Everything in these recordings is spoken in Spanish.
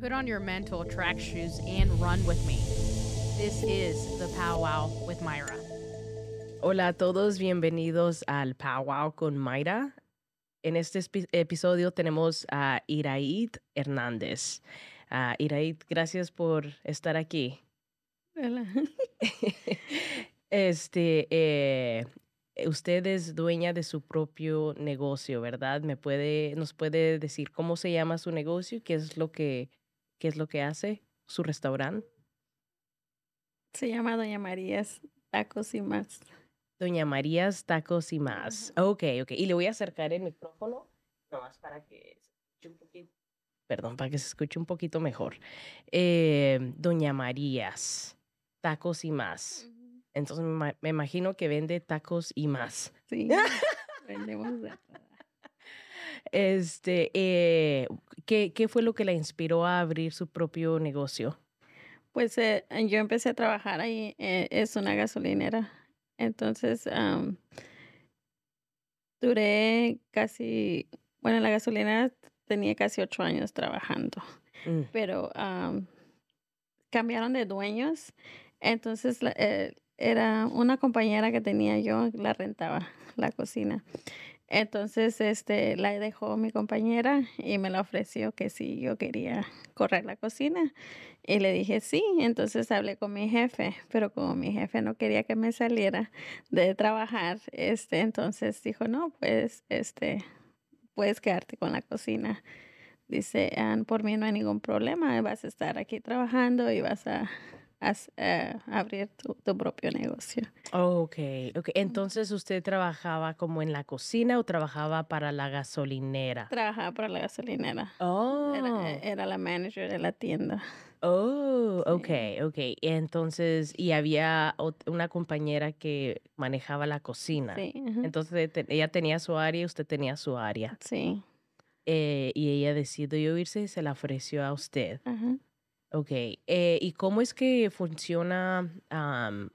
Put on your mental track shoes and run with me. This is the powwow with Myra. Hola a todos, bienvenidos al powwow con Myra. En este episodio tenemos a Iraid Hernández. Iraid, gracias por estar aquí. Hola. este, eh, usted es dueña de su propio negocio, ¿verdad? ¿Me puede, nos puede decir cómo se llama su negocio? y ¿Qué es lo que ¿Qué es lo que hace? Su restaurante. Se llama Doña María's Tacos y Más. Doña María's Tacos y Más. Ok, ok. Y le voy a acercar el micrófono, nomás para que se escuche un poquito. Perdón, para que se escuche un poquito mejor. Eh, Doña María's Tacos y Más. Entonces me imagino que vende tacos y más. Sí, vendemos este, eh, ¿qué, fue lo que la inspiró a abrir su propio negocio? Pues eh, yo empecé a trabajar ahí, eh, es una gasolinera. Entonces, duré casi, bueno, en la gasolinera tenía casi ocho años trabajando, mm. pero cambiaron de dueños. Entonces, era una compañera que tenía yo, la rentaba la cocina. Entonces, este, la dejó mi compañera y me la ofreció que si yo quería correr la cocina. Y le dije sí, entonces hablé con mi jefe, pero como mi jefe no quería que me saliera de trabajar, este, entonces dijo, no, pues, este, puedes quedarte con la cocina. Dice, ah, por mí no hay ningún problema, vas a estar aquí trabajando y vas a eh, abrir tu, propio negocio. Ok, Entonces usted trabajaba como en la cocina o trabajaba para la gasolinera? Trabajaba para la gasolinera. Oh. Eh, era, la manager de la tienda. Oh, ok, ok. Entonces, y había una compañera que manejaba la cocina. Sí. Entonces ella tenía su área y usted tenía su área. Sí. Eh, y ella decidió irse y se la ofreció a usted. Ajá. Ok, eh, ¿y cómo es que funciona?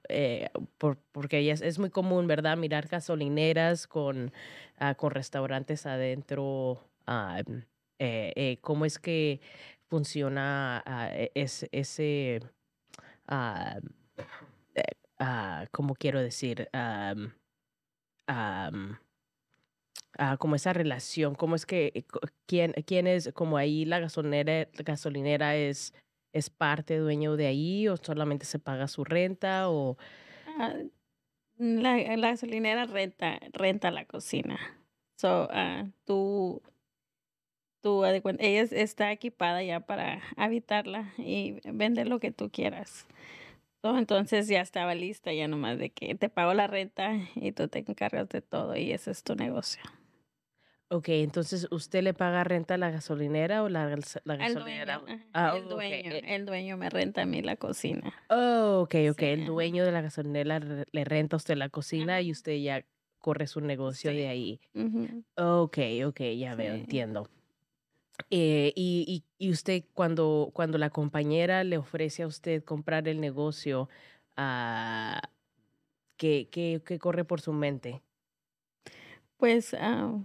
Eh, porque es, muy común, ¿verdad? Mirar gasolineras con, ah, con restaurantes adentro. Eh, ¿Cómo es que funciona ah, e, ese, ah, ¿cómo quiero decir? como esa relación, cómo es que, quién, es, como ahí la gasolinera, la gasolinera es es parte dueño de ahí o solamente se paga su renta o... Ah, eh, la, gasolinera renta, renta la cocina. So, ah, tú, tú, ella está equipada ya para habitarla y vender lo que tú quieras. entonces ya estaba lista, ya nomás de que te pago la renta y tú te encargas de todo y ese es tu negocio. Ok, entonces usted le paga renta a la gasolinera o la, gasolinera. Ah, el dueño, eh. el, dueño, me renta a mí la cocina. Oh, ok, ok. El dueño de la gasolinera le renta a usted la cocina y usted ya corre su negocio de ahí. Ok, ok, ya veo, entiendo. Eh, y, usted cuando, cuando la compañera le ofrece a usted comprar el negocio, ah, ¿qué, corre por su mente? Pues ah,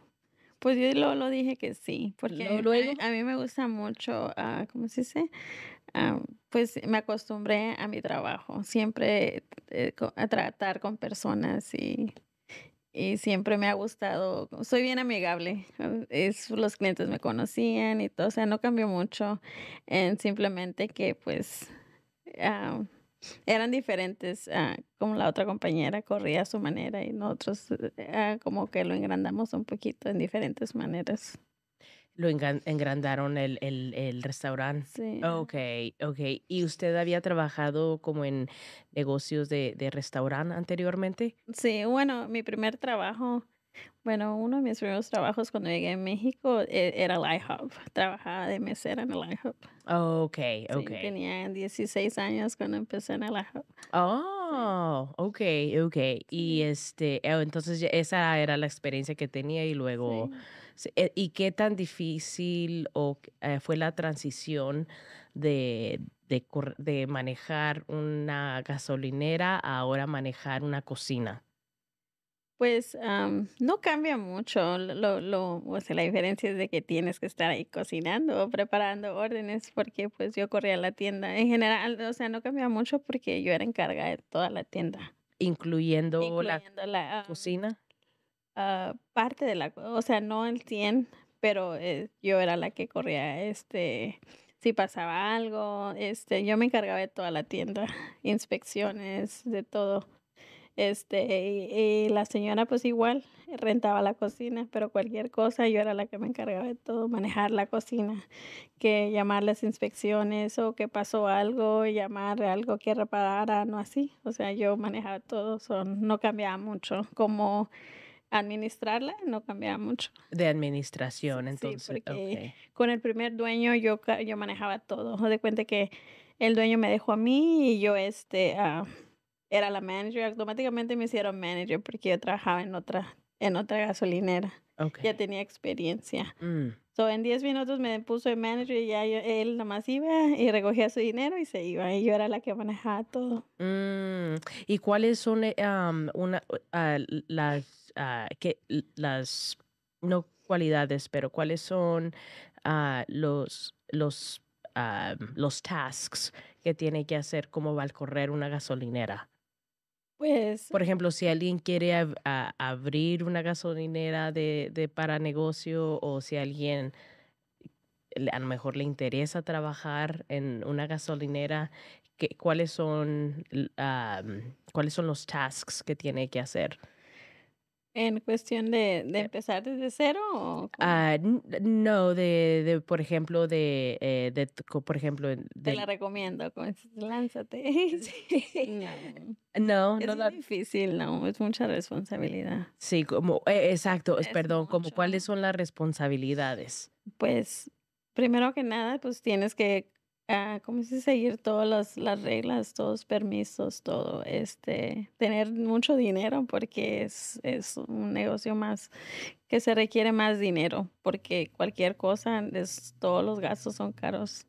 pues yo lo, lo dije que sí, porque luego, a, mí me gusta mucho, ah, ¿cómo se dice? Ah, pues me acostumbré a mi trabajo, siempre eh, a tratar con personas y, siempre me ha gustado, soy bien amigable, ah, los clientes me conocían y todo, o sea, no cambió mucho, en simplemente que pues eran diferentes, ah, como la otra compañera corría a su manera y nosotros eh, ah, como que lo engrandamos un poquito en diferentes maneras. Lo engrandaron el, restaurante. Sí. Ok, ok. ¿Y usted había trabajado como en negocios de, de restaurante anteriormente? Sí, bueno, mi primer trabajo bueno, uno de mis primeros trabajos cuando llegué a México eh, era el IHOP. Trabajaba de mesera en el IHOP. Ok, Sí, ok. tenía 16 años cuando empecé en el IHOP. Oh, ok, ok. Y este, oh, entonces esa era la experiencia que tenía y luego, eh, ¿y qué tan difícil eh, fue la transición de, de manejar una gasolinera a ahora manejar una cocina? Pues no cambia mucho. Lo, o sea, la diferencia es de que tienes que estar ahí cocinando o preparando órdenes porque pues yo corría a la tienda. En general, o sea, no cambia mucho porque yo era encargada de toda la tienda. Incluyendo, la, cocina. Ah, parte de la, o sea, no el 100, pero eh, yo era la que corría este si pasaba algo, este, yo me encargaba de toda la tienda, inspecciones, de todo. Este, y, la señora pues igual rentaba la cocina, pero cualquier cosa yo era la que me encargaba de todo, manejar la cocina, que llamar las inspecciones o que pasó algo, llamar algo que reparara, no así. O sea, yo manejaba todo, son, no cambiaba mucho como administrarla no cambiaba mucho. De administración, entonces. Sí, con el primer dueño yo, yo manejaba todo. De cuenta que el dueño me dejó a mí y yo este, ah, era la manager, automáticamente me hicieron manager porque yo trabajaba en otra, en otra gasolinera. Ya tenía experiencia. Mm. So, en 10 minutos me puso de manager y ya él nomás iba y recogía su dinero y se iba. Y yo era la que manejaba todo. Mm. ¿Y cuáles son eh, una, ah, las, ah, que, las, no cualidades, pero cuáles son ah, los, los, los tasks que tiene que hacer como va al correr una gasolinera? Pues por ejemplo, si alguien quiere abrir una gasolinera de, de, para negocio o si alguien a lo mejor le interesa trabajar en una gasolinera, cuáles, son, ¿cuáles son los tasks que tiene que hacer? En cuestión de, empezar desde cero. ¿o ah, no, de, por ejemplo, de, eh, por ejemplo, te la recomiendo, lánzate. No, no, es difícil, no, es mucha responsabilidad. Sí, como eh, exacto, perdón, como cuáles son las responsabilidades. Pues primero que nada, pues tienes que uh, ¿cómo Seguir todas las, reglas, todos los permisos, todo, este, tener mucho dinero porque es, un negocio más que se requiere más dinero porque cualquier cosa, todos los gastos son caros.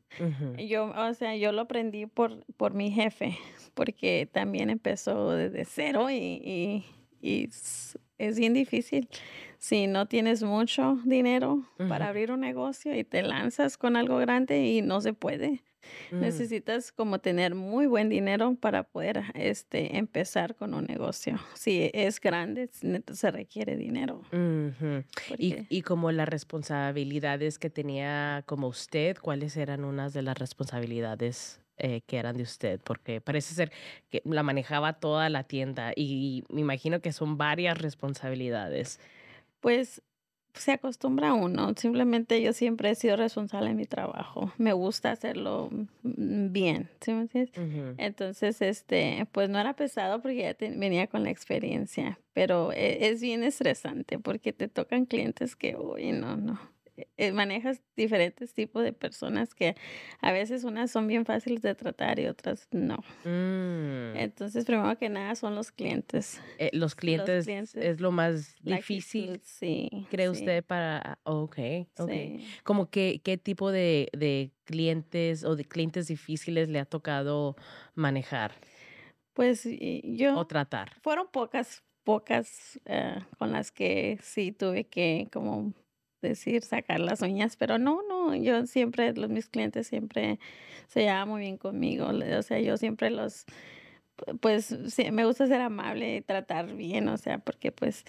Yo, o sea, yo lo aprendí por, por mi jefe porque también empezó desde cero y, y es bien difícil. Si no tienes mucho dinero para abrir un negocio y te lanzas con algo grande y no se puede. Mm. Necesitas como tener muy buen dinero para poder este, empezar con un negocio. Si es grande, se requiere dinero. y, y, como las responsabilidades que tenía como usted, ¿cuáles eran unas de las responsabilidades eh, que eran de usted, porque parece ser que la manejaba toda la tienda y, me imagino que son varias responsabilidades. Pues se acostumbra uno. Simplemente yo siempre he sido responsable en mi trabajo. Me gusta hacerlo mm, mm, bien, ¿sí Entonces, este, pues no era pesado porque ya venía con la experiencia, pero es, eh, es, bien estresante porque te tocan clientes que, uy, no, no. Eh, manejas diferentes tipos de personas que a veces unas son bien fáciles de tratar y otras no. Mm. Entonces, primero que nada son los clientes. Eh, los, clientes es lo más difícil, sí, cree usted, para... Ah, ok, okay. Como que, qué tipo de, clientes o de clientes difíciles le ha tocado manejar. Pues yo... O tratar. Fueron pocas, pocas eh, con las que sí tuve que como decir, sacar las uñas, pero no, no, yo siempre, los, mis clientes siempre se llevan muy bien conmigo, o sea, yo siempre los, pues sí, me gusta ser amable y tratar bien, o sea, porque pues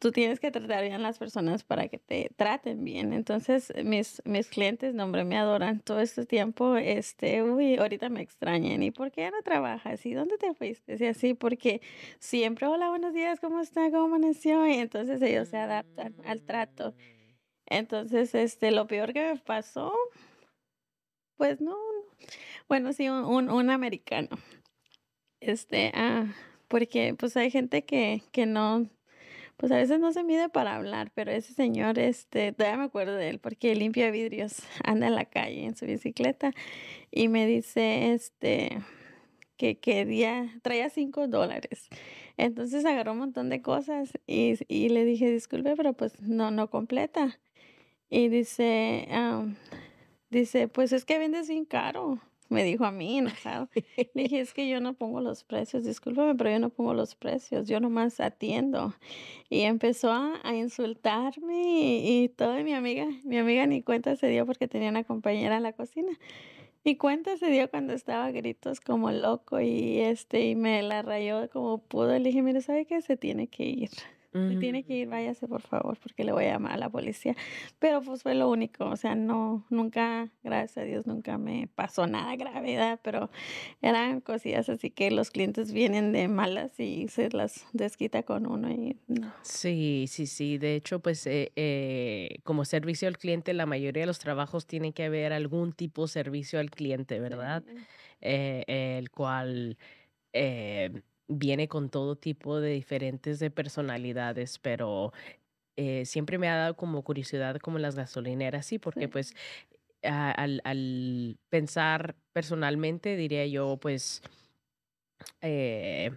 tú tienes que tratar bien a las personas para que te traten bien. Entonces, mis, mis clientes, nombre me adoran todo este tiempo. Este, uy, ahorita me extrañan. ¿Y por qué no trabajas? ¿Y dónde te fuiste? Y así, porque siempre, hola, buenos días, ¿cómo está? ¿Cómo nació? Y entonces ellos se adaptan al trato. Entonces, este, lo peor que me pasó, pues no, bueno, sí, un, un, un americano. Este, ah, porque pues hay gente que, que no pues a veces no se mide para hablar, pero ese señor, este, todavía me acuerdo de él, porque limpia vidrios, anda en la calle en su bicicleta y me dice, este, que quería, traía cinco dólares. Entonces agarró un montón de cosas y, le dije, disculpe, pero pues no, no completa. Y dice, dice, pues es que vende sin caro me dijo a mí enojado. Le dije, es que yo no pongo los precios, discúlpame, pero yo no pongo los precios, yo nomás atiendo. Y empezó a, insultarme y, todo, y mi amiga, mi amiga ni cuenta se dio porque tenía una compañera en la cocina. Y cuenta se dio cuando estaba gritos como loco y este y me la rayó como pudo. Le dije, mira, ¿sabe qué? Se tiene que ir tiene que ir, mm. váyase por favor, porque le voy a llamar a la policía. Pero pues fue lo único, o sea, no, nunca, gracias a Dios, nunca me pasó nada grave, pero eran cosillas así que los clientes vienen de malas y se las desquita con uno y no. Sí, sí, sí, de hecho, pues eh, eh, como servicio al cliente, la mayoría de los trabajos tiene que haber algún tipo de servicio al cliente, ¿verdad? Eh, el cual... Eh, viene con todo tipo de diferentes de personalidades, pero eh, siempre me ha dado como curiosidad como las gasolineras, sí, porque pues al, pensar personalmente diría yo pues eh,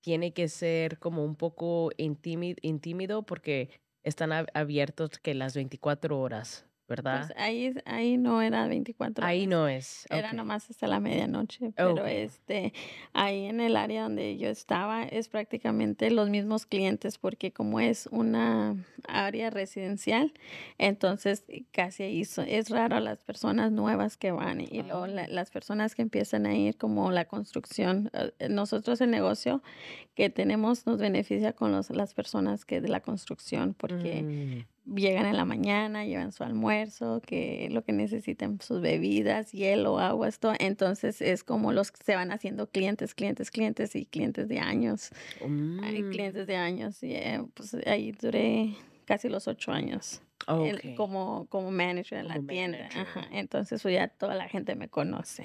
tiene que ser como un poco intimido intímido porque están abiertos que las 24 horas ¿verdad? Pues, ahí, ahí no era 24 horas. Ahí no es. Era nomás hasta la medianoche, pero este, ahí en el área donde yo estaba es prácticamente los mismos clientes porque como es una área residencial, entonces eh, casi ahí es raro las personas nuevas que van y ah. las personas que empiezan a ir como la construcción. Eh, eh, nosotros el negocio que tenemos nos beneficia con los, las personas que de la construcción porque... Mm llegan en la mañana, llevan su almuerzo, que lo que necesiten, sus bebidas, hielo, agua, esto. Entonces es como los que se van haciendo clientes, clientes, clientes y clientes de años. Hay mm. clientes de años. Y eh, pues ahí duré casi los ocho años. como, como manager de la tienda. Entonces pues, ya toda la gente me conoce.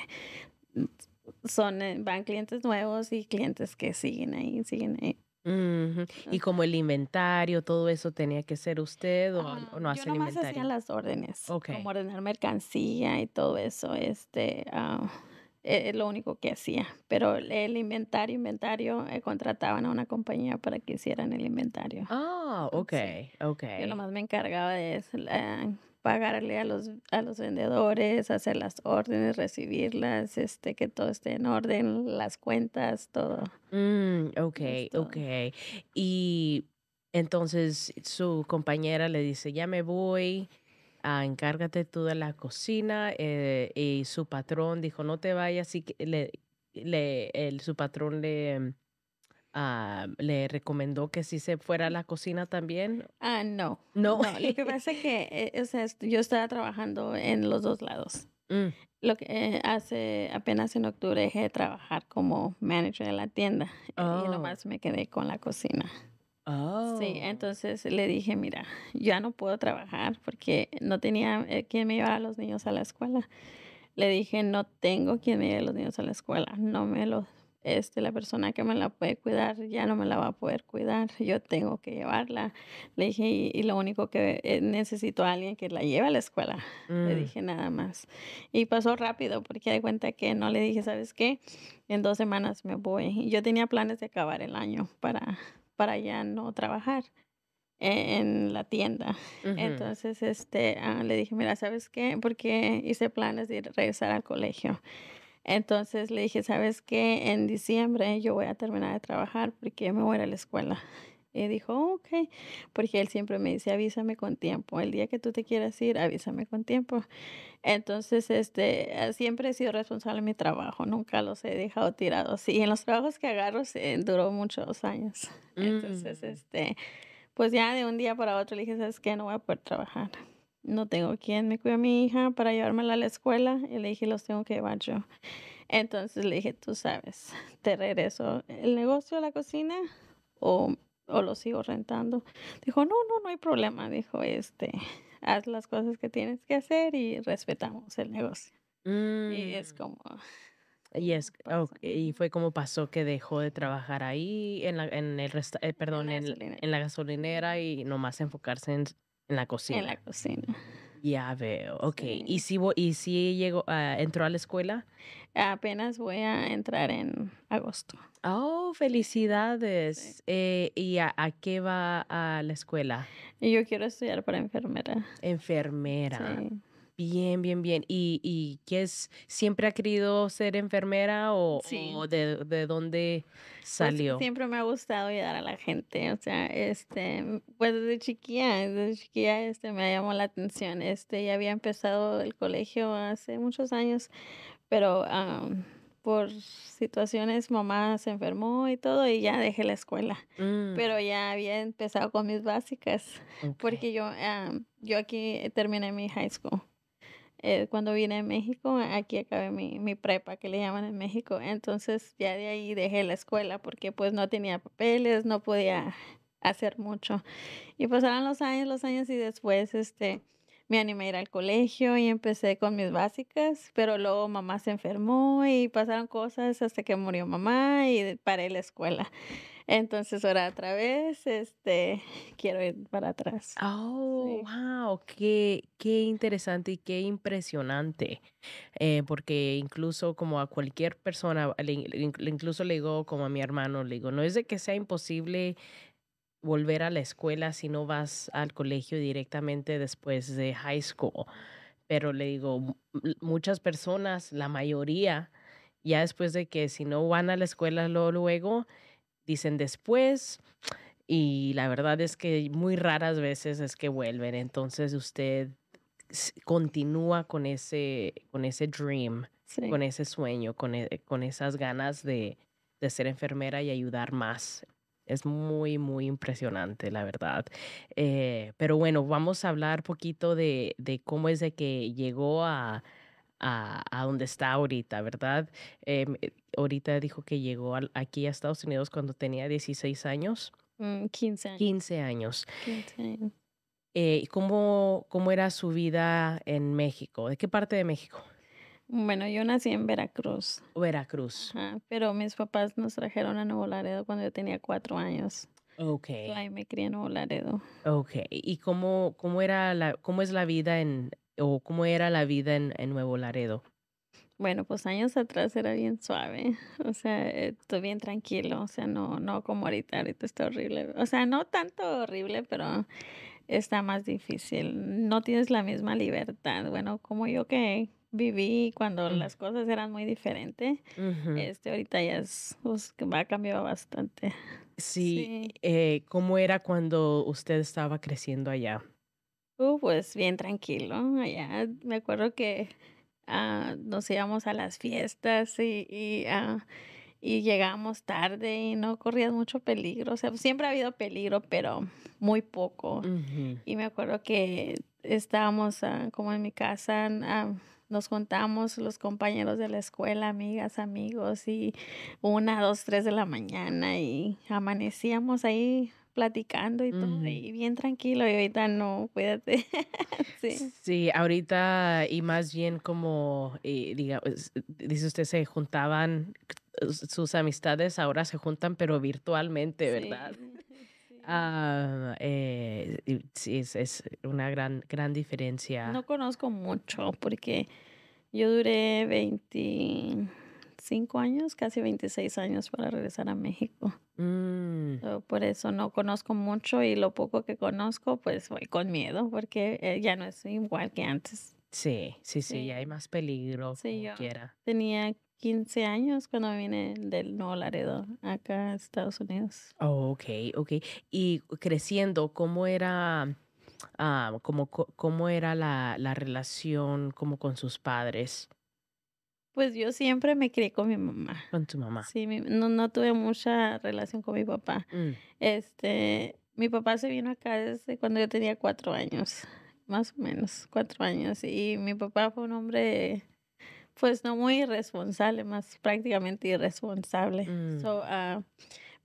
Son, eh, van clientes nuevos y clientes que siguen ahí, siguen ahí. Y como el inventario, todo eso tenía que ser usted o, no hace yo nomás hacía las órdenes, como ordenar mercancía y todo eso, este, ah, e, es lo único que hacía. Pero el inventario, inventario, eh, contrataban a una compañía para que hicieran el inventario. Ah, ok, ok. Yo nomás me encargaba de eso, ah, pagarle a los, a los vendedores, hacer las órdenes, recibirlas, este, que todo esté en orden, las cuentas, todo. Mm, ok, ok. Y entonces su compañera le dice, ya me voy, ah, encárgate tú de la cocina. Eh, y su patrón dijo, no te vayas, y le, le, el, su patrón le Ah, le recomendó que si se fuera a la cocina también? Ah, no. No. lo que pasa es que eh, eh, yo estaba trabajando en los dos lados. Mm. Lo que eh, hace apenas en octubre dejé de trabajar como manager de la tienda y oh. nomás me quedé con la cocina. Oh. Sí, entonces le dije, mira, ya no puedo trabajar porque no tenía quien me llevara a los niños a la escuela. Le dije, no tengo quien me lleve a los niños a la escuela, no me los este, la persona que me la puede cuidar ya no me la va a poder cuidar, yo tengo que llevarla. Le dije, y, lo único que eh, necesito a alguien que la lleve a la escuela. Le mm. dije nada más. Y pasó rápido porque de cuenta que no le dije, ¿sabes qué? En dos semanas me voy. Yo tenía planes de acabar el año para, para ya no trabajar e, en la tienda. Entonces, este, ah, le dije, mira, ¿sabes qué? Porque hice planes de regresar al colegio. Entonces le dije, ¿sabes qué? En diciembre yo voy a terminar de trabajar porque me voy a la escuela. Y dijo, oh, ok, porque él siempre me dice, avísame con tiempo. El día que tú te quieras ir, avísame con tiempo. Entonces, este, ah, siempre he sido responsable de mi trabajo, nunca los he dejado tirados. Y en los trabajos que agarro duró muchos años. Entonces, mm. este, pues ya de un día para otro le dije, ¿sabes qué? No voy a poder trabajar no tengo quien me cuide a mi hija para llevármela a la escuela. Y le dije, los tengo que llevar yo. Entonces le dije, tú sabes, te regreso el negocio a la cocina o, lo sigo rentando. Dijo, no, no, no hay problema. Dijo, este, haz las cosas que tienes que hacer y respetamos el negocio. Y es mm. como... Y, fue como pasó que dejó de trabajar ahí, en, la, el, eh, perdón, en la gasolinera y nomás enfocarse en en la cocina. En la cocina. Ya veo, ok. ¿Y si, y si llegó, ah, entró a la escuela? Apenas voy a entrar en agosto. Oh, felicidades. Eh, ¿Y a, a, qué va a la escuela? Yo quiero estudiar para enfermera. Enfermera. Sí. Bien, bien, bien. ¿Y, y qué es? ¿Siempre ha querido ser enfermera o, de, dónde pues, salió? siempre me ha gustado ayudar a la gente. O sea, este, mm, pues desde chiquilla, desde chiquilla este, me llamó la atención. Este, ya había empezado el colegio hace muchos años, pero por situaciones mamá se enfermó y todo y ya dejé la escuela. Mm. Pero ya había empezado con mis básicas porque yo, yo aquí terminé mi high school. Eh, cuando vine a México, aquí acabé mi, mi, prepa, que le llaman en México. Entonces ya de ahí dejé la escuela porque pues no tenía papeles, no podía hacer mucho. Y pasaron pues, los años, los años y después este, me animé a ir al colegio y empecé con mis básicas, pero luego mamá se enfermó y pasaron cosas hasta que murió mamá y paré la escuela. Entonces ahora otra vez, este, quiero ir para atrás. Oh, wow, qué, qué interesante y qué impresionante, eh, porque incluso como a cualquier persona, incluso le digo como a mi hermano, le digo, no es de que sea imposible volver a la escuela si no vas al colegio directamente después de high school, pero le digo, muchas personas, la mayoría, ya después de que si no van a la escuela luego dicen después y la verdad es que muy raras veces es que vuelven. Entonces usted continúa con ese, con ese dream, con ese sueño, con, e, con esas ganas de, ser enfermera y ayudar más. Es muy, muy impresionante, la verdad. Eh, pero bueno, vamos a hablar poquito de, de cómo es de que llegó a, a, a está ahorita, ¿verdad? Em, eh, ahorita dijo que llegó aquí a Estados Unidos cuando tenía 16 años. 15 mm, años. 15 años. Eh, ¿cómo, ¿Cómo era su vida en México? ¿De qué parte de México? Bueno, yo nací en Veracruz. Veracruz. pero mis papás nos trajeron a Nuevo Laredo cuando yo tenía cuatro años. Ok. ahí me crié en Nuevo Laredo. Ok. ¿Y cómo, cómo, era la, cómo es la vida en, o cómo era la vida en, Nuevo Laredo? Bueno, pues años atrás era bien suave, o sea, estoy eh, bien tranquilo, o sea, no, no como ahorita, ahorita está horrible, o sea, no tanto horrible, pero está más difícil, no tienes la misma libertad, bueno, como yo que viví cuando mm. las cosas eran muy diferentes, este, ahorita ya es, pues, cambiado va bastante. Sí, eh, ¿cómo era cuando usted estaba creciendo allá? Uh, pues bien tranquilo. Allá me acuerdo que ah, nos íbamos a las fiestas y, y, ah, y llegábamos tarde y no corrías mucho peligro. O sea, siempre ha habido peligro, pero muy poco. Y me acuerdo que estábamos ah, como en mi casa, ah, nos juntamos los compañeros de la escuela, amigas, amigos, y una, dos, tres de la mañana y amanecíamos ahí platicando y todo, mm. y bien tranquilo, y ahorita no, cuídate. sí. ahorita, y más bien como, eh, dice usted, se juntaban eh, sus amistades, ahora se juntan, pero virtualmente, ¿verdad? Sí. Ah, eh, es, una gran, gran diferencia. No conozco mucho porque yo duré 20, Cinco años, casi 26 años para regresar a México. Mm. por eso no conozco mucho y lo poco que conozco, pues voy con miedo porque eh, ya no es igual que antes. Sí, sí, sí, ya hay más peligro. Sí, yo quiera. tenía 15 años cuando vine del Nuevo Laredo acá a Estados Unidos. Oh, ok, ok. Y creciendo, ¿cómo era, ah, cómo, cómo era la, la relación como con sus padres? Pues yo siempre me crié con mi mamá. Con tu mamá. Sí, no, no tuve mucha relación con mi papá. Mm. Este, mi papá se vino acá desde cuando yo tenía cuatro años, más o menos, cuatro años. Y mi papá fue un hombre, pues no muy irresponsable, más prácticamente irresponsable. Mm. Ah,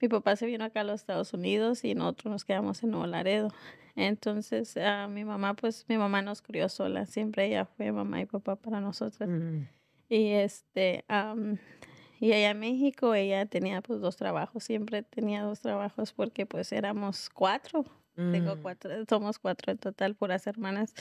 mi papá se vino acá a los Estados Unidos y nosotros nos quedamos en Nuevo Laredo. Entonces, ah, mi mamá, pues mi mamá nos crió sola, siempre ella fue mamá y papá para nosotros. Mm. Y este, y allá en México ella tenía pues dos trabajos, siempre tenía dos trabajos porque pues éramos cuatro. Tengo mm. cuatro, somos cuatro en total, puras hermanas.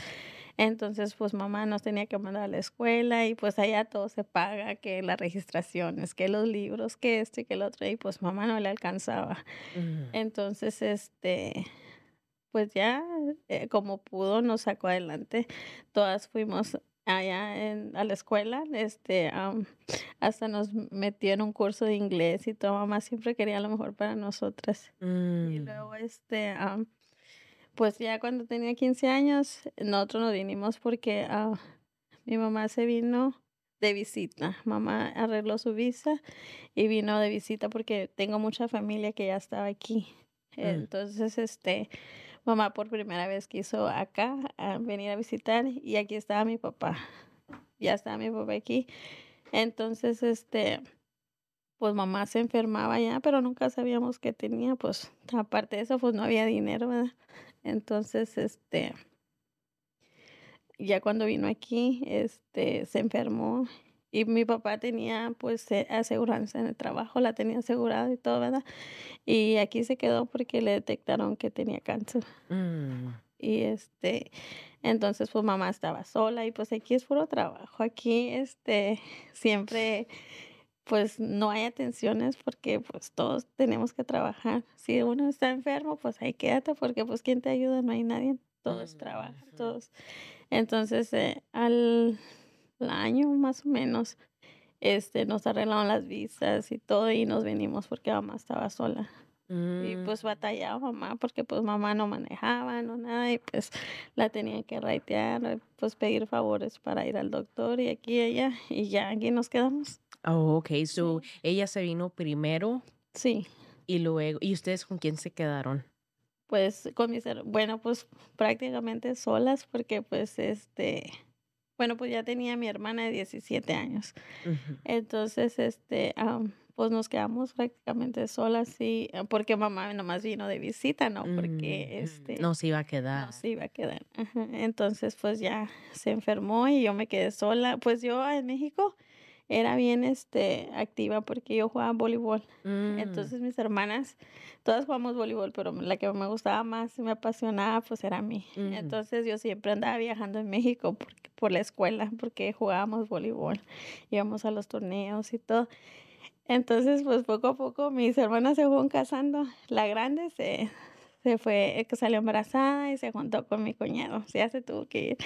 Entonces, pues mamá nos tenía que mandar a la escuela y pues allá todo se paga, que las registraciones, que los libros, que esto y que el otro, y pues mamá no le alcanzaba. Mm. Entonces, este, pues ya eh, como pudo nos sacó adelante. Todas fuimos allá en, a la escuela, este, hasta nos metió en un curso de inglés y toda mamá siempre quería lo mejor para nosotras. Y mm. luego, este, pues ya cuando tenía 15 años, nosotros nos vinimos porque ah, mi mamá se vino de visita. Mamá arregló su visa y vino de visita porque tengo mucha familia que ya estaba aquí. Mm. Entonces, este, mamá por primera vez quiso acá ah, venir a visitar y aquí estaba mi papá. Ya estaba mi papá aquí. Entonces, este, pues mamá se enfermaba ya, pero nunca sabíamos qué tenía, pues aparte de eso, pues no había dinero, ¿verdad? Entonces, este, ya cuando vino aquí, este, se enfermó y mi papá tenía pues e, aseguranza en el trabajo, la tenía asegurada y todo, ¿verdad? Y aquí se quedó porque le detectaron que tenía cáncer. Mm. Y este, entonces pues mamá estaba sola y pues aquí es puro trabajo, aquí este, siempre pues no hay atenciones porque pues todos tenemos que trabajar. Si uno está enfermo, pues ahí quédate porque pues quién te ayuda, no hay nadie, todos mm, trabajan, todos. Entonces eh, al el año más o menos, este, nos arreglaron las visas y todo y nos venimos porque mamá estaba sola. Y mm. pues batallaba mamá porque pues mamá no manejaba, no nada y pues la tenía que raitear, eh, pues pedir favores para ir al doctor y aquí ella y ya aquí nos quedamos. Oh, ok, so ella se vino primero. Sí. Y luego, ¿y ustedes con quién se quedaron? Pues con mis, bueno, pues prácticamente solas porque pues este, bueno, pues ya tenía mi hermana de 17 años. Entonces, este, pues nos quedamos prácticamente solas, y ah, porque mamá nomás vino de visita, ¿no? Mm, porque, este... No se iba a quedar. No se iba a quedar. Entonces, pues ya se enfermó y yo me quedé sola. Pues yo en México era bien este, activa porque yo jugaba voleibol. Mm. Entonces mis hermanas, todas jugamos voleibol, pero la que me gustaba más y me apasionaba pues era a mí. Mm. Entonces yo siempre andaba viajando en México por la escuela porque jugábamos voleibol, íbamos a los torneos y todo. Entonces pues poco a poco mis hermanas se fueron casando. La grande se se fue, que salió embarazada y se juntó con mi cuñado, ya se tuvo que ir.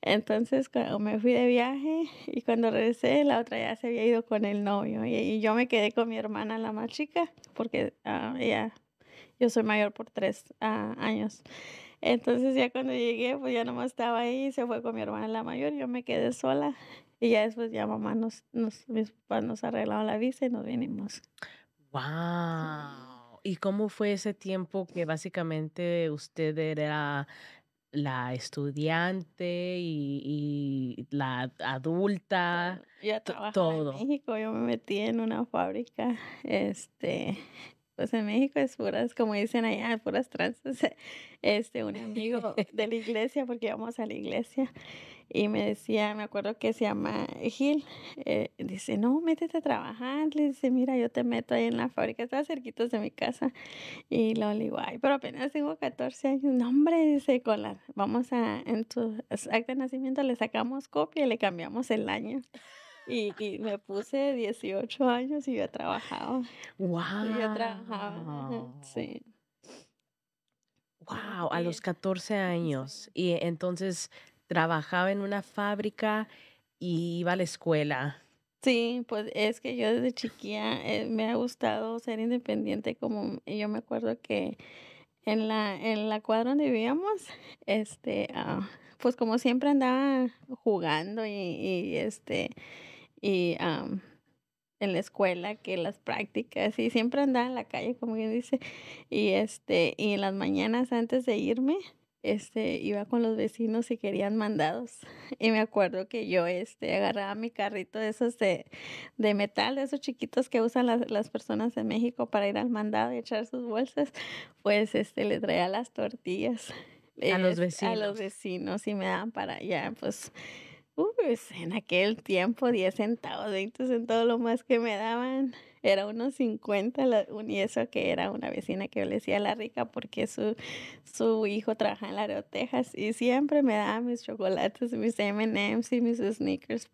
Entonces, cuando me fui de viaje y cuando regresé, la otra ya se había ido con el novio y, yo me quedé con mi hermana, la más chica, porque ah, ella, yo soy mayor por tres ah, años. Entonces ya cuando llegué, pues ya más estaba ahí, se fue con mi hermana la mayor, yo me quedé sola y ya después ya mamá nos, nos mis papás nos arreglaron la visa y nos vinimos. ¡Wow! ¿Y cómo fue ese tiempo que básicamente usted era la estudiante y, la adulta? Ya todo. En México, yo me metí en una fábrica, este, pues en México es puras, como dicen allá, puras trans Este, un amigo de la iglesia, porque íbamos a la iglesia, y me decía, me acuerdo que se llama Gil, eh, dice, no, métete a trabajar, le dice, mira, yo te meto ahí en la fábrica, está cerquitos de mi casa, y lo digo, ay, pero apenas tengo 14 años, no, hombre, dice, con la, vamos a, en tu acta de nacimiento le sacamos copia y le cambiamos el año. Y, me puse 18 años y yo trabajaba. ¡Wow! Y yo trabajaba. Sí. ¡Wow! A los 14 años. Y entonces trabajaba en una fábrica y iba a la escuela. Sí, pues es que yo desde chiquilla eh, me ha gustado ser independiente. Como yo me acuerdo que en la, en la cuadra donde vivíamos, este, ah, pues como siempre andaba jugando y este y en la escuela que las prácticas y siempre andaba en la calle como bien dice y este y en las mañanas antes de irme este iba con los vecinos y querían mandados y me acuerdo que yo este agarraba mi carrito de esos de, de metal de esos chiquitos que usan las, las personas en México para ir al mandado y echar sus bolsas pues este le traía las tortillas a los vecinos este, a los vecinos y me daban para allá pues Uh, pues, en aquel tiempo 10 centavos, 20 centavos lo más que me daban. Era unos 50 la, y eso que era una vecina que yo le decía a la rica porque su, su hijo trabajaba en la Texas y siempre me daba mis chocolates, mis M&M's y mis sneakers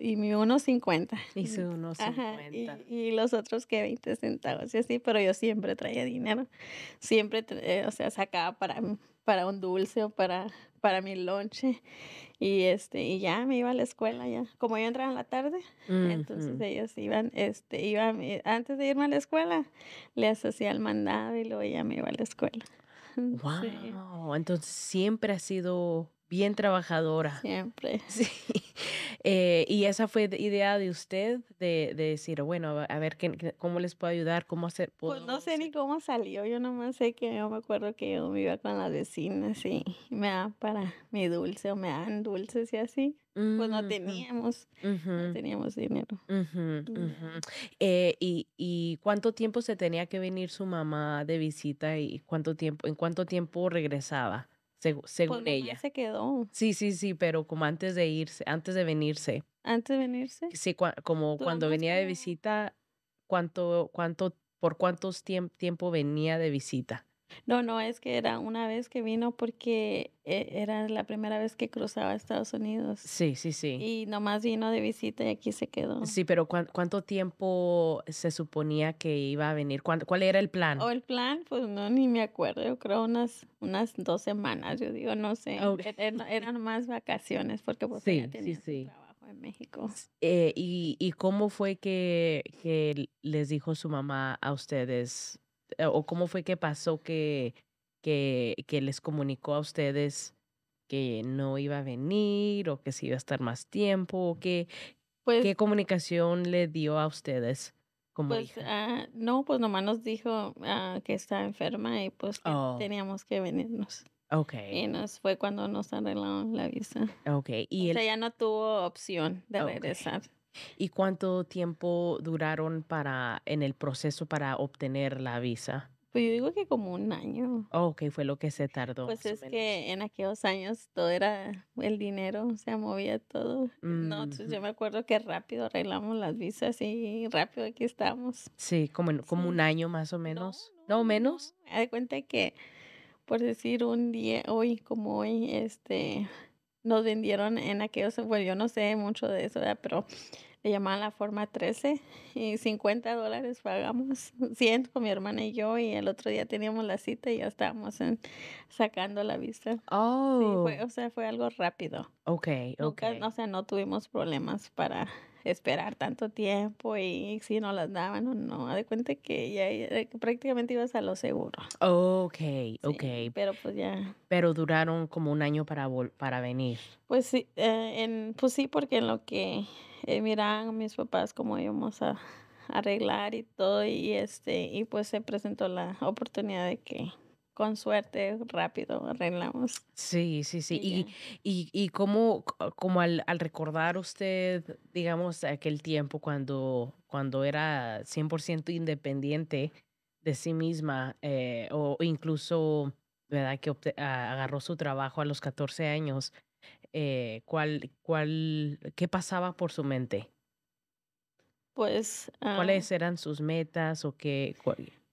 y mi 1.50. Y mm, su 1.50. Y, y, los otros que 20 centavos y así, pero yo siempre traía dinero. Siempre, eh, o sea, sacaba para, para un dulce o para para mi lonche y este y ya me iba a la escuela ya como yo entraba en la tarde entonces ellos iban este iba eh, antes de irme a la escuela le hacía el mandado y luego ya me iba a la escuela wow entonces siempre ha sido bien trabajadora. Siempre. Sí. Eh, y esa fue idea de usted, de, decir, bueno, a ver ¿qué, cómo les puedo ayudar, cómo hacer. Pues no sé ni cómo salió, yo nomás sé que yo me acuerdo que yo me iba con las vecinas y me da para mi dulce o me dan dulces y así. Pues no mm, teníamos, no teníamos dinero. Eh, y, ¿Y cuánto tiempo se tenía que venir su mamá de visita y cuánto tiempo, en cuánto tiempo regresaba? según, pues, ella. se quedó. Sí, sí, sí, pero como antes de irse, antes de venirse. Antes de venirse. Sí, como cuando venía de visita, cuánto, cuánto, por cuántos tiempos tiempo venía de visita. No, no, es que era una vez que vino porque eh, era la primera vez que cruzaba Estados Unidos. Sí, sí, sí. Y nomás vino de visita y aquí se quedó. Sí, pero ¿cuánto tiempo se suponía que iba a venir? ¿Cuál era el plan? O el plan, pues no, ni me acuerdo. Yo creo unas, unas dos semanas, yo digo, no sé. E-, eran más vacaciones porque pues sí, trabajo en México. Eh, y, ¿Y cómo fue que, que les dijo su mamá a ustedes, eh, o cómo fue que pasó que, que, que les comunicó a ustedes que no iba a venir o que se iba a estar más tiempo? O que, pues ¿Qué comunicación le dio a ustedes? Como pues, ah, no, pues nomás nos dijo ah, que estaba enferma y pues oh. teníamos que venirnos. Okay. Y nos fue cuando nos arreglaron la visa. Okay. Y o ya no tuvo opción de regresar. ¿Y cuánto tiempo duraron para, en el proceso para obtener la visa? Pues yo digo que como un año. ok, fue lo que se tardó. Pues es que en aquellos años todo era el dinero, se movía todo. No, pues, mm. yo me acuerdo que rápido arreglamos las visas y rápido aquí estamos. Sí, como, como un año más o menos. ¿No, no, menos? Me cuenta que, por decir un día, hoy como hoy, este, nos vendieron en aquellos, bueno, yo no sé mucho de eso, pero le llamaban la forma 13 y 50 dólares pagamos, 100 con mi hermana y yo y el otro día teníamos la cita y ya estábamos sacando la vista. Oh. fue, o sea, fue algo rápido. Ok, ok. o sea, no tuvimos problemas para esperar tanto tiempo y si no las daban o no, a De cuenta que ya, eh, prácticamente ibas a lo seguro. ok, ok. Pero pues ya. Pero duraron como un año para, para venir. Pues sí, eh, en, pues sí, porque en lo que eh, miran mis papás cómo íbamos a arreglar y todo y este y pues se presentó la oportunidad de que con suerte, rápido arreglamos. Sí, sí, sí. Y, y, como, al, recordar usted, digamos, aquel tiempo cuando, cuando era 100% independiente de sí misma, eh, o incluso, ¿verdad?, que agarró su trabajo a los 14 años, eh, cuál, ¿qué pasaba por su mente? Pues. ¿Cuáles ah eran sus metas o qué?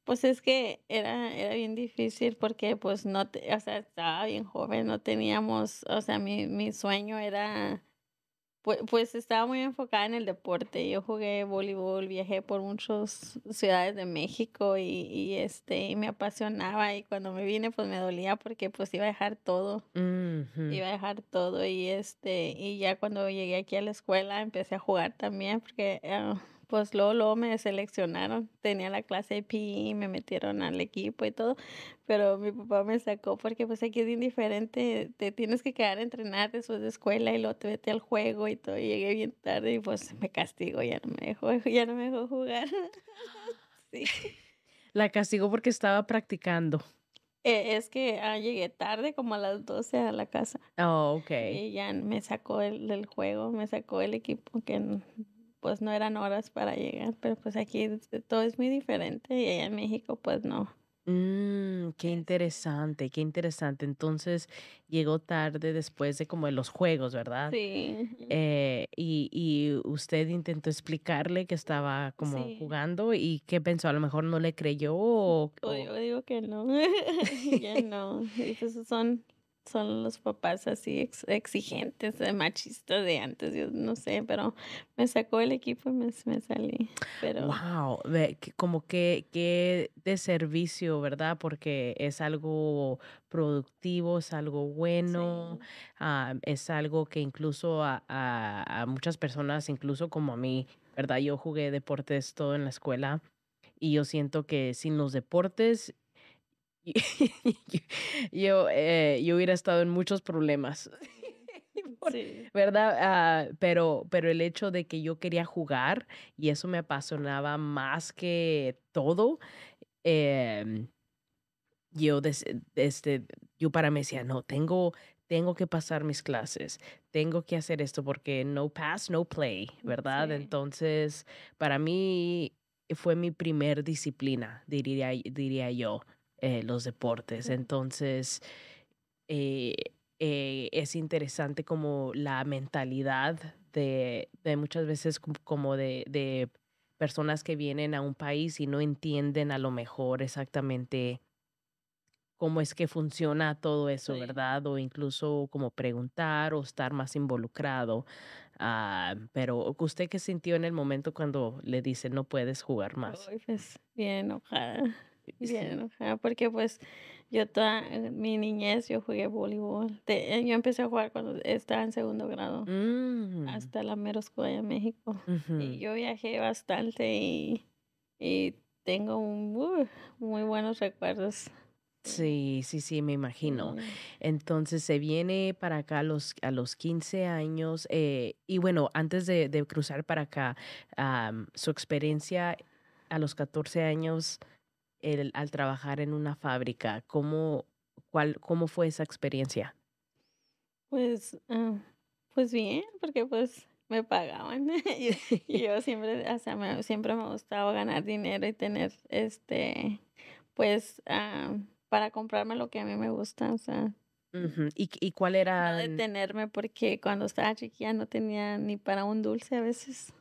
Pues es que era, bien difícil porque pues no, te, o sea, estaba bien joven, no teníamos, o sea, mi, sueño era, pues, estaba muy enfocada en el deporte. Yo jugué voleibol, viajé por muchas ciudades de México y, este, y me apasionaba y cuando me vine pues me dolía porque pues iba a dejar todo, iba a dejar todo y este, y ya cuando llegué aquí a la escuela empecé a jugar también porque... Ah, pues luego, luego me seleccionaron. Tenía la clase de PI, e, me metieron al equipo y todo, pero mi papá me sacó porque pues aquí es indiferente, te tienes que quedar a entrenar después de escuela y luego te vete al juego y todo. Y llegué bien tarde y pues me castigo, ya no me dejó, ya no me dejó jugar. sí. La castigó porque estaba practicando. E, es que ah, llegué tarde, como a las 12 a la casa. Oh, ok. Y ya me sacó el, del juego, me sacó el equipo que pues no eran horas para llegar, pero pues aquí eh, todo es muy diferente y allá en México pues no. Mm, qué interesante, qué interesante. Entonces llegó tarde después de como de los juegos, ¿verdad? Sí. Eh, y, usted intentó explicarle que estaba como jugando y qué pensó, a lo mejor no le creyó mm, o... Yo digo que no, ya no. esos pues, son son los papás así exigentes, machistas de antes, yo no sé, pero me sacó el equipo y me, salí. Pero... Wow, como que, que de servicio, ¿verdad? Porque es algo productivo, es algo bueno, ah, es algo que incluso a, a, a muchas personas, incluso como a mí, ¿verdad? Yo jugué deportes todo en la escuela y yo siento que sin los deportes yo, eh, yo hubiera estado en muchos problemas. ¿Verdad? Ah, pero, pero el hecho de que yo quería jugar y eso me apasionaba más que todo, em, yo, este, yo para mí decía, no, tengo, tengo que pasar mis clases, tengo que hacer esto porque no pass, no play, ¿verdad? Entonces, para mí fue mi primer disciplina, diría yo, eh, los deportes. Entonces, eh, eh, es interesante como la mentalidad de, muchas veces como de, personas que vienen a un país y no entienden a lo mejor exactamente cómo es que funciona todo eso, ¿verdad? O incluso como preguntar o estar más involucrado. Ah, pero usted qué sintió en el momento cuando le dicen no puedes jugar más. Pues, bien ojalá. Bien porque pues yo toda eh, mi niñez yo jugué voleibol. yo empecé a jugar cuando estaba en segundo grado, mm. hasta la mero escuela de México. Y yo viajé bastante y, tengo un, uh, muy buenos recuerdos. Sí, sí, sí, me imagino. Entonces se viene para acá a los, a los 15 años eh, y bueno, antes de, cruzar para acá, su experiencia a los 14 años el, al trabajar en una fábrica? ¿Cómo, cuál, cómo fue esa experiencia? Pues, ah, pues bien, porque pues me pagaban. y yo siempre, o sea, me, siempre me gustaba ganar dinero y tener, este, pues, ah, para comprarme lo que a mí me gusta, o sea. ¿Y, ¿Y, cuál era? de detenerme porque cuando estaba chiquilla no tenía ni para un dulce a veces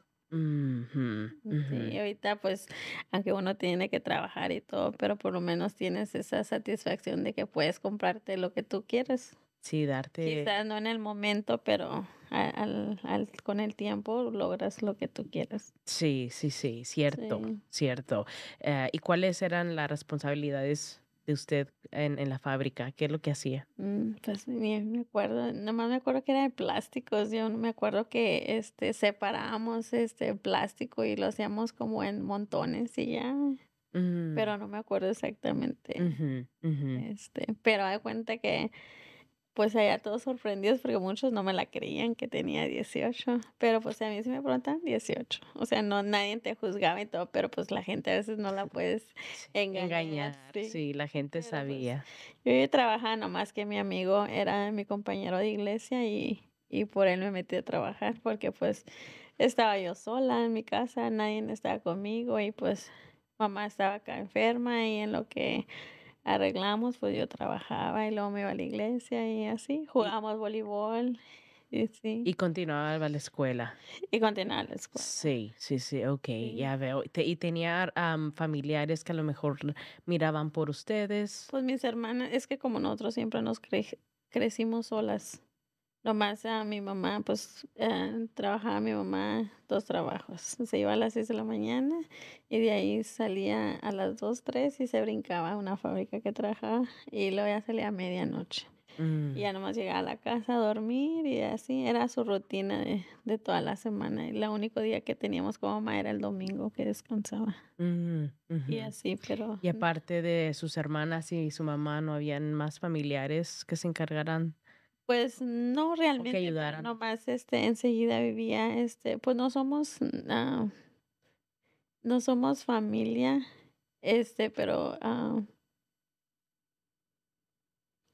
ahorita pues, aunque uno tiene que trabajar y todo, pero por lo menos tienes esa satisfacción de que puedes comprarte lo que tú quieres. Sí, darte. Quizás no en el momento, pero al, con el tiempo logras lo que tú quieres. Sí, sí, sí, cierto, cierto. Eh, ¿Y cuáles eran las responsabilidades de usted en, la fábrica? ¿Qué es lo que hacía? Mm, pues ni me acuerdo, nomás me acuerdo que era de plásticos, yo me acuerdo que este, separábamos este plástico y lo hacíamos como en montones y ya. Pero mm. no me acuerdo exactamente. Este, pero hay cuenta que pues allá todos sorprendidos porque muchos no me la creían que tenía 18, pero pues a mí sí me preguntan 18, o sea, no nadie te juzgaba y todo, pero pues la gente a veces no la puedes engañar. sí. la gente pues, sabía. yo trabajaba nomás que mi amigo era mi compañero de iglesia y, y por él me metí a trabajar porque pues estaba yo sola en mi casa, nadie estaba conmigo y pues mamá estaba acá enferma y en lo que arreglamos, pues yo trabajaba y luego me iba a la iglesia y así, jugamos voleibol. Y, sí. y continuaba la escuela. Y continuaba la escuela. Sí, sí, sí, ok, ya veo. y tenía familiares que a lo mejor miraban por ustedes. Pues mis hermanas, es que como nosotros siempre nos crecimos solas. Nomás a mi mamá, pues eh, trabajaba mi mamá dos trabajos. Se iba a las 6 de la mañana y de ahí salía a las 2, 3 y se brincaba a una fábrica que trabajaba y luego ya salía a medianoche. Y ya mm. nomás llegaba a la casa a dormir y así era su rutina de, de toda la semana. Y el único día que teníamos como mamá era el domingo que descansaba. Mm, y así, pero... Y aparte de sus hermanas y su mamá, ¿no habían más familiares que se encargaran pues no realmente. Nomás este, enseguida vivía, este, pues no somos, ah, no, somos familia, este, pero ah,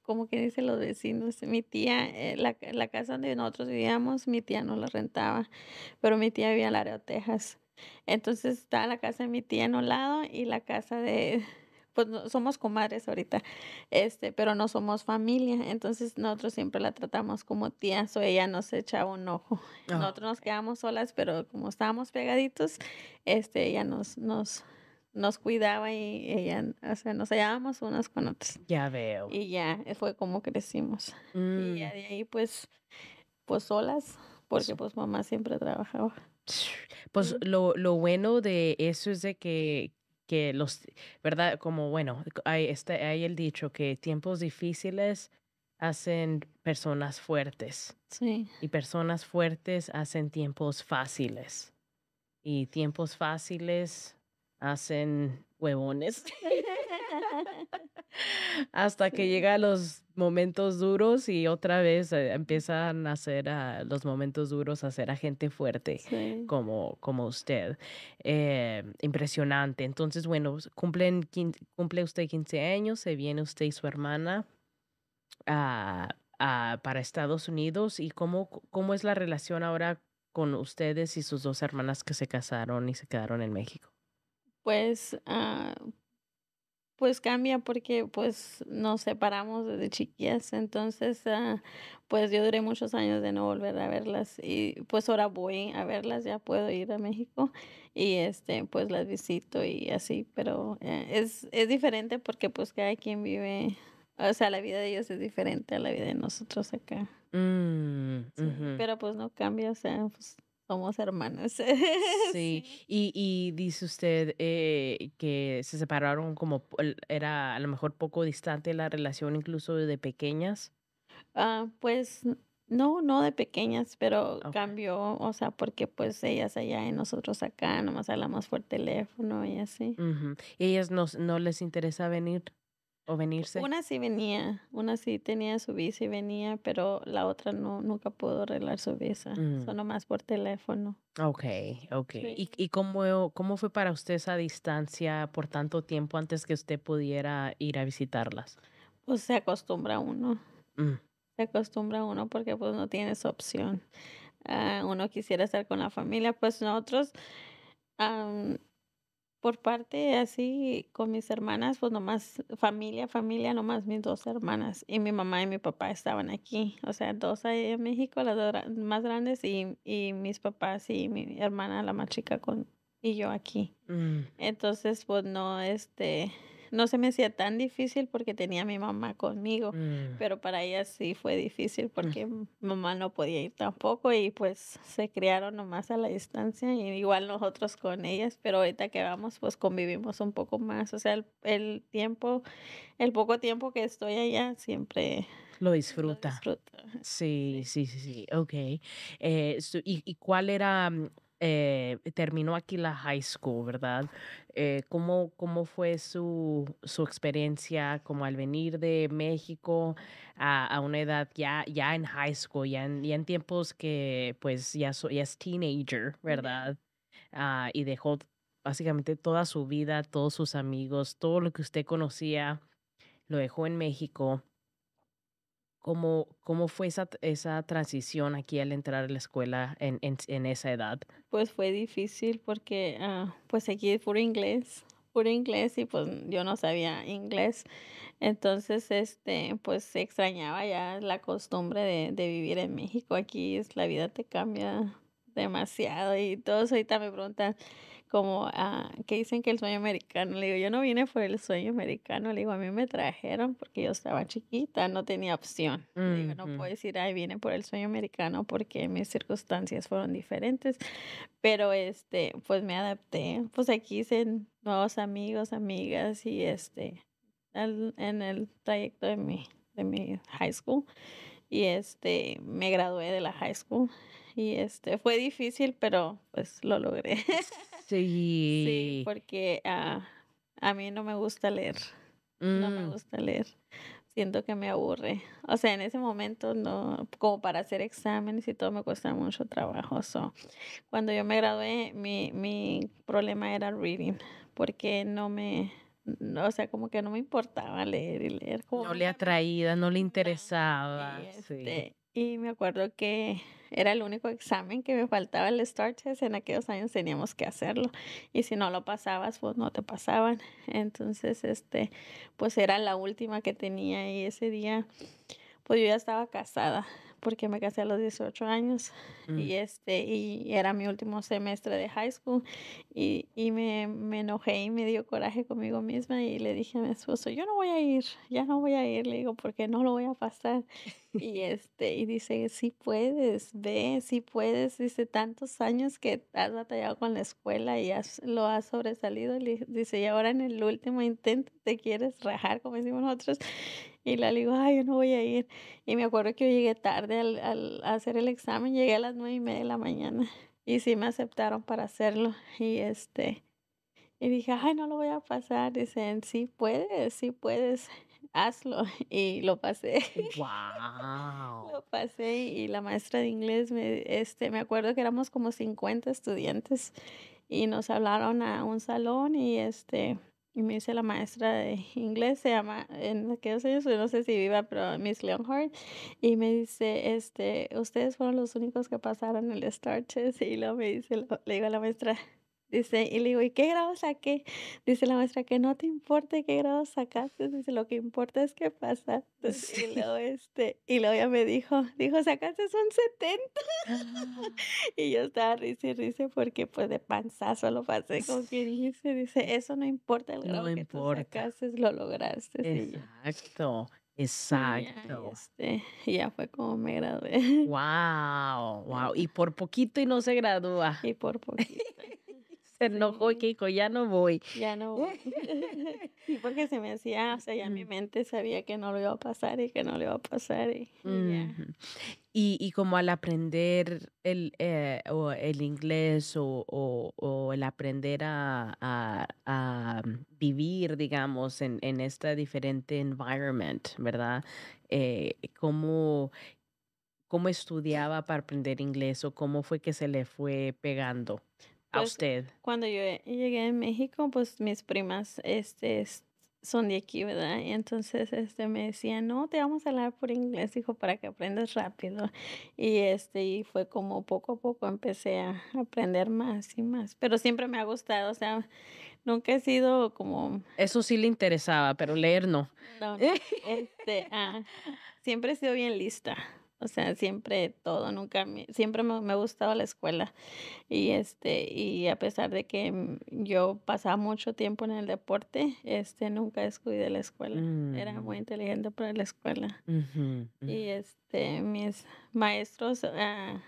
como que dicen los vecinos, mi tía, eh, la, la, casa donde nosotros vivíamos, mi tía no la rentaba, pero mi tía vivía en el área de Texas. Entonces estaba la casa de mi tía en un lado y la casa de, pues somos comadres ahorita, este, pero no somos familia, entonces nosotros siempre la tratamos como tía, o ella nos echaba un ojo. Ah. Nosotros nos quedamos solas, pero como estábamos pegaditos, este, ella nos, nos, nos cuidaba y ella, o sea, nos hallábamos unas con otras. Ya veo. Y ya eh, fue como crecimos. Y ya mm. de ahí, pues, pues solas, porque pues, pues mamá siempre trabajaba. Pues lo, lo bueno de eso es de que que los, ¿verdad? Como bueno, hay, este, hay el dicho que tiempos difíciles hacen personas fuertes. Sí. Y personas fuertes hacen tiempos fáciles. Y tiempos fáciles hacen huevones. Hasta que llega los momentos duros y otra vez eh, empiezan a hacer ah, los momentos duros, a ser a gente fuerte como, como usted. Eh, impresionante. Entonces, bueno, cumplen, cumple usted 15 años, se viene usted y su hermana para Estados Unidos. ¿Y cómo, cómo es la relación ahora con ustedes y sus dos hermanas que se casaron y se quedaron en México? pues, ah, pues cambia porque pues nos separamos desde chiquillas. Entonces, ah, pues yo duré muchos años de no volver a verlas y pues ahora voy a verlas, ya puedo ir a México y este, pues las visito y así, pero eh, es, es diferente porque pues cada quien vive, o sea, la vida de ellos es diferente a la vida de nosotros acá. Mm, pero pues no cambia, o sea, pues somos hermanos. sí, y, dice usted eh, que se separaron como era a lo mejor poco distante la relación incluso de pequeñas. Ah, pues no, no de pequeñas, pero cambió, o sea, porque pues ellas allá y nosotros acá, nomás hablamos por teléfono y así. ¿Y ellas no, no les interesa venir? o venirse. Una sí venía, una sí tenía su visa y venía, pero la otra no, nunca pudo arreglar su visa, mm. solo más por teléfono. Ok, ok. ¿Y, cómo, cómo fue para usted esa distancia por tanto tiempo antes que usted pudiera ir a visitarlas? Pues se acostumbra uno. Mm. Se acostumbra uno porque pues no tienes opción. Ah, uno quisiera estar con la familia, pues nosotros por parte así con mis hermanas, pues nomás familia, familia, nomás mis dos hermanas y mi mamá y mi papá estaban aquí, o sea, dos ahí en México, las dos más grandes y, y mis papás y mi hermana, la más chica, con, y yo aquí. Mm. Entonces, pues no, este, no se me hacía tan difícil porque tenía a mi mamá conmigo, mm. pero para ella sí fue difícil mm. porque mamá no podía ir tampoco y pues se criaron nomás a la distancia y igual nosotros con ellas, pero ahorita que vamos pues convivimos un poco más, o sea, el, tiempo, el poco tiempo que estoy allá siempre... Lo disfruta. Sí, sí, sí, sí, ok. Eh, y, ¿Y cuál era mm, eh, terminó aquí la high school, ¿verdad? Eh, ¿cómo, ¿cómo, fue su, su, experiencia como al venir de México a, una edad ya, ya en high school, ya en, tiempos que pues ya, es teenager, ¿verdad? Ah, y dejó básicamente toda su vida, todos sus amigos, todo lo que usted conocía, lo dejó en México ¿Cómo, fue esa, esa transición aquí al entrar a la escuela en, esa edad? Pues fue difícil porque ah, pues aquí es puro inglés, puro inglés y pues yo no sabía inglés. Entonces, este, pues extrañaba ya la costumbre de, vivir en México. Aquí es, la vida te cambia demasiado y todos ahorita me preguntan, como ah, que dicen que el sueño americano, le digo, yo no vine por el sueño americano, le digo, a mí me trajeron porque yo estaba chiquita, no tenía opción. le digo, no puedo decir, ay, vine por el sueño americano porque mis circunstancias fueron diferentes, pero este, pues me adapté, pues aquí hice nuevos amigos, amigas y este, en el trayecto de mi, de mi high school y este, me gradué de la high school y este, fue difícil, pero pues lo logré. Sí. porque ah, a mí no me gusta leer. No me mm. gusta leer. Siento que me aburre. O sea, en ese momento no, como para hacer exámenes y todo me cuesta mucho trabajo. cuando yo me gradué, mi, mi problema era reading, porque no me, o sea, como que no me importaba leer y leer. no le atraía, no le interesaba. sí. Este, y me acuerdo que era el único examen que me faltaba el Star En aquellos años teníamos que hacerlo. Y si no lo pasabas, pues no te pasaban. Entonces, este, pues era la última que tenía. Y ese día, pues yo ya estaba casada porque me casé a los 18 años mm. y este y era mi último semestre de high school y, y me, me, enojé y me dio coraje conmigo misma y le dije a mi esposo, yo no voy a ir, ya no voy a ir, le digo, porque no lo voy a pasar. y este y dice, sí puedes, ve, sí puedes, dice, tantos años que has batallado con la escuela y lo has sobresalido, dice, y ahora en el último intento te quieres rajar, como decimos nosotros. Y la digo, ay, yo no voy a ir. Y me acuerdo que yo llegué tarde al, al hacer el examen, llegué a las nueve y media de la mañana. Y sí me aceptaron para hacerlo. Y este, y dije, ay, no lo voy a pasar. Dicen, sí puedes, sí puedes, hazlo. Y lo pasé. ¡Wow! lo pasé y la maestra de inglés, me, este, me acuerdo que éramos como 50 estudiantes y nos hablaron a un salón y este, y me dice la maestra de inglés, se llama, en aquellos años, no sé si viva, pero Miss Leonhardt. Y me dice, este, ustedes fueron los únicos que pasaron el Star Test. Y luego me dice, le digo a la maestra, Dice, y le digo, ¿y qué grado saqué? Dice la maestra, que no te importe qué grado sacaste, dice, lo que importa es qué pasa. y, luego este, y luego ya me dijo, dijo, sacaste un 70. Ah. y yo estaba risa y risa porque pues de panzazo lo pasé, como que dice, dice, eso no importa el grado que importa. sacaste, lo lograste. Exacto. Exacto. Este, ya fue como me gradué. Wow, wow. Y por poquito y no se gradúa. Y por poquito se enojó que ya no voy. Ya no voy. y porque se me hacía, o sea, ya mi mente sabía que no lo iba a pasar y que no le iba a pasar. Y, y, y, como al aprender el, eh, o el inglés o, o, o el aprender a, a, a, vivir, digamos, en, en este diferente environment, ¿verdad? Eh, ¿Cómo cómo estudiaba para aprender inglés o cómo fue que se le fue pegando a pues, usted. Cuando yo llegué a México, pues mis primas este, son de aquí, ¿verdad? Y entonces este, me decían, no, te vamos a hablar por inglés, hijo, para que aprendas rápido. Y, este, y fue como poco a poco empecé a aprender más y más. Pero siempre me ha gustado, o sea, nunca he sido como... Eso sí le interesaba, pero leer no. Este, siempre he sido bien lista. O sea, siempre todo, nunca, siempre me, me, ha gustado la escuela. Y, este, y a pesar de que mm, yo pasaba mucho tiempo en el deporte, este, nunca descuidé la escuela. Era muy mm. inteligente para la escuela. Y este, mis maestros, ah,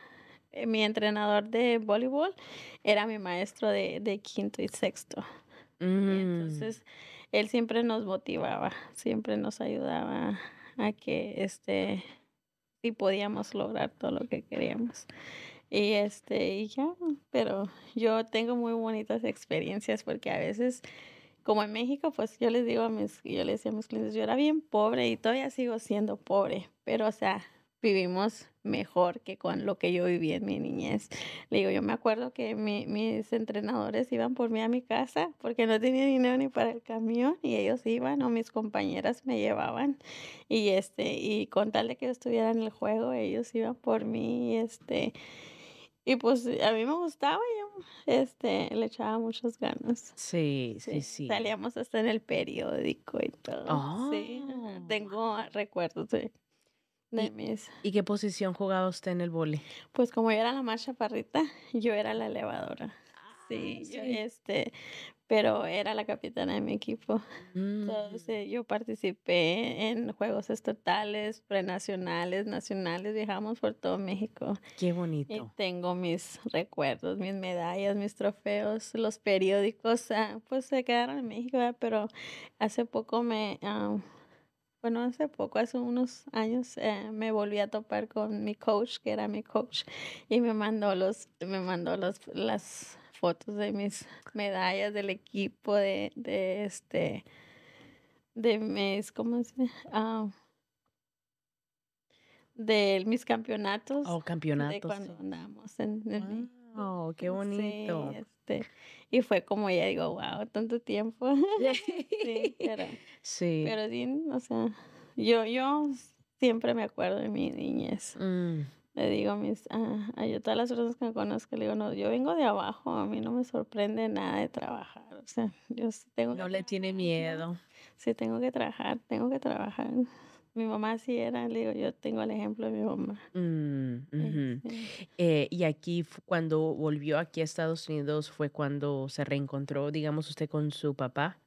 eh, mi entrenador de voleibol era mi maestro de, quinto y sexto. Mm. entonces, él siempre nos motivaba, siempre nos ayudaba a que este y podíamos lograr todo lo que queríamos. Y este, y ya, pero yo tengo muy bonitas experiencias porque a veces, como en México, pues yo les digo a mis, yo les decía a mis clientes, yo era bien pobre y todavía sigo siendo pobre, pero o sea, vivimos mejor que con lo que yo viví en mi niñez. Le digo, yo me acuerdo que mis entrenadores iban por mí a mi casa porque no tenía dinero ni para el camión y ellos iban o mis compañeras me llevaban y este y con tal de que yo estuviera en el juego ellos iban por mí y este y pues a mí me gustaba, yo este, le echaba muchas ganas. Sí, sí, sí. Salíamos hasta en el periódico y todo. Sí, ah. tengo recuerdos. Sí. ¿Y qué posición jugaba usted en el vole? Pues como yo era la marcha chaparrita, yo era la elevadora. Ah, sí, este, pero era la capitana de mi equipo. Mm. Entonces yo participé en juegos estatales, prenacionales, nacionales, viajamos por todo México. Qué bonito. Y tengo mis recuerdos, mis medallas, mis trofeos, los periódicos, ah, pues se quedaron en México, pero hace poco me... Ah, bueno, hace poco, hace unos años, eh, me volví a topar con mi coach, que era mi coach, y me mandó los, me mandó las fotos de mis medallas del equipo, de, de este, de mis, ¿cómo se ah, de mis campeonatos. Oh, campeonatos. De cuando andamos en, ah. Oh, qué bonito. este, y fue como ya digo, wow, tanto tiempo. sí, pero, sí. o sea, yo, yo siempre me acuerdo de mi niñez. Mm. Le digo a mis, ah, yo todas las personas que me conozco, le digo, no, yo vengo de abajo, a mí no me sorprende nada de trabajar. O sea, yo tengo. No le tiene miedo. Sí, tengo que trabajar, tengo que trabajar mi mamá sí era, le digo, yo tengo el ejemplo de mi mamá. Mm, este, eh, y aquí, cuando volvió aquí a Estados Unidos, fue cuando se reencontró, digamos, usted con su papá.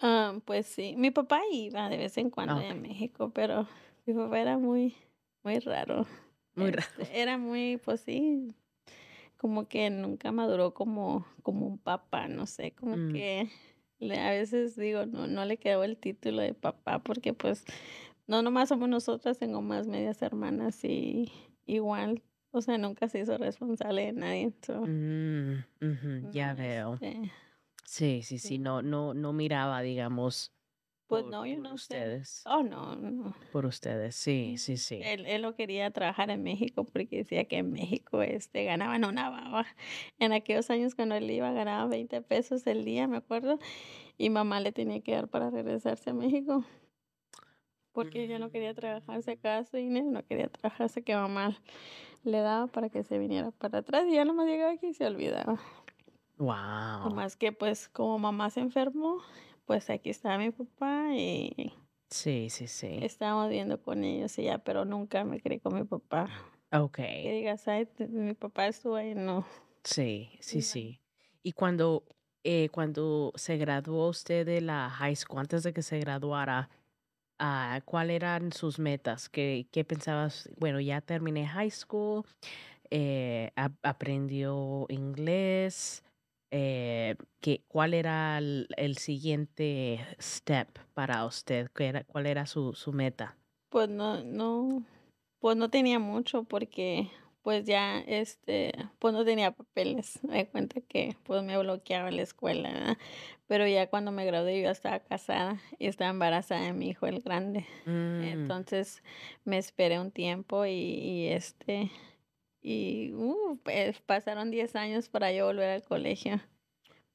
Ah, pues sí, mi papá iba de vez en cuando a ah, México, pero mi papá era muy, muy raro. Muy raro. Este, era muy, pues sí, como que nunca maduró como, como un papá, no sé, como mm. que a veces digo, no, no le quedó el título de papá porque pues no, nomás somos nosotras, tengo más medias hermanas y igual, o sea, nunca se hizo responsable de nadie. Mm, ya veo. Sí. sí, sí, no, no, no miraba, digamos. Pues no, yo no ustedes. Oh, no, no. Por ustedes, sí, sí, mm, sí. Él, él, lo quería trabajar en México porque decía que en México este, ganaban una baba. En aquellos años cuando él iba ganaba 20 pesos el día, me acuerdo, y mamá le tenía que dar para regresarse a México porque yo no mm. quería trabajarse acá, Inés no quería trabajarse, que mamá le daba para que se viniera para atrás y ya nomás llegaba aquí y se olvidaba. Wow. Más que pues como mamá se enfermó, pues aquí estaba mi papá y... Sí, sí, sí. Estábamos viendo con ellos y ya, pero nunca me crié con mi papá. Ok. Que digas, mi papá estuvo ahí, no. Sí, sí, sí. Y cuando, eh, cuando se graduó usted de la high school, antes de que se graduara, cuáles eran sus metas, ¿Qué, qué pensabas, bueno, ya terminé high school, eh, aprendió inglés, eh, cuál era el, siguiente step para usted, cuál era su, su meta. Pues no, no, pues no tenía mucho porque pues ya, este, pues no tenía papeles. Me di cuenta que pues me bloqueaba la escuela, Pero ya cuando me gradué yo estaba casada y estaba embarazada de mi hijo el grande. Mm. Entonces me esperé un tiempo y, este, y uh, pues, pasaron 10 años para yo volver al colegio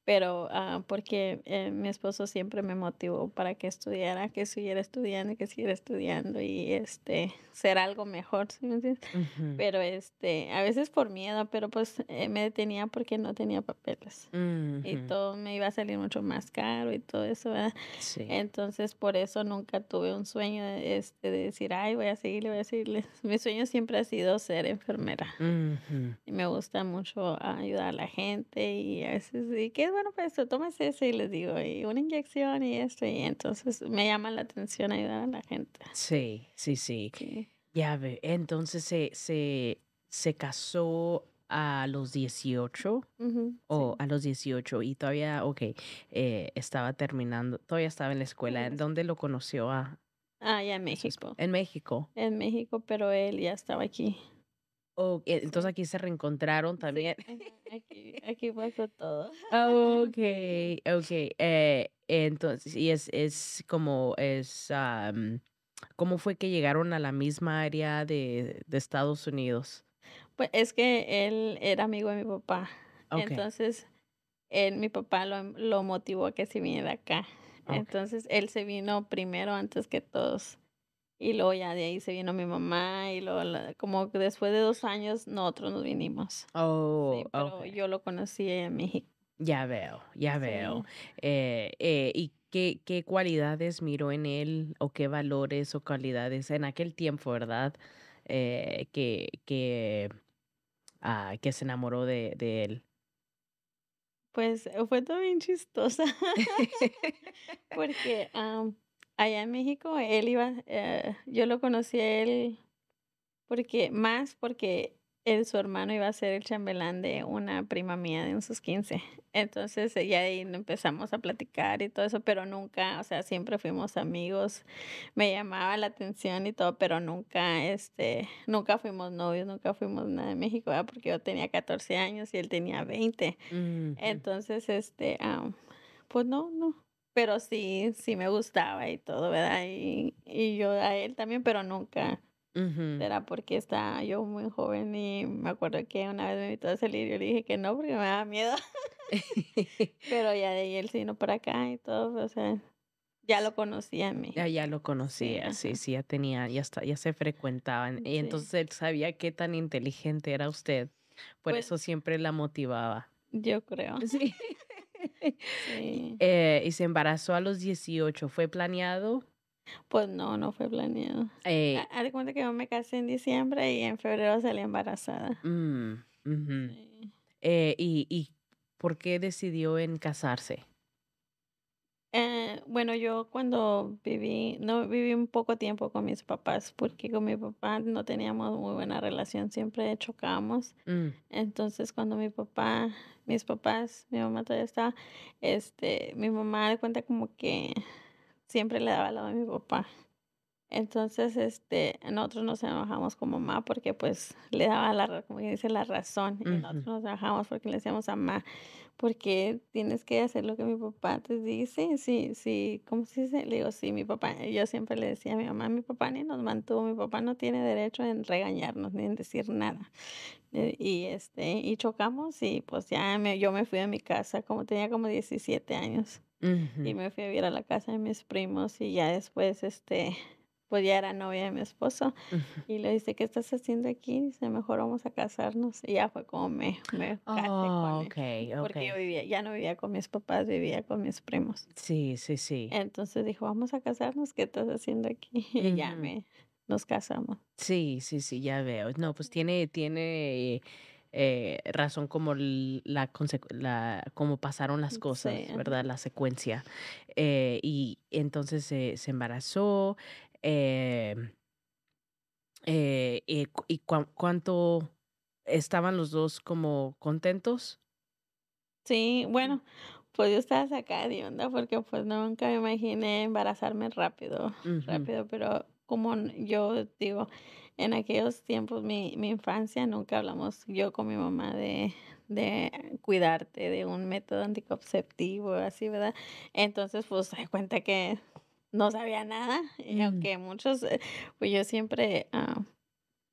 pero ah, porque eh, mi esposo siempre me motivó para que estudiara, que siguiera estudiando, que siguiera estudiando y este ser algo mejor, ¿sí me entiendes? Pero este, a veces por miedo, pero pues eh, me detenía porque no tenía papeles y todo me iba a salir mucho más caro y todo eso, Entonces por eso nunca tuve un sueño de, este, de decir, ay, voy a seguirle, voy a seguirle. Mi sueño siempre ha sido ser enfermera. Y me gusta mucho ayudar a la gente y a veces, sí qué bueno, pues tómese ese y les digo, y una inyección y esto, y entonces me llama la atención ayudar a la gente. Sí, sí, sí. Ya ve, entonces se, se, casó a los 18 o a los 18 y todavía, ok, eh, estaba terminando, todavía estaba en la escuela. ¿En dónde lo conoció a? Ah, ya en México. En México. En México, pero él ya estaba aquí entonces aquí se reencontraron también. Aquí, aquí pasó todo. Ah, ok, ok. Eh, entonces, y es, es como, es, ¿cómo fue que llegaron a la misma área de, Estados Unidos? Pues es que él era amigo de mi papá. Entonces, mi papá lo, motivó a que se viniera acá. Entonces, él se vino primero antes que todos. Y luego ya de ahí se vino mi mamá y luego como después de dos años nosotros nos vinimos. Oh, pero yo lo conocí en México. Ya veo, ya veo. Eh, eh, ¿Y qué, qué cualidades miró en él o qué valores o cualidades en aquel tiempo, verdad? Eh, que, que, ah, que se enamoró de, de él. Pues eh, fue todo bien chistosa. Porque allá en México, él iba, eh, yo lo conocí a él porque, más porque él, su hermano iba a ser el chambelán de una prima mía de sus 15. Entonces ya ahí empezamos a platicar y todo eso, pero nunca, o sea, siempre fuimos amigos, me llamaba la atención y todo, pero nunca, este, nunca fuimos novios, nunca fuimos nada de México, porque yo tenía 14 años y él tenía 20. Entonces, este, pues no, no, pero sí, sí me gustaba y todo, ¿verdad? Y, y yo a él también, pero nunca. Era porque estaba yo muy joven y me acuerdo que una vez me invitó a salir y yo le dije que no porque me daba miedo. pero ya de ahí él se vino para acá y todo, o sea, ya lo conocía a mí. Ya, ah, ya lo conocía, sí, sí, ya tenía, ya, está, ya se frecuentaban. Y entonces él sabía qué tan inteligente era usted. Por pues eso siempre la motivaba. Yo creo. Sí. Eh, y se embarazó a los 18. ¿Fue planeado? Pues no, no fue planeado. Eh. Haz de cuenta que yo me casé en diciembre y en febrero salí embarazada. Mm, eh, y, ¿Y por qué decidió en casarse? Eh, bueno, yo cuando viví, no viví un poco tiempo con mis papás porque con mi papá no teníamos muy buena relación, siempre chocábamos. Mm. Entonces, cuando mi papá, mis papás, mi mamá todavía estaba este, mi mamá de cuenta como que siempre le daba lado a mi papá. Entonces, este, nosotros nos enojamos con mamá porque pues le daba la, como dice, la razón. Y nosotros nos enojamos porque le decíamos a mamá, porque tienes que hacer lo que mi papá te dice. Sí, sí, ¿cómo se dice? Le digo, sí, mi papá, yo siempre le decía a mi mamá, mi papá ni nos mantuvo, mi papá no tiene derecho en regañarnos ni en decir nada. Eh, y este, y chocamos y pues ya yo me fui a mi casa, como tenía como 17 años. Y me fui a vivir a la casa de mis primos y ya después, este, pues ya era novia de mi esposo. Y le dice, ¿qué estás haciendo aquí? Dice, mejor vamos a casarnos. Y ya fue como me, me con oh, él. Porque yo vivía, ya no vivía con mis papás, vivía con mis primos. Sí, sí, sí. Entonces dijo, vamos a casarnos, ¿qué estás haciendo aquí? Y ya me, nos casamos. Sí, sí, sí, ya veo. No, pues tiene, tiene... Eh, razón como la, la como pasaron las cosas, ¿verdad? La secuencia. Eh, y entonces se embarazó, Em, eh, y, cuánto estaban los dos como contentos. Sí, mm. bueno, pues yo estaba sacada de onda porque pues nunca me imaginé embarazarme rápido, rápido, pero como yo digo, en aquellos tiempos, mi, mi infancia, nunca hablamos yo con mi mamá de, de cuidarte de un método anticonceptivo, así, ¿verdad? Entonces, pues, se cuenta que no sabía nada, y mm. aunque muchos, eh, pues yo siempre, ah,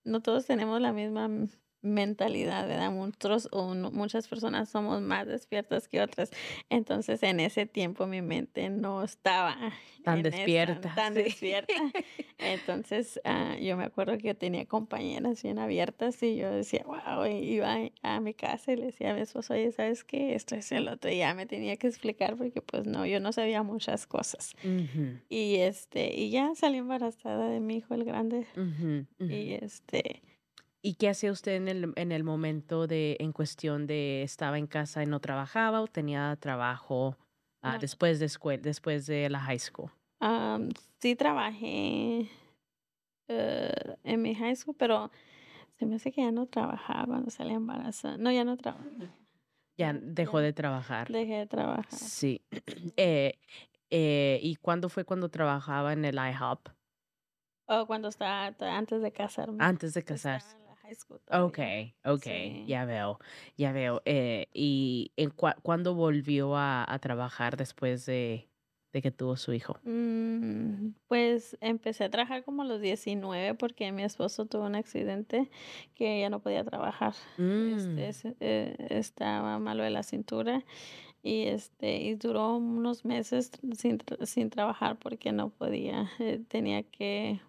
no todos tenemos la misma mm, mentalidad, de Muchos o muchas personas somos más despiertas que otras. Entonces, en ese tiempo mi mente no estaba tan despierta. tan despierta. Entonces, ah, yo me acuerdo que yo tenía compañeras bien abiertas y yo decía, wow, iba a mi casa y le decía a mi esposo, oye, ¿sabes qué? Esto es el otro. Y ya me tenía que explicar porque pues no, yo no sabía muchas cosas. Y este, y ya salí embarazada de mi hijo el grande. y este ¿Y qué hacía usted en el, en el momento de, en cuestión de estaba en casa y no trabajaba o tenía trabajo ah, después de escuela, después de la high school? Ah, sí trabajé eh, en mi high school, pero se me hace que ya no trabajaba cuando salí embarazada. No, ya no trabajaba. Ya dejó de trabajar. Dejé de trabajar. Sí. Eh, eh, ¿Y cuándo fue cuando trabajaba en el IHOP? Oh, cuando estaba antes de casarme. Antes de casarse. Ok, ok, Okay, okay, ya veo, ya veo. Eh, ¿Y en cuándo volvió a, trabajar después de, que tuvo su hijo? Mm, pues empecé a trabajar como a los 19 porque mi esposo tuvo un accidente que ya no podía trabajar. Este, mm. eh, estaba malo de la cintura y este y duró unos meses sin, sin trabajar porque no podía eh, tenía que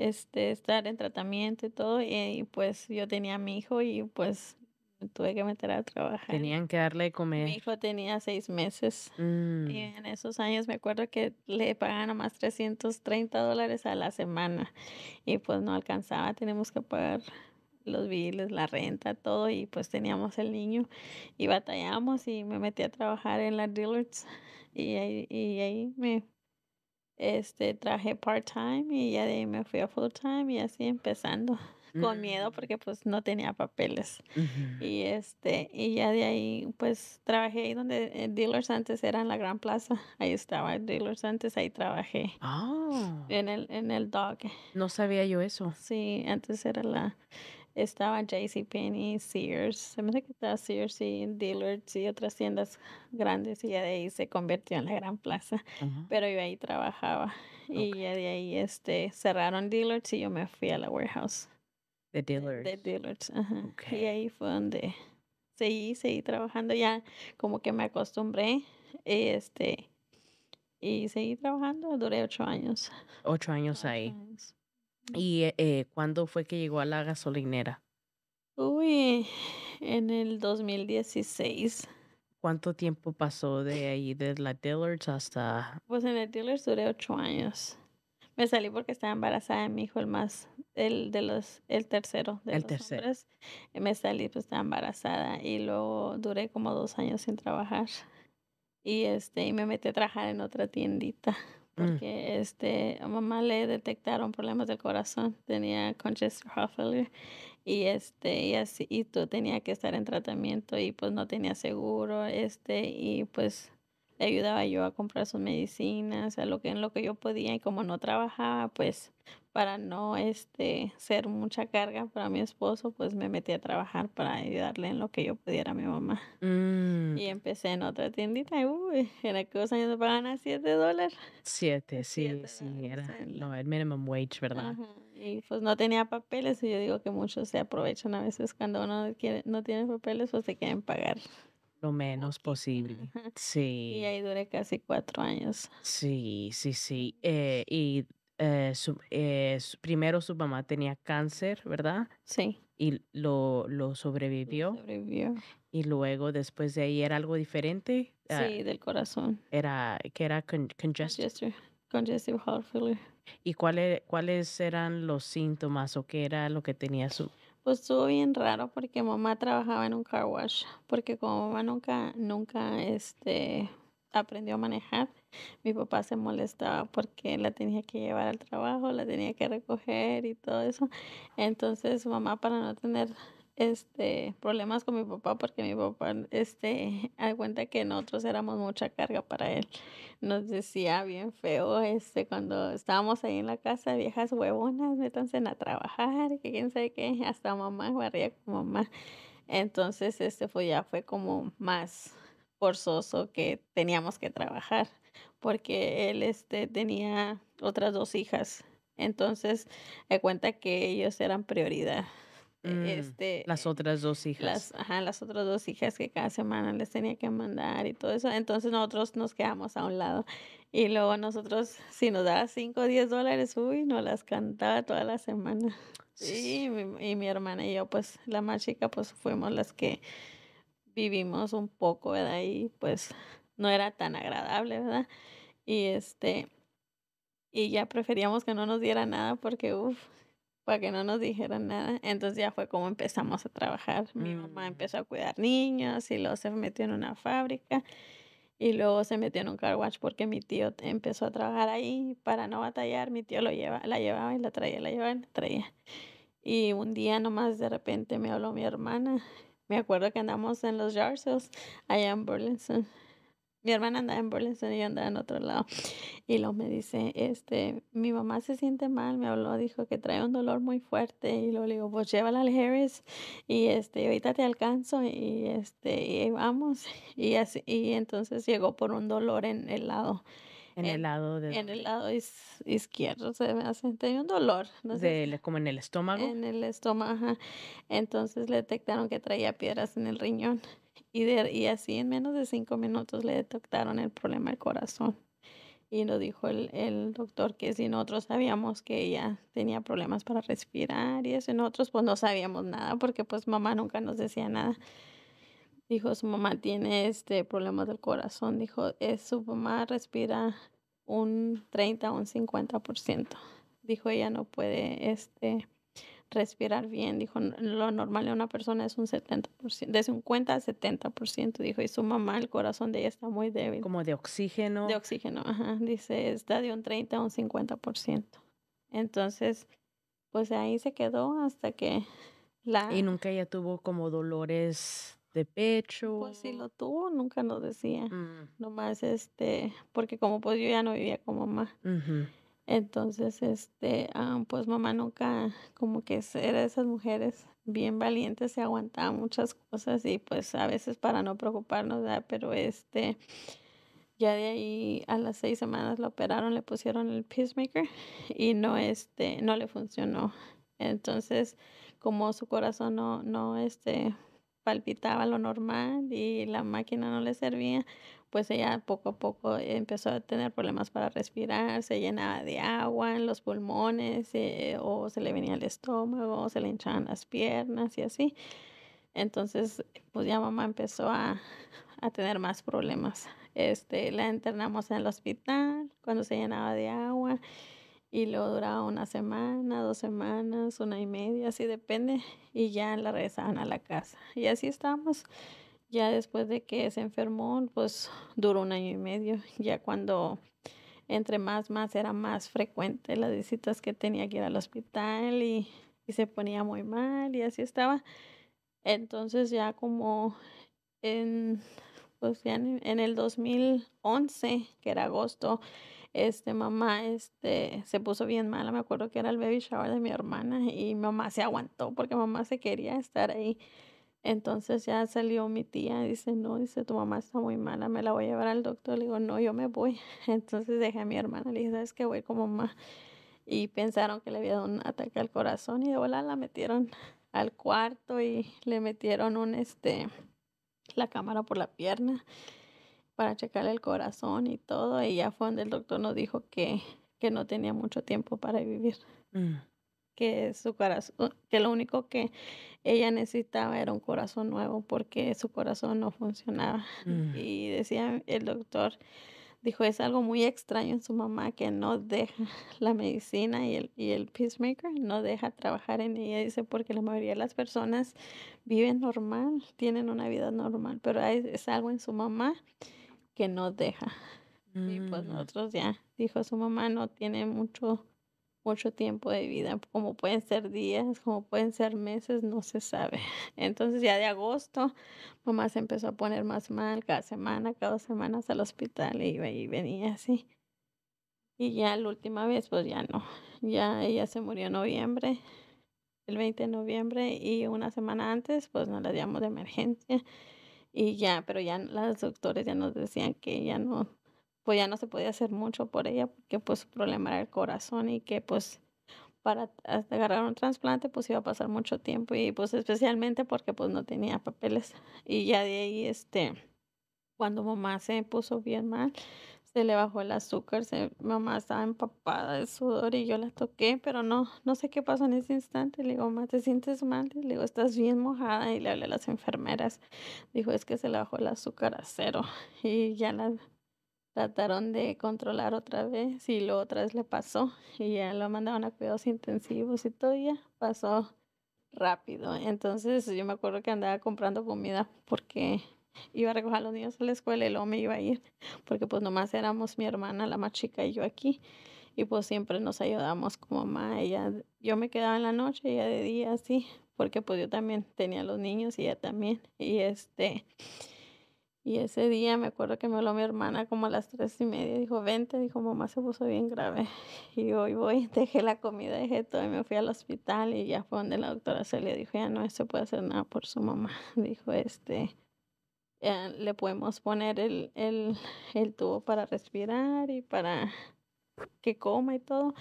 este, estar en tratamiento y todo, y, pues yo tenía a mi hijo y pues me tuve que meter a trabajar. Tenían que darle de comer. Mi hijo tenía seis meses y mm. en esos años me acuerdo que le pagaban más 330 dólares a la semana y pues no alcanzaba, tenemos que pagar los biles, la renta, todo y pues teníamos el niño y batallamos y me metí a trabajar en la Dillard's y ahí, y ahí me este, traje part-time y ya de ahí me fui a full-time y así empezando con mm. miedo porque pues no tenía papeles. Y este, y ya de ahí pues trabajé ahí donde Dealers antes era en la Gran Plaza, ahí estaba Dealers antes, ahí trabajé. Ah. En el, en el dog. No sabía yo eso. Sí, antes era la estaba JCPenney, Sears, se me hace que estaba Sears y Dillard's y otras tiendas grandes y ya de ahí se convirtió en la Gran Plaza, pero yo ahí trabajaba y ya de ahí este, cerraron Dillard's y yo me fui a la warehouse. De Dillard's. De Dillard's, Y ahí fue donde seguí, seguí trabajando, ya como que me acostumbré y este, y seguí trabajando, duré ocho años. Ocho años ahí. ¿Y eh, eh, cuándo fue que llegó a la gasolinera? Uy, en el 2016. ¿Cuánto tiempo pasó de ahí, de la Dillard's hasta...? Pues en el Dillard's duré ocho años. Me salí porque estaba embarazada de mi hijo, el más, el de los, el tercero de el los tercero. hombres. Me salí, porque estaba embarazada y luego duré como dos años sin trabajar. Y este, y me metí a trabajar en otra tiendita. Mm. porque este, a mamá le detectaron problemas del corazón, tenía congestive heart failure y este y así y tú tenía que estar en tratamiento y pues no tenía seguro, este y pues le ayudaba yo a comprar sus medicinas, a lo que en lo que yo podía y como no trabajaba, pues para no este, ser mucha carga para mi esposo, pues me metí a trabajar para ayudarle en lo que yo pudiera a mi mamá. Mm. Y empecé en otra tiendita y uy, en aquellos años me pagaban a 7 dólares. 7, sí, sí, era el minimum wage, ¿verdad? Y pues no tenía papeles y yo digo que muchos se aprovechan a veces cuando uno quiere, no tiene papeles, pues se quieren pagar. Lo menos posible. Sí. Y ahí duré casi cuatro años. Sí, sí, sí. Eh, y eh, eh, su, primero su mamá tenía cáncer, ¿verdad? Sí. Y lo, sobrevivió. sobrevivió. Y luego después de ahí era algo diferente. Ah, sí, del corazón. Era, que era congestive. heart failure. ¿Y cuáles cuáles eran los síntomas o qué era lo que tenía su... Pues estuvo bien raro porque mamá trabajaba en un car wash, porque como mamá nunca, nunca, este, aprendió a manejar, mi papá se molestaba porque la tenía que llevar al trabajo, la tenía que recoger y todo eso. Entonces, mamá, para no tener este problemas con mi papá porque mi papá este a cuenta que nosotros éramos mucha carga para él nos decía bien feo este cuando estábamos ahí en la casa viejas huevonas métanse a trabajar que quién sabe qué hasta mamá barría con mamá entonces este fue ya fue como más forzoso que teníamos que trabajar porque él este, tenía otras dos hijas. Entonces, me cuenta que ellos eran prioridad. E, mm, este, las eh, otras dos hijas. Las, ajá, las otras dos hijas que cada semana les tenía que mandar y todo eso. Entonces nosotros nos quedamos a un lado. Y luego nosotros, si nos daba 5 o 10 dólares, uy, nos las cantaba toda la semana. Sí, y, mi, y mi hermana y yo, pues la más chica, pues fuimos las que vivimos un poco, ¿verdad? Y pues no era tan agradable, ¿verdad? Y este, y ya preferíamos que no nos diera nada porque, uff, para que no nos dijeran nada. Entonces ya fue como empezamos a trabajar. Mi mamá mm. empezó a cuidar niños y luego se metió en una fábrica y luego se metió en un car wash porque mi tío empezó a trabajar ahí para no batallar. Mi tío lo lleva, la llevaba y la traía, la llevaba y la traía. Y un día nomás de repente me habló mi hermana. Me acuerdo que andamos en los yard allá en Burlington mi hermana andaba en Burlington y yo andaba en otro lado. Y luego me dice, este, mi mamá se siente mal, me habló, dijo que trae un dolor muy fuerte. Y luego le digo, pues llévala al Harris y este, ahorita te alcanzo y este, vamos. Y así, entonces llegó por un dolor en el lado. En, eh, el lado de... En el lado izquierdo se me hace, tenía un dolor. de, como en el estómago. En el estómago, Entonces le detectaron que traía piedras en el riñón. Y, así en menos de cinco minutos le detectaron el problema del corazón. Y nos dijo el, doctor que si nosotros sabíamos que ella tenía problemas para respirar y eso, nosotros pues no sabíamos nada porque pues mamá nunca nos decía nada. Dijo, su mamá tiene este problema del corazón. Dijo, es, eh, su mamá respira un 30 o un 50%. Dijo, ella no puede este, respirar bien. Dijo, lo normal de una persona es un 70%, de 50 a 70%, dijo, y su mamá, el corazón de ella está muy débil. Como de oxígeno. De oxígeno, ajá. Dice, está de un 30 a un 50%. Entonces, pues ahí se quedó hasta que la... Y nunca ella tuvo como dolores de pecho. Pues sí lo tuvo, nunca lo decía. No mm. Nomás este, porque como pues yo ya no vivía con mamá. Entonces, este, ah, pues mamá nunca, como que era de esas mujeres bien valientes, se aguantaba muchas cosas y pues a veces para no preocuparnos, ¿verdad? Pero este, ya de ahí a las seis semanas lo operaron, le pusieron el Peacemaker y no, este, no le funcionó. Entonces, como su corazón no, no, este, palpitaba lo normal y la máquina no le servía, pues ella poco a poco empezó a tener problemas para respirar, se llenaba de agua en los pulmones eh, o se le venía el estómago o se le hinchaban las piernas y así. Entonces, pues ya mamá empezó a, tener más problemas. Este, la internamos en el hospital cuando se llenaba de agua y luego duraba una semana, dos semanas, una y media, así depende, y ya la regresaban a la casa. Y así estábamos. Ya después de que se enfermó, pues duró un año y medio. Ya cuando entre más, más era más frecuente las visitas que tenía que ir al hospital y, y se ponía muy mal y así estaba. Entonces ya como en, pues ya en el 2011, que era agosto, este mamá este se puso bien mala, me acuerdo que era el baby shower de mi hermana y mamá se aguantó porque mamá se quería estar ahí. Entonces ya salió mi tía, dice, no, dice, tu mamá está muy mala, me la voy a llevar al doctor. Le digo, no, yo me voy. Entonces dejé a mi hermana, le dije, ¿sabes que Voy con mamá. Y pensaron que le había dado un ataque al corazón y de volar la metieron al cuarto y le metieron un, este, la cámara por la pierna para checarle el corazón y todo. Y ya fue donde el doctor nos dijo que, que no tenía mucho tiempo para vivir. Mm. Que su corazón, que lo único que ella necesitaba era un corazón nuevo porque su corazón no funcionaba. Mm. Y decía el doctor, dijo, es algo muy extraño en su mamá que no deja la medicina y el, y el peacemaker, no deja trabajar en ella. Dice, porque la mayoría de las personas viven normal, tienen una vida normal, pero hay, es algo en su mamá que no deja. Y pues mm. nosotros ya, dijo su mamá, no tiene mucho, mucho tiempo de vida, como pueden ser días, como pueden ser meses, no se sabe. Entonces ya de agosto, mamá se empezó a poner más mal cada semana, cada dos semanas al hospital, iba y venía así. Y ya la última vez, pues ya no, ya ella se murió en noviembre, el 20 de noviembre, y una semana antes, pues nos la llamamos de emergencia y ya, pero ya los doctores ya nos decían que ya no, pues ya no se podía hacer mucho por ella porque pues su problema era el corazón y que pues para agarrar un trasplante pues iba a pasar mucho tiempo y pues especialmente porque pues no tenía papeles y ya de ahí este cuando mamá se puso bien mal se le bajó el azúcar, se, mamá estaba empapada de sudor y yo la toqué, pero no, no sé qué pasó en ese instante. Le digo, mamá, ¿te sientes mal? Le digo, estás bien mojada y le hablé a las enfermeras. Dijo, es que se le bajó el azúcar a cero y ya la trataron de controlar otra vez y luego otra vez le pasó y ya lo mandaron a cuidados intensivos y todo ya pasó rápido. Entonces yo me acuerdo que andaba comprando comida porque iba a recoger a los niños a la escuela y luego me iba a ir, porque pues nomás éramos mi hermana, la más chica y yo aquí. Y pues siempre nos ayudamos como mamá. Ella, yo me quedaba en la noche, ella de día así, porque pues yo también tenía los niños y ella también. Y este, y ese día me acuerdo que me habló mi hermana como a las tres y media, dijo, vente, dijo, mamá se puso bien grave. Y hoy voy, dejé la comida, dejé todo y me fui al hospital y ya fue donde la doctora Celia dijo, ya no se puede hacer nada por su mamá. Dijo, este, eh, le podemos poner el, tubo para respirar y para que coma y todo.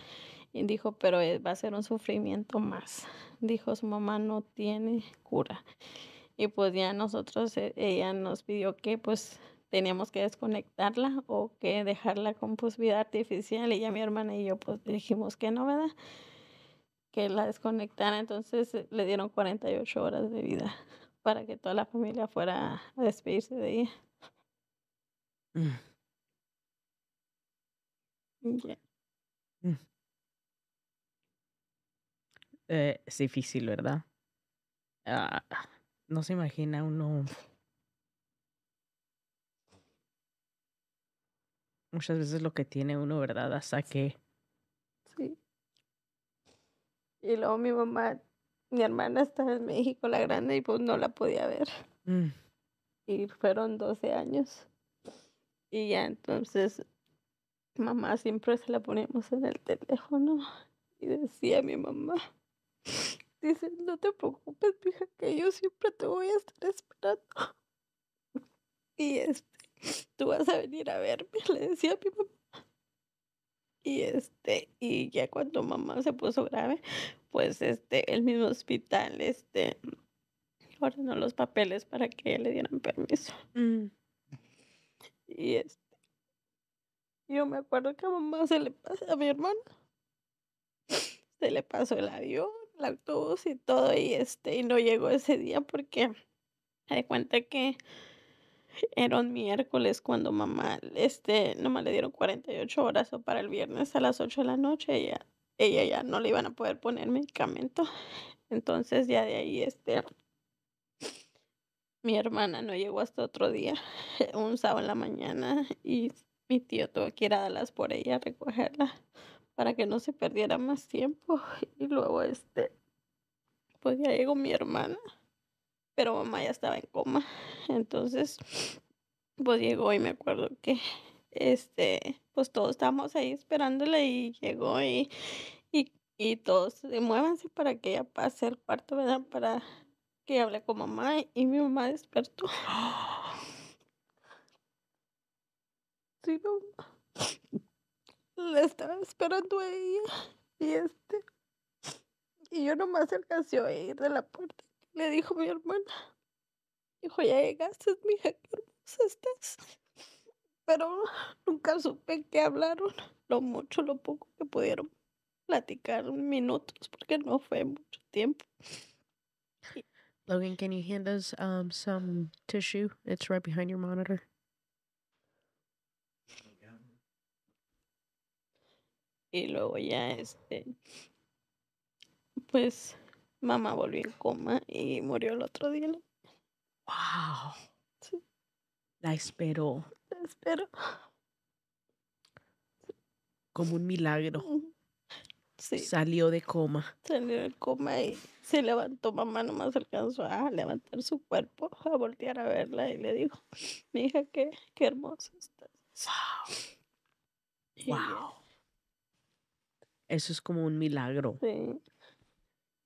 Y dijo, pero eh, va a ser un sufrimiento más. Dijo, su mamá no tiene cura. Y pues ya nosotros, eh, ella nos pidió que pues teníamos que desconectarla o que dejarla con pues vida artificial. Y ya mi hermana y yo pues dijimos que no, ¿verdad? Que la desconectara. Entonces le dieron 48 horas de vida para que toda la familia fuera a despedirse de ella. Mm. Mm. Eh, es difícil, ¿verdad? Ah, no se imagina uno muchas veces lo que tiene uno, ¿verdad? Hasta que... Sí. Y luego mi mamá mi hermana estaba en México, la grande, y pues no la podía ver. Mm. Y fueron 12 años. Y ya entonces, mamá siempre se la ponemos en el teléfono y decía mi mamá, dice, no te preocupes, hija, que yo siempre te voy a estar esperando. Y este, tú vas a venir a verme, le decía mi mamá. Y este, y ya cuando mamá se puso grave, pues este, el mismo hospital este, ordenó los papeles para que le dieran permiso. Mm. Y este, yo me acuerdo que a mamá se le pasó a mi hermana, se le pasó el avión, el autobús y todo, y este, y no llegó ese día porque me di cuenta que era un miércoles cuando mamá, este, nomás le dieron 48 horas o para el viernes a las 8 de la noche, ya ella ya no le iban a poder poner medicamento. Entonces ya de ahí este mi hermana no llegó hasta otro día, un sábado en la mañana y mi tío tuvo que ir a darlas por ella a recogerla para que no se perdiera más tiempo y luego este pues ya llegó mi hermana, pero mamá ya estaba en coma. Entonces pues llegó y me acuerdo que este pues todos estábamos ahí esperándole y llegó y, y, y todos muévanse para que ella pase al el cuarto, ¿verdad? Para que hable con mamá y mi mamá despertó. Sí, mamá. Le estaba esperando a ella y este. Y yo nomás alcancé a ir de la puerta. Le dijo mi hermana. Dijo, ya llegaste, mija, qué hermosa estás pero nunca supe qué hablaron, lo mucho, lo poco que pudieron platicar minutos porque no fue mucho tiempo. Logan, can you hand us um, some tissue? It's right behind your monitor. Y luego ya este pues mamá volvió en coma y murió el otro día. Wow. La esperó espero. Como un milagro. Mm. Salió de coma. Salió de coma y se levantó. Mamá más alcanzó a levantar su cuerpo, a voltear a verla y le dijo, mi hija, qué, qué hermosa estás. Wow. Eso es como un milagro.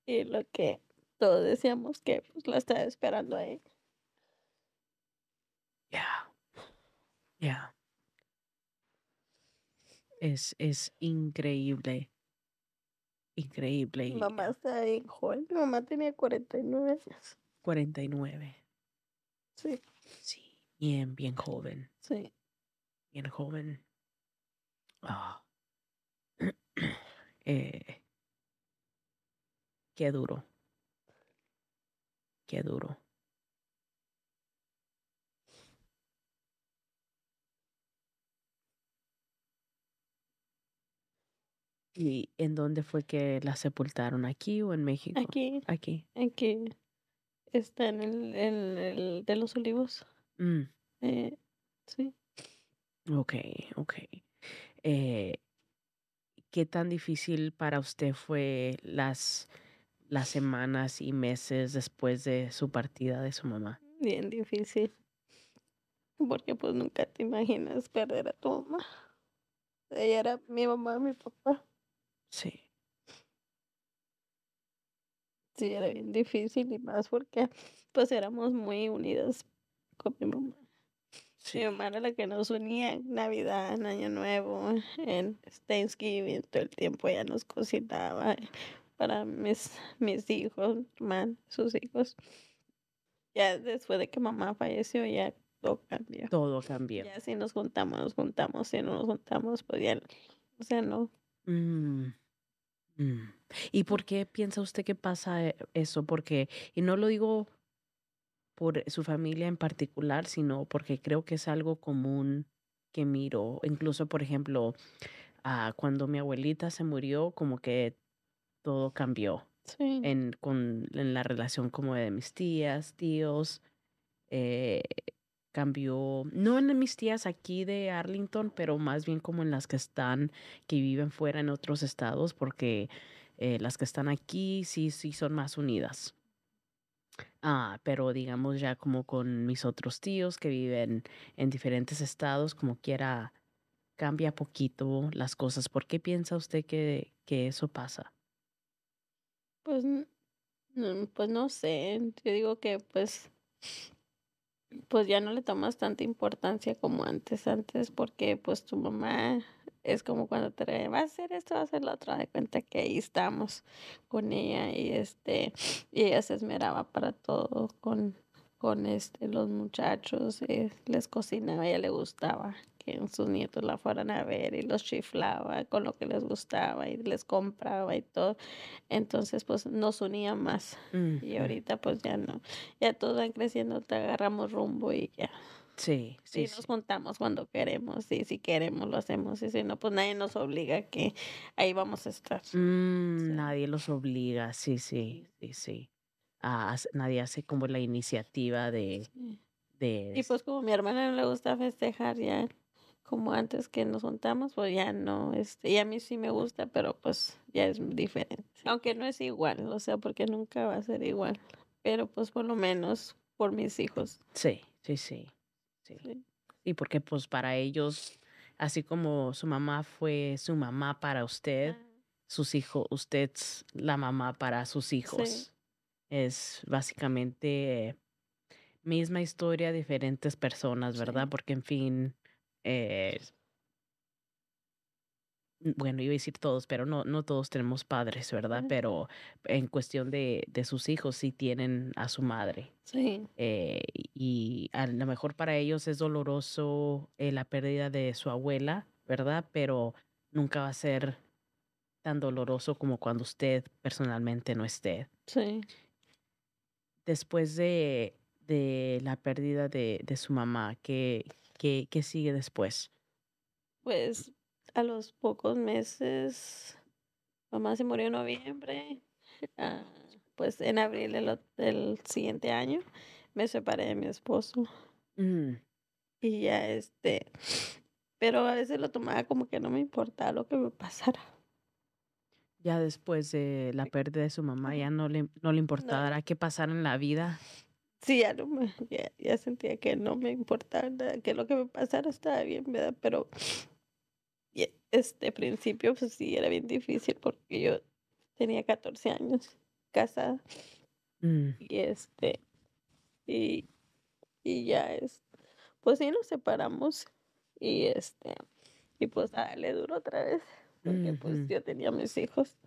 Y lo que todos decíamos que pues, la estaba esperando ahí Es, es increíble. Increíble. Mamá está joven. Mi mamá tenía 49 años. 49. Sí. Sí, bien, bien joven. Sí. Bien joven. Ah. Eh. qué duro. Qué duro. ¿Y en dónde fue que la sepultaron? ¿Aquí o en México? Aquí. Aquí. Aquí. Está en el, el, de los olivos. Mm. Eh, sí. Ok, ok. Eh, ¿Qué tan difícil para usted fue las, las semanas y meses después de su partida de su mamá? Bien difícil. Porque pues nunca te imaginas perder a tu mamá. Ella era mi mamá, mi papá. Sí. Sí, era bien difícil y más porque pues éramos muy unidas con mi mamá. Sí. Mi mamá era la que nos unía en Navidad, en Año Nuevo, en Thanksgiving, todo el tiempo ella nos cocinaba para mis, mis hijos, man, sus hijos. Ya después de que mamá falleció, ya todo cambió. Todo cambió. Ya si nos juntamos, nos juntamos, si no nos juntamos, pues o sea, no. Mm. Mm. ¿Y por qué piensa usted que pasa eh, eso? Porque, y no lo digo por su familia en particular, sino porque creo que es algo común que miro. Incluso, por ejemplo, ah, cuando mi abuelita se murió, como que todo cambió en, la relación como de mis tías, tíos. Eh, cambió, no en mis tías aquí de Arlington, pero más bien como en las que están, que viven fuera en otros estados, porque eh, las que están aquí sí, sí son más unidas. Ah, pero digamos ya como con mis otros tíos que viven en diferentes estados, como quiera, cambia poquito las cosas. ¿Por qué piensa usted que, que eso pasa? Pues, pues no sé, yo digo que pues pues ya no le tomas tanta importancia como antes, antes porque pues tu mamá es como cuando te va a hacer esto, va a hacer lo otro, de cuenta que ahí estamos con ella y este, y ella se esmeraba para todo con, este, los muchachos, eh, les cocinaba, a ella le gustaba que sus nietos la fueran a ver y los chiflaba con lo que les gustaba y les compraba y todo. Entonces, pues nos unía más. Y ahorita, pues ya no. Ya todos van creciendo, te agarramos rumbo y ya. Sí, sí. Y nos juntamos cuando queremos, y si queremos lo hacemos, y si no, pues nadie nos obliga que ahí vamos a estar. Mm, nadie los obliga, sí, sí, sí, sí. Ah, nadie hace como la iniciativa de, de... Y pues como mi hermana no le gusta festejar ya, como antes que nos juntamos, pues ya no, este, y a mí sí me gusta, pero pues ya es diferente. Aunque no es igual, o sea, porque nunca va a ser igual, pero pues por lo menos por mis hijos. Sí, sí, sí. Sí. Y porque pues para ellos, así como su mamá fue su mamá para usted, sus hijos, usted es la mamá para sus hijos. Es básicamente misma historia, diferentes personas, ¿verdad? Porque en fin, eh, bueno, iba a decir todos, pero no, no todos tenemos padres, ¿verdad? Pero en cuestión de, sus hijos, sí tienen a su madre. Sí. Eh, y a lo mejor para ellos es doloroso eh, la pérdida de su abuela, ¿verdad? Pero nunca va a ser tan doloroso como cuando usted personalmente no esté. Sí. Después de, la pérdida de, de su mamá, que ¿qué, sigue después? Pues a los pocos meses, mamá se murió en noviembre, ah, pues en abril del, siguiente año me separé de mi esposo. Mm. Y ya este, pero a veces lo tomaba como que no me importaba lo que me pasara. Ya después de la pérdida de su mamá, ya no le, no le qué pasara en la vida sí, ya, sentía que no me importaba nada, que lo que me pasara estaba bien, ¿verdad? Pero este principio, pues sí, era bien difícil porque yo tenía 14 años casada. Mm. Y este, y, ya es, pues sí, nos separamos y este, y pues le duro otra vez, porque pues yo tenía mis hijos.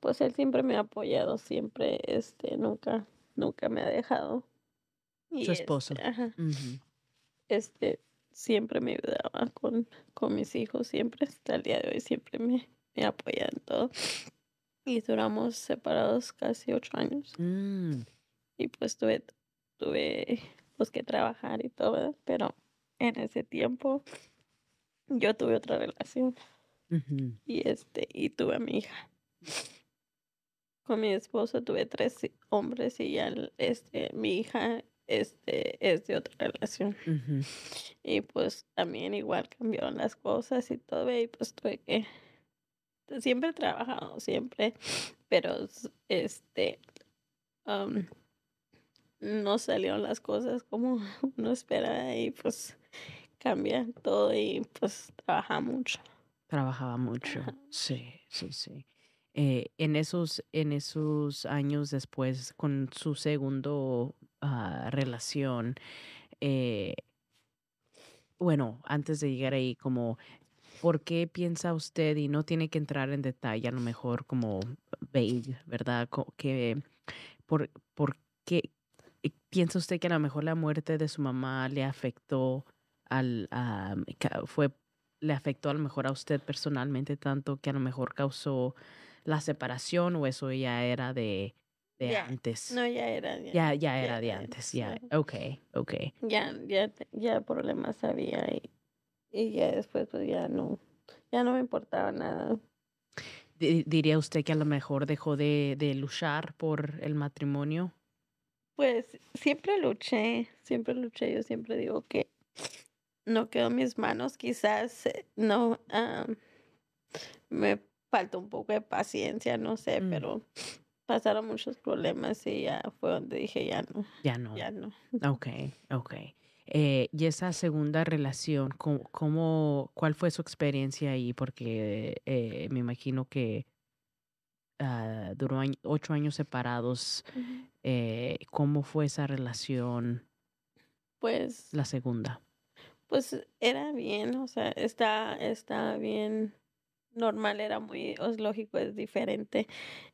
Pues él siempre me ha apoyado, siempre, este, nunca, nunca me ha dejado su esposo. Este, siempre me ayudaba con, con mis hijos, siempre, hasta el día de hoy, siempre me, me apoya en todo. Y duramos separados casi ocho años. Mm. Y pues tuve, tuve pues, que trabajar y todo, pero en ese tiempo yo tuve otra relación. Y este, y tuve a mi hija. Con mi esposo tuve tres hombres y ya este, mi hija este, es de otra relación. Y pues también igual cambiaron las cosas y todo, y pues tuve que, pues, siempre he trabajado, siempre, pero este, no salieron las cosas como uno esperaba y pues cambia todo y pues trabajaba mucho. Trabajaba mucho, sí, sí, sí. Eh, en, esos, en esos años después, con su segundo Ah, relación, eh, bueno, antes de llegar ahí, como, ¿por qué piensa usted? Y no tiene que entrar en detalle, a lo mejor como vague, ¿verdad? Que, ¿Por, por qué eh, piensa usted que a lo mejor la muerte de su mamá le afectó al, fue, le afectó a lo mejor a usted personalmente tanto que a lo mejor causó la separación o eso ya era de antes. No, ya era. Ya, ya, ya era de antes, ya. Ok, ok. Ya, ya, ya problemas había y, y ya después pues ya no, ya no me importaba nada. ¿Diría usted que a lo mejor dejó de, luchar por el matrimonio? Pues siempre luché, siempre luché, yo siempre digo que no quedó mis manos, quizás eh, no ah, me falta un poco de paciencia, no sé, mm. pero pasaron muchos problemas y ya fue donde dije, ya no. Ya no. Ya no. Ok, ok. Eh, y esa segunda relación, cuál fue su experiencia ahí? Porque eh, me imagino que ah, duró ocho años separados. Eh, ¿Cómo fue esa relación? Pues. La segunda. Pues era bien, o sea, está, está bien normal era muy, es lógico, es diferente,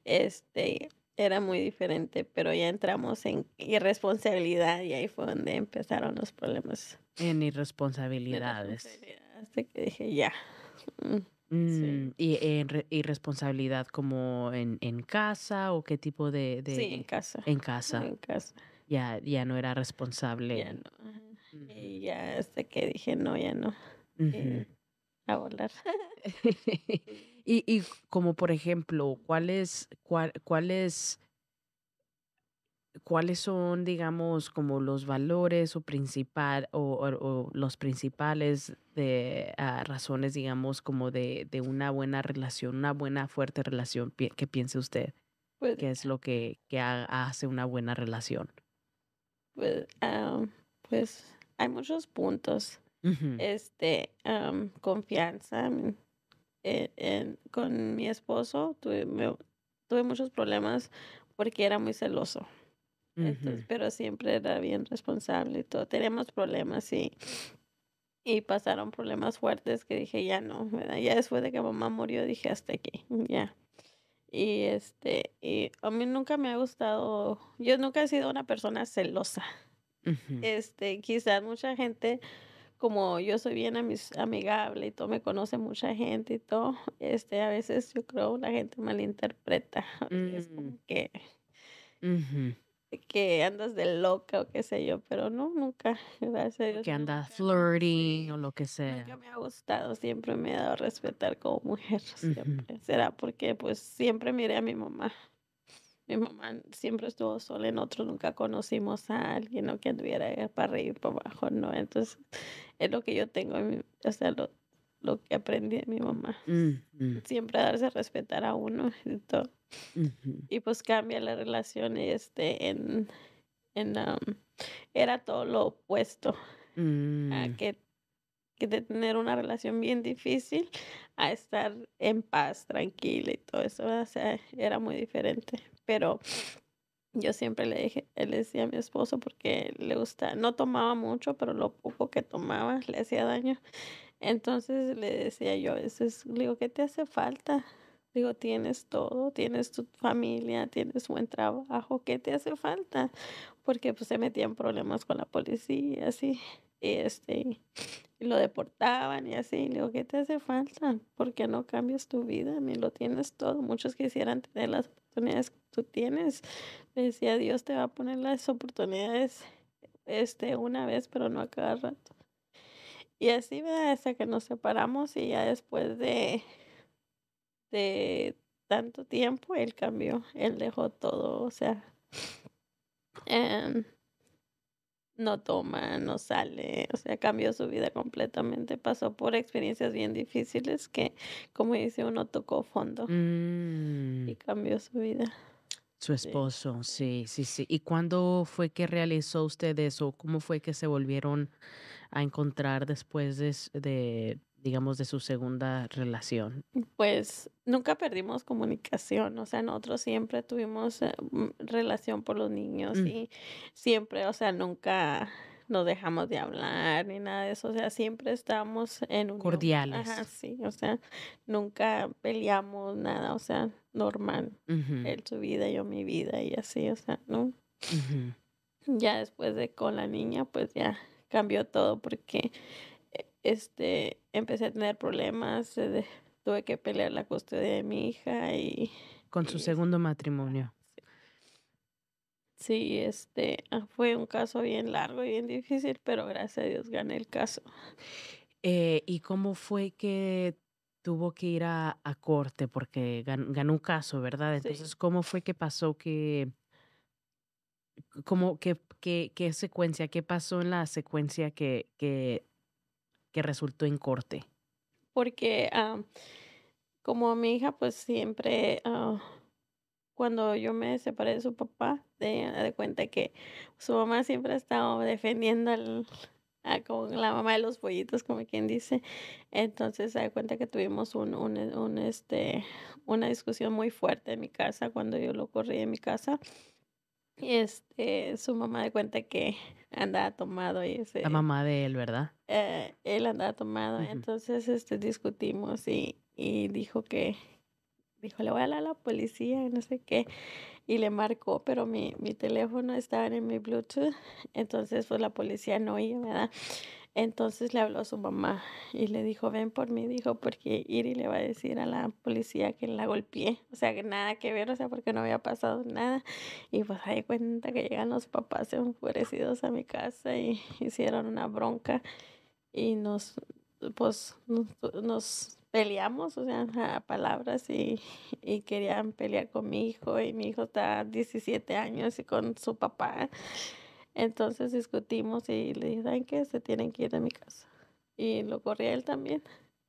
este, era muy diferente, pero ya entramos en irresponsabilidad y ahí fue donde empezaron los problemas. En irresponsabilidades. hasta que dije, ya. Mm, mm, y en irresponsabilidad como en, casa o qué tipo de, Sí, en casa. En casa. En casa. Ya, ya no era responsable. Ya no. Y ya hasta que dije, no, ya no a volar. y, como por ejemplo, ¿cuáles, cuáles, cuáles son, digamos, como los valores o principal o, los principales de ah, razones, digamos, como de, una buena relación, una buena fuerte relación qué que piense usted? Pues, ¿Qué es lo que, hace una buena relación? Pues, ah, pues hay muchos puntos este, confianza con mi esposo. Tuve, muchos problemas porque era muy celoso. pero siempre era bien responsable y todo. tenemos problemas y, y pasaron problemas fuertes que dije, ya no, Ya después de que mamá murió, dije, hasta aquí, ya. Y este, y a mí nunca me ha gustado, yo nunca he sido una persona celosa. Este, quizás mucha gente como yo soy bien amigable y todo, me conoce mucha gente y todo, este, a veces yo creo la gente malinterpreta, es mm. como que, que andas de loca o qué sé yo, pero no, nunca, gracias Que andas flirting o lo que sea. Yo me ha gustado, siempre me ha dado a respetar como mujer, siempre. Será porque pues siempre miré a mi mamá mi mamá siempre estuvo sola en nosotros nunca conocimos a alguien que anduviera para arriba y para abajo, ¿no? Entonces, es lo que yo tengo, o sea, lo, que aprendí de mi mamá. Mm, mm. Siempre darse a respetar a uno y todo. Y pues cambia la relación este, en, um, era todo lo opuesto a mm. que que de tener una relación bien difícil a estar en paz, tranquila y todo eso. O sea, era muy diferente pero yo siempre le dije, él decía a mi esposo porque le gusta, no tomaba mucho, pero lo poco que tomaba le hacía daño. Entonces le decía yo eso es digo, ¿qué te hace falta? Digo, tienes todo, tienes tu familia, tienes buen trabajo, ¿qué te hace falta? Porque pues se metía en problemas con la policía, así, y este, y lo deportaban y así. Le digo, ¿qué te hace falta? Porque no cambias tu vida, mí lo tienes todo. Muchos quisieran tener las oportunidades tú tienes. Decía, Dios te va a poner las oportunidades este, una vez, pero no a cada rato. Y así, ¿verdad? Hasta que nos separamos y ya después de, de tanto tiempo, él cambió, él dejó todo, o sea, em, no toma, no sale, o sea, cambió su vida completamente, pasó por experiencias bien difíciles que, como dice uno, tocó fondo mm. y cambió su vida. Su esposo, sí, sí, sí. ¿Y cuándo fue que realizó usted eso? ¿Cómo fue que se volvieron a encontrar después de, digamos, de su segunda relación? Pues nunca perdimos comunicación, o sea, nosotros siempre tuvimos eh, relación por los niños mm. y siempre, o sea, nunca nos dejamos de hablar ni nada de eso, o sea, siempre estábamos en un... Cordiales. Ajá, sí, o sea, nunca peleamos nada, o sea, normal. Él su vida, yo mi vida y así, o sea, ¿no? Ya después de con la niña, pues ya cambió todo porque e, este empecé a tener problemas, tuve que pelear la custodia de mi hija y con su segundo este, matrimonio. Sí. este ah, fue un caso bien largo y bien difícil, pero gracias a Dios gané el caso. Eh, ¿Y cómo fue que tuvo que ir a, corte porque ganó un caso, ¿verdad? Entonces, ¿cómo fue que pasó que... Como que, que, secuencia, qué pasó en la secuencia que, que, resultó en corte? Porque ah, como mi hija, pues siempre ah, cuando yo me separé de su papá, de, de cuenta que su mamá siempre ha estado defendiendo al, Ah, Con la mamá de los pollitos, como quien dice. Entonces, se da cuenta que tuvimos un, un, este, una discusión muy fuerte en mi casa cuando yo lo corrí en mi casa. Este, su mamá de cuenta que andaba tomado ese, la mamá de él, ¿verdad? Eh, él andaba tomado, entonces este discutimos y, dijo que dijo, le voy a hablar a la policía, y no sé qué y le marcó, pero mi, mi teléfono estaba en mi Bluetooth, entonces pues la policía no iba, ¿verdad? Entonces le habló a su mamá y le dijo, ven por mí, dijo, porque Iri le va a decir a la policía que la golpeé, o sea, que nada que ver, o sea, porque no había pasado nada. Y pues ahí cuenta que llegan los papás enfurecidos a mi casa y hicieron una bronca y nos, pues, nos, nos peleamos, o sea, a palabras y, y, querían pelear con mi hijo y mi hijo está 17 años y con su papá. Entonces discutimos y le dije, ¿saben qué? Se tienen que ir de mi casa. Y lo corría él también.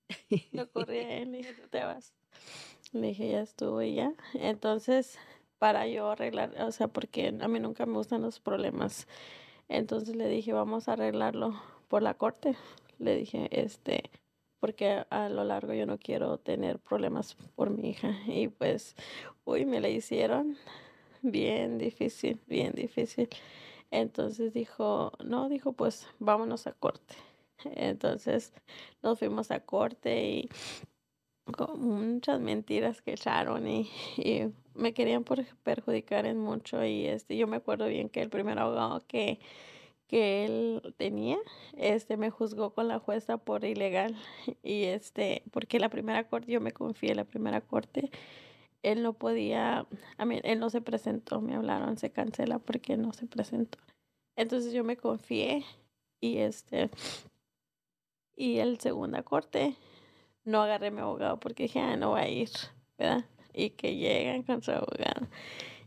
Lo corrí él y dije, no te vas. Le dije, ya estuvo y ya. Entonces, para yo arreglar, o sea, porque a mí nunca me gustan los problemas. Entonces le dije, vamos a arreglarlo por la corte. Le dije, este, porque a lo largo yo no quiero tener problemas por mi hija. Y pues, uy, me la hicieron bien difícil, bien difícil. Entonces dijo, no, dijo, pues vámonos a corte. Entonces nos fuimos a corte y con muchas mentiras que echaron y, y me querían perjudicar en mucho y este, yo me acuerdo bien que el primer abogado que que él tenía, este me juzgó con la jueza por ilegal y este porque la primera corte yo me confié, la primera corte él no podía, a mí, él no se presentó, me hablaron, se cancela porque no se presentó. Entonces yo me confié y este y el segunda corte no agarré mi abogado porque dije, ah, no va a ir, ¿verdad? Y que llegan con su abogado.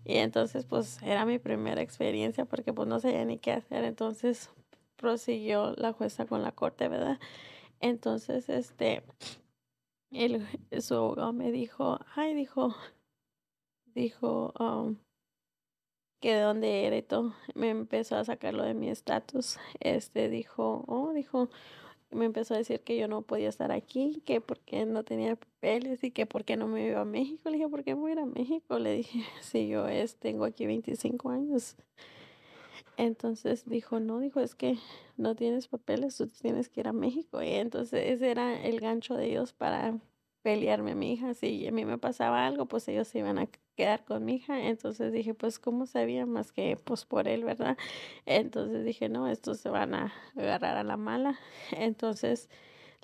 Y entonces pues era mi primera experiencia porque pues no sabía ni qué hacer. Entonces prosiguió la jueza con la corte, ¿verdad? Entonces este, él su abogado me dijo, ay, dijo, dijo, um, que de dónde era y todo. Me empezó a sacarlo de mi estatus. Este dijo, oh, dijo, me empezó a decir que yo no podía estar aquí, que porque no tenía papeles y que porque no me iba a México. Le dije, ¿por qué voy a ir a México? Le dije, si yo es, tengo aquí 25 años. Entonces dijo, no, dijo, es que no tienes papeles, tú tienes que ir a México. Y entonces ese era el gancho de ellos para pelearme a mi hija. Si a mí me pasaba algo, pues ellos se iban a quedar con mi hija. Entonces dije, pues, ¿cómo sabía? Más que, pues, por él, ¿verdad? Entonces dije, no, estos se van a agarrar a la mala. Entonces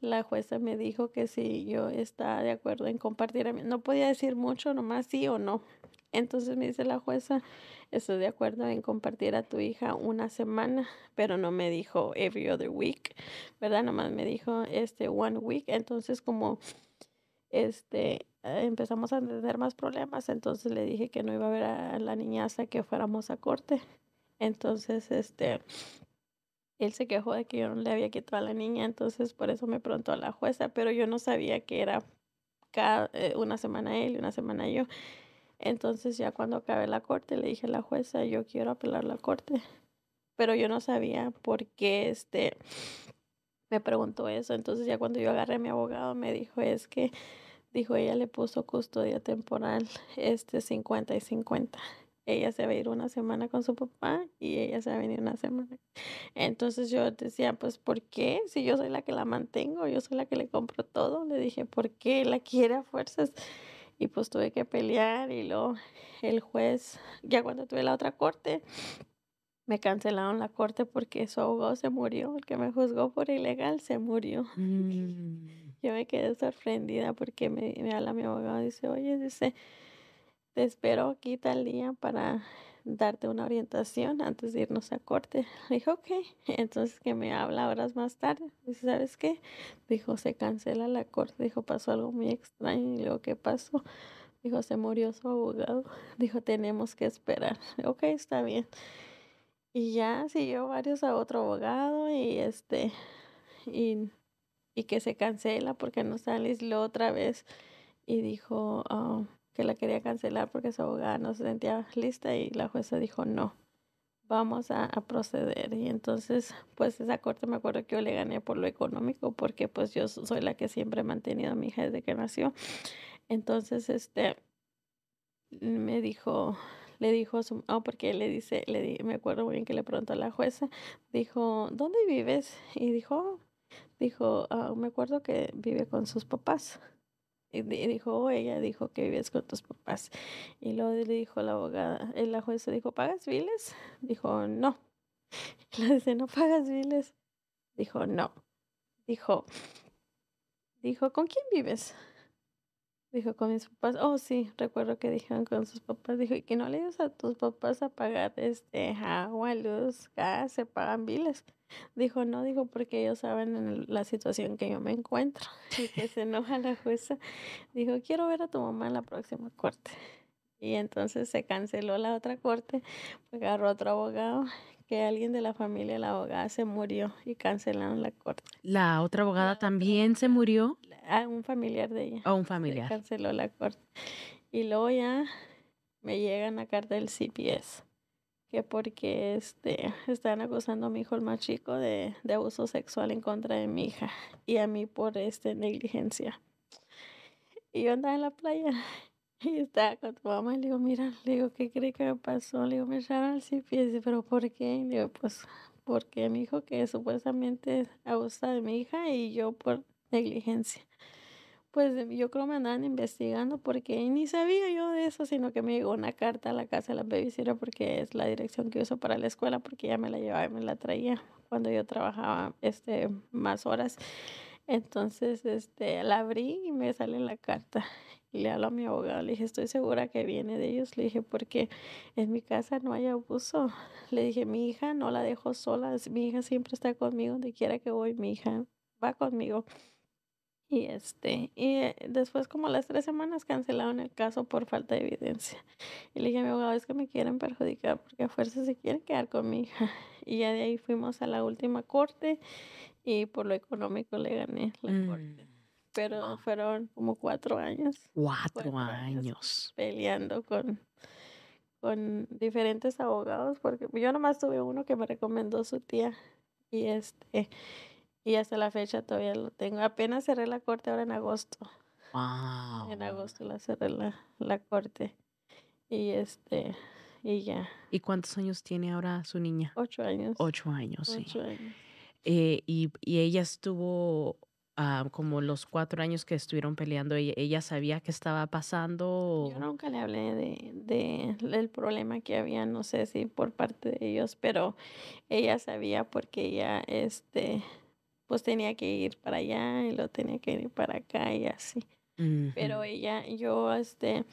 la jueza me dijo que si yo estaba de acuerdo en compartir a mí, no podía decir mucho, nomás sí o no. Entonces me dice la jueza, estoy de acuerdo en compartir a tu hija una semana, pero no me dijo every other week, ¿verdad? Nomás me dijo este one week. Entonces como este, eh, empezamos a tener más problemas, entonces le dije que no iba a ver a la niña que fuéramos a corte. Entonces, este, él se quejó de que yo no le había quitado a la niña, entonces por eso me preguntó a la jueza, pero yo no sabía que era cada, eh, una semana él y una semana yo. Entonces ya cuando acabé la corte le dije a la jueza, yo quiero apelar la corte, pero yo no sabía por qué este me preguntó eso. Entonces ya cuando yo agarré a mi abogado me dijo, es que, dijo, ella le puso custodia temporal, este 50 y 50. Ella se va a ir una semana con su papá y ella se va a venir una semana. Entonces yo decía, pues ¿por qué? Si yo soy la que la mantengo, yo soy la que le compro todo. Le dije, ¿por qué la quiere a fuerzas? Y pues tuve que pelear y luego el juez, ya cuando tuve la otra corte, me cancelaron la corte porque su abogado se murió, el que me juzgó por ilegal se murió. Mm. Yo me quedé sorprendida porque me, habla mi abogado y dice, oye, dice, te espero aquí tal día para darte una orientación antes de irnos a corte. dijo ok, entonces que me habla horas más tarde. Dice, ¿sabes qué? Dijo, se cancela la corte. Dijo, pasó algo muy extraño. Y luego, ¿qué pasó? Dijo, se murió su abogado. Dijo, tenemos que esperar. ok, está bien. Y ya siguió varios a otro abogado y este, y, que se cancela porque no está lo otra vez y dijo ah, que la quería cancelar porque su abogado no se sentía lista y la jueza dijo no, vamos a, a, proceder. Y entonces, pues esa corte me acuerdo que yo le gané por lo económico porque pues yo soy la que siempre he mantenido a mi hija desde que nació. Entonces, este, me dijo le dijo a su, oh, porque le dice, le me acuerdo muy bien que le preguntó a la jueza, dijo, ¿dónde vives? Y dijo, dijo, ah, me acuerdo que vive con sus papás. Y dijo, ella dijo que vives con tus papás. Y luego le dijo la abogada, eh, la jueza dijo, ¿pagas viles? Dijo, no. le dice, ¿no pagas viles. Dijo, no. Dijo, dijo, ¿con quién vives? Dijo con mis papás, oh sí, recuerdo que dijeron con sus papás, dijo, y que no le dices a tus papás a pagar este agua, luz, gas, se pagan biles. Dijo, no, dijo, porque ellos saben la situación que yo me encuentro. Y que se enoja la jueza. Dijo, quiero ver a tu mamá en la próxima corte. Y entonces se canceló la otra corte, agarró otro abogado, que alguien de la familia la abogada se murió y cancelaron la corte. ¿La otra abogada también se murió? a un familiar de ella. A un familiar. Se canceló la corte. Y luego ya me llegan a carta del CPS, que porque este, están acusando a mi hijo el más chico de, abuso sexual en contra de mi hija y a mí por este, negligencia. Y yo andaba en la playa y estaba con tu mamá y le digo, mira, le digo, ¿qué cree que me pasó? Le digo, me echaron al CPS, pero ¿por qué? le digo, pues porque mi hijo que supuestamente abusa de mi hija y yo por negligencia. Pues em, yo creo me andaban investigando porque ni sabía yo de eso, sino que me llegó una carta a la casa de la babysitter porque es la dirección que uso para la escuela porque ella me la llevaba y me la traía cuando yo trabajaba este, más horas. Entonces, este, la abrí y me sale la carta. Y le hablo a mi abogado, le dije, estoy segura que viene de ellos. Le dije, porque en mi casa no hay abuso. Le dije, mi hija no la dejo sola. Mi hija siempre está conmigo, donde quiera que voy, mi hija va conmigo. Y este, eh, después como las tres semanas cancelaron el caso por falta de evidencia. Y le dije a mi abogado, es que me quieren perjudicar porque a fuerza se quieren quedar con mi hija. Y ya de ahí fuimos a la última corte y por lo económico le gané la mm. corte. Pero fueron como cuatro años. Cuatro, años. Peleando con, con diferentes abogados porque yo nomás tuve uno que me recomendó su tía. Y este, y hasta la fecha todavía lo tengo. Apenas cerré la corte ahora en agosto. En agosto la cerré la, corte. Y este, y ya. ¿Y cuántos años tiene ahora su niña? Ocho años. Ocho años, sí. Ocho años. Eh, y, y, ella estuvo ah, como los cuatro años que estuvieron peleando, ella, sabía que estaba pasando. Yo nunca le hablé de, de, del problema que había, no sé si por parte de ellos, pero ella sabía porque ella, este, pues tenía que ir para allá y lo tenía que ir para acá y así. Pero ella, yo, este,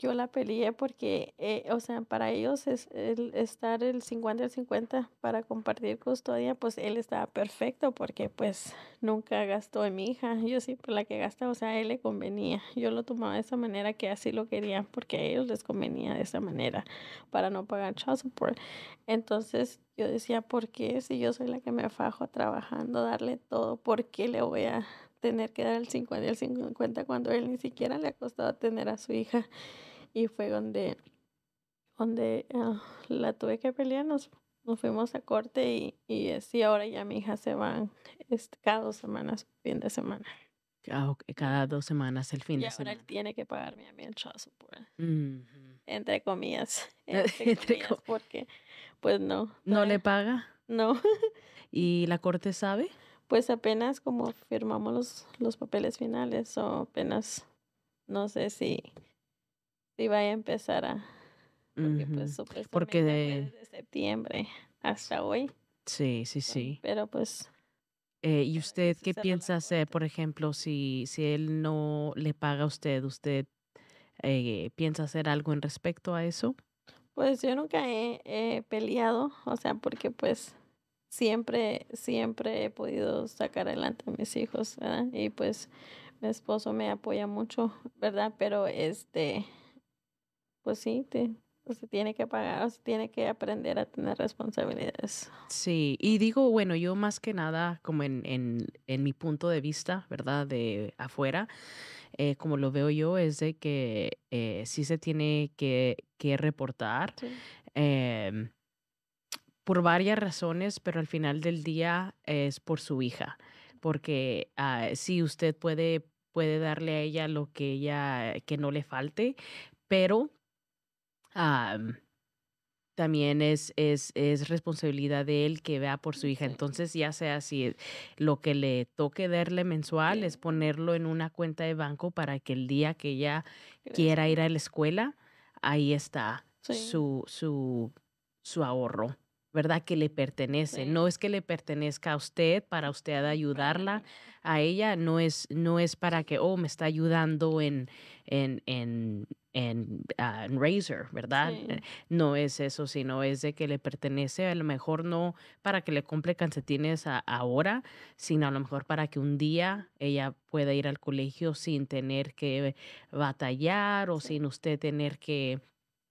yo la peleé porque, eh, o sea, para ellos es el estar el 50 al 50 para compartir custodia, pues él estaba perfecto porque pues nunca gastó en mi hija, yo siempre pues, la que gasta, o sea, a él le convenía, yo lo tomaba de esa manera que así lo quería porque a ellos les convenía de esa manera para no pagar child support. Entonces yo decía, ¿por qué si yo soy la que me afajo trabajando, darle todo, por qué le voy a tener que dar el 50 al 50 cuando él ni siquiera le ha costado tener a su hija? Y fue donde, donde ah, la tuve que pelear, nos, fuimos a corte y, y ahora ya mi hija se va este, cada dos semanas, fin de semana. Ah, cada dos semanas el fin de semana. Y ahora tiene que pagarme a mí el child Entre comillas. Entre, comillas, porque pues no. ¿No le paga? No. ¿Y la corte sabe? Pues apenas como firmamos los, los papeles finales o apenas no sé si y va a empezar a... Porque, pues, de... desde septiembre hasta hoy. Sí, sí, sí. Pero pues... Eh, ¿Y pues, usted qué piensa hacer, por ejemplo, si, si él no le paga a usted? ¿Usted eh, piensa hacer algo en respecto a eso? Pues yo nunca he, he, peleado, o sea, porque pues siempre, siempre he podido sacar adelante a mis hijos, ¿verdad? Y pues mi esposo me apoya mucho, ¿verdad? Pero este, pues sí, pues se tiene que pagar, se tiene que aprender a tener responsabilidades. Sí, y digo, bueno, yo más que nada, como en, en, mi punto de vista, ¿verdad? De afuera, eh, como lo veo yo, es de que eh, sí se tiene que, reportar. Em, por varias razones, pero al final del día es por su hija, porque ah, si usted puede, puede darle a ella lo que ella, que no le falte, pero también es, es, responsabilidad de él que vea por su hija. Entonces, ya sea si e, lo que le toque darle mensual es ponerlo en una cuenta de banco para que el día que ella quiera ir a la escuela, ahí está su, su, su ahorro. ¿verdad? Que le pertenece. No es que le pertenezca a usted para usted ayudarla a ella, no es, no es para que, oh, me está ayudando en, en en, uh, Razer, ¿verdad? Eh, no es eso, sino es de que le pertenece a lo mejor no para que le compre calcetines ahora, sino a lo mejor para que un día ella pueda ir al colegio sin tener que batallar o sin usted tener que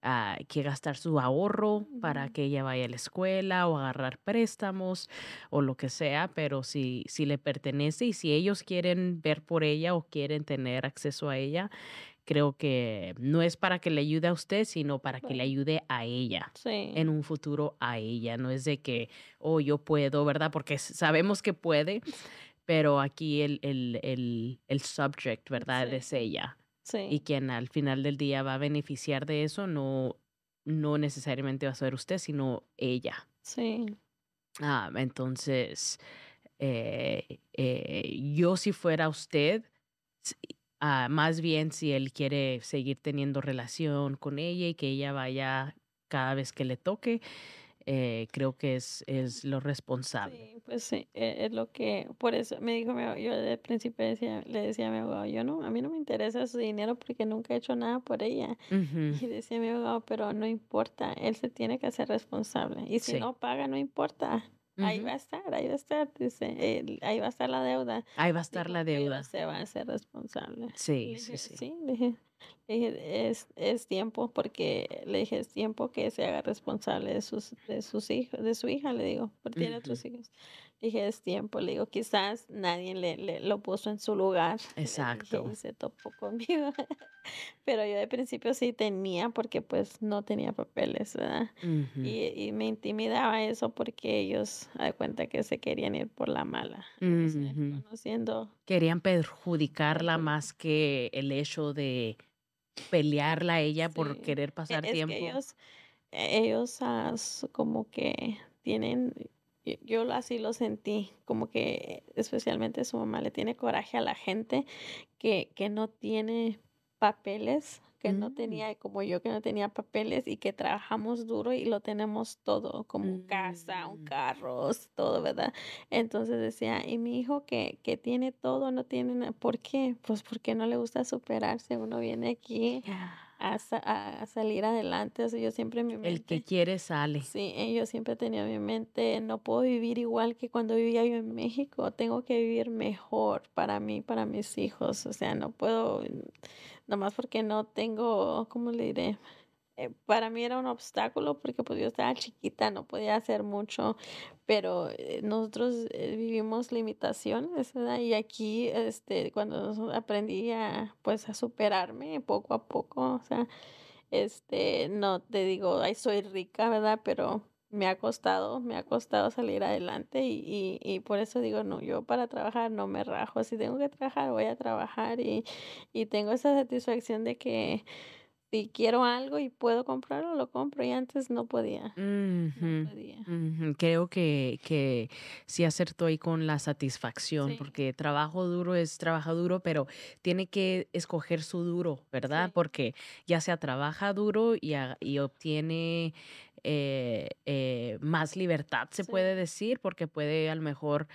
ah, que gastar su ahorro para que ella vaya a la escuela o agarrar préstamos o lo que sea, pero si, si le pertenece y si ellos quieren ver por ella o quieren tener acceso a ella, creo que no es para que le ayude a usted, sino para que le ayude a ella, sí. en un futuro a ella. No es de que, oh, yo puedo, ¿verdad? Porque sabemos que puede, pero aquí el, el, subject, ¿verdad? Es ella. Sí. Y quien al final del día va a beneficiar de eso no, no necesariamente va a ser usted, sino ella. Sí. Ah, entonces, eh, eh, yo si fuera usted, Ah, más bien si él quiere seguir teniendo relación con ella y que ella vaya cada vez que le toque, eh, creo que es, es lo responsable. Sí, pues sí, e, es lo que, por eso me dijo, mi yo desde principio le decía a mi abogado, yo no, a mí no me interesa su dinero porque nunca he hecho nada por ella. Y decía mi abogado, pero no importa, él se tiene que hacer responsable y si no paga, no importa. Ahí va a estar, ahí va a estar, dice, ahí va a estar la deuda. Ahí va a estar la deuda. Se va a hacer responsable. Sí, sí, sí. le dije, es, es, tiempo porque le dije, es tiempo que se haga responsable de sus, de sus hijos, de su hija, le digo, porque tiene otros hijos. Dije, es tiempo, le digo, quizás nadie le, le lo puso en su lugar. Eh, Exacto. se topó conmigo. Pero yo de principio sí tenía, porque pues no tenía papeles, ¿verdad? y, me intimidaba eso porque ellos, a cuenta que se querían ir por la mala. Eh, este, querían perjudicarla más que el hecho de pelearla a ella por querer pasar e, tiempo. ellos, e, ellos ah, como que tienen yo así lo sentí, como que especialmente su mamá le tiene coraje a la gente que, que no tiene papeles, que no mm. tenía, como yo que no tenía papeles y que trabajamos duro y lo tenemos todo, como casa, un mm. carro, todo, ¿verdad? Entonces decía, y mi hijo que, que tiene todo, no tiene nada, ¿por qué? Pues porque no le gusta superarse, uno viene aquí a, salir adelante. sea yo siempre El que quiere sale. Sí, yo siempre tenía en mi mente, no puedo vivir igual que cuando vivía yo en México, tengo que vivir mejor para mí, para mis hijos. O sea, no puedo, nomás porque no tengo, ¿cómo le diré? Eh, para mí era un obstáculo porque pues yo estaba chiquita, no podía hacer mucho, pero eh, nosotros eh, vivimos limitaciones ¿verdad? y aquí este, cuando aprendí a, pues, a superarme poco a poco, o sea, este, no te digo, ay, soy rica, ¿verdad? Pero me ha costado, me ha costado salir adelante y, y, y, por eso digo, no, yo para trabajar no me rajo, si tengo que trabajar voy a trabajar y tengo esa satisfacción de que si quiero algo y puedo comprarlo, lo compro y antes no podía. Creo que, sí acertó ahí con la satisfacción, porque trabajo duro es trabajo duro, pero tiene que escoger su duro, ¿verdad? Porque ya sea trabaja duro y, obtiene eh, eh, más libertad, se puede decir, porque puede a lo mejor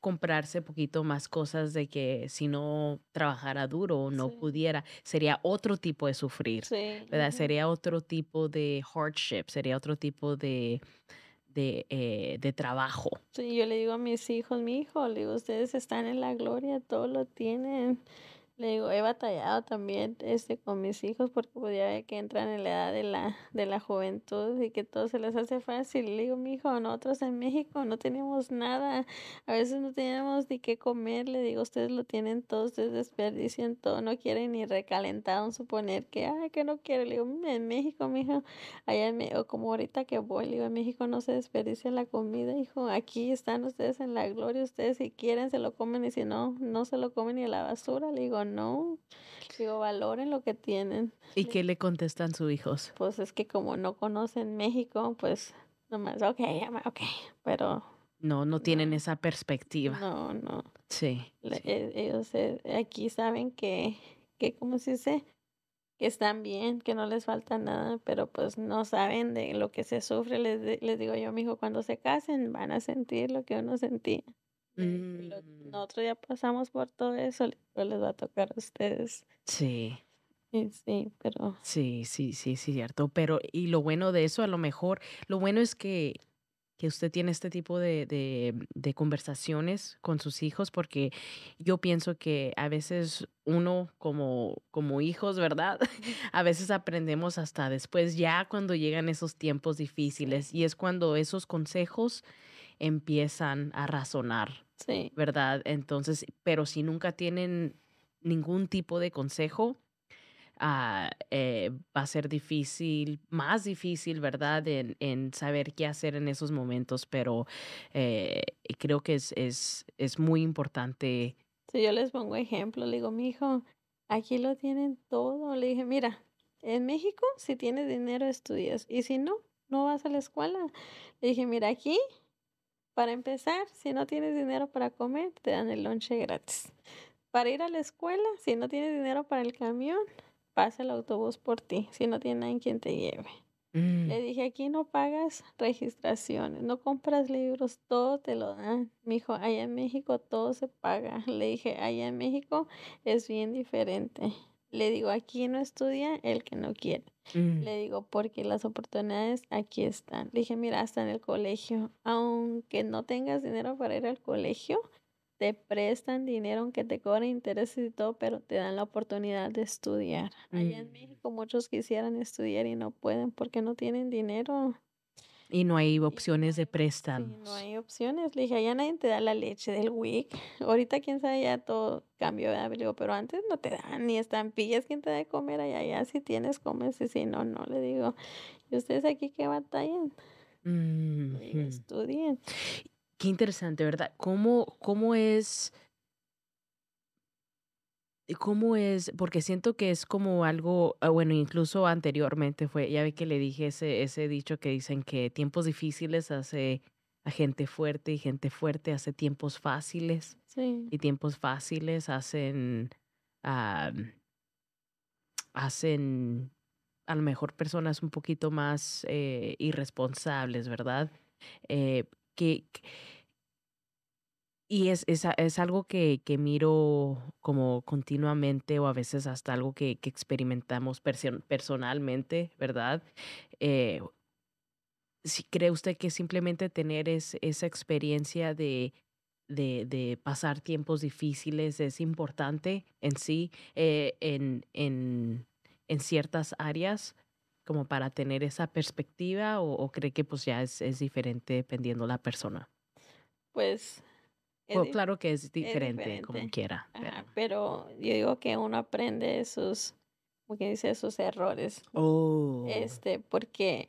comprarse poquito más cosas de que si no trabajara duro o no pudiera, sería otro tipo de sufrir, ¿verdad? Sería otro tipo de hardship, sería otro tipo de, de, eh, de, trabajo. Sí, yo le digo a mis hijos, mi hijo, le digo, ustedes están en la gloria, todo lo tienen. Le digo, he batallado también este, con mis hijos porque podía pues, ver que entran en la edad de la, de la juventud y que todo se les hace fácil. Le digo, mi hijo, nosotros en México no tenemos nada. A veces no tenemos ni qué comer. Le digo, ustedes lo tienen todo, ustedes desperdician todo. No quieren ni recalentado, suponer que, ay, que no quiero Le digo, mm, en México, mi hijo, allá en México, como ahorita que voy, le digo, en México no se desperdicia la comida, hijo. Aquí están ustedes en la gloria. Ustedes si quieren se lo comen y si no, no se lo comen ni a la basura. Le digo, no. Digo, valoren lo que tienen. ¿Y qué le contestan sus hijos? Pues es que como no conocen México, pues nomás, ok, ok, pero... No, no tienen esa perspectiva. No, no. Sí. Eh, ellos eh, aquí saben que, que, ¿cómo se dice? que están bien, que no les falta nada, pero pues no saben de lo que se sufre. Les, digo yo, mi hijo, cuando se casen van a sentir lo que uno sentía. Mm. Nosotros ya pasamos por todo eso, les va a tocar a ustedes. Sí. Sí, pero... Sí, sí, sí, sí, cierto. Pero, y lo bueno de eso, a lo mejor, lo bueno es que, usted tiene este tipo de, de conversaciones con sus hijos, porque yo pienso que a veces uno como, como hijos, ¿verdad? a veces aprendemos hasta después, ya cuando llegan esos tiempos difíciles, y es cuando esos consejos empiezan a razonar Sí. ¿Verdad? Entonces, pero si nunca tienen ningún tipo de consejo, ah, eh, va a ser difícil, más difícil, ¿verdad? En, saber qué hacer en esos momentos, pero eh, creo que es, es, muy importante. Si yo les pongo ejemplo, le digo, mi hijo, aquí lo tienen todo. Le dije, mira, en México si tienes dinero estudias y si no, no vas a la escuela. Le dije, mira, aquí para empezar, si no tienes dinero para comer, te dan el lonche gratis. Para ir a la escuela, si no tienes dinero para el camión, pasa el autobús por ti, si no tiene nadie quien te lleve. Mm. Le dije, aquí no pagas registraciones, no compras libros, todo te lo dan. Me dijo, allá en México todo se paga. Le dije, allá en México es bien diferente. Le digo, aquí no estudia el que no quiere. Mm. Le digo, porque las oportunidades aquí están. dije, mira, hasta en el colegio, aunque no tengas dinero para ir al colegio, te prestan dinero, aunque te cobren intereses y todo, pero te dan la oportunidad de estudiar. Allá en mm. México muchos quisieran estudiar y no pueden porque no tienen dinero. Y no hay opciones de préstamos. Sí, no hay opciones. Le dije, ya nadie te da la leche del WIC. Ahorita, quién sabe, ya todo cambió. Le digo, pero antes no te dan ni estampillas. ¿Quién te da de comer allá? Ya si tienes, comes. Y si no, no. Le digo, ¿y ustedes aquí qué batallan? Mm, Estudien. Qué interesante, ¿verdad? ¿Cómo, cómo es...? cómo es, porque siento que es como algo, ah, bueno, incluso anteriormente fue, ya ve que le dije ese, ese dicho que dicen que tiempos difíciles hace a gente fuerte y gente fuerte hace tiempos fáciles. Sí. Y tiempos fáciles hacen, hacen a lo mejor personas un poquito más eh, irresponsables, ¿verdad? Eh, que y es, es, algo que, miro como continuamente o a veces hasta algo que, experimentamos personalmente, ¿verdad? Eh, si cree usted que simplemente tener esa experiencia de, pasar tiempos difíciles es importante en sí, eh, en, ciertas áreas, como para tener esa perspectiva, o, cree que pues ya es, es diferente dependiendo la persona? Pues pues claro que es diferente, como quiera. pero. yo digo que uno aprende sus, como que dice, sus errores. Oh. Este, porque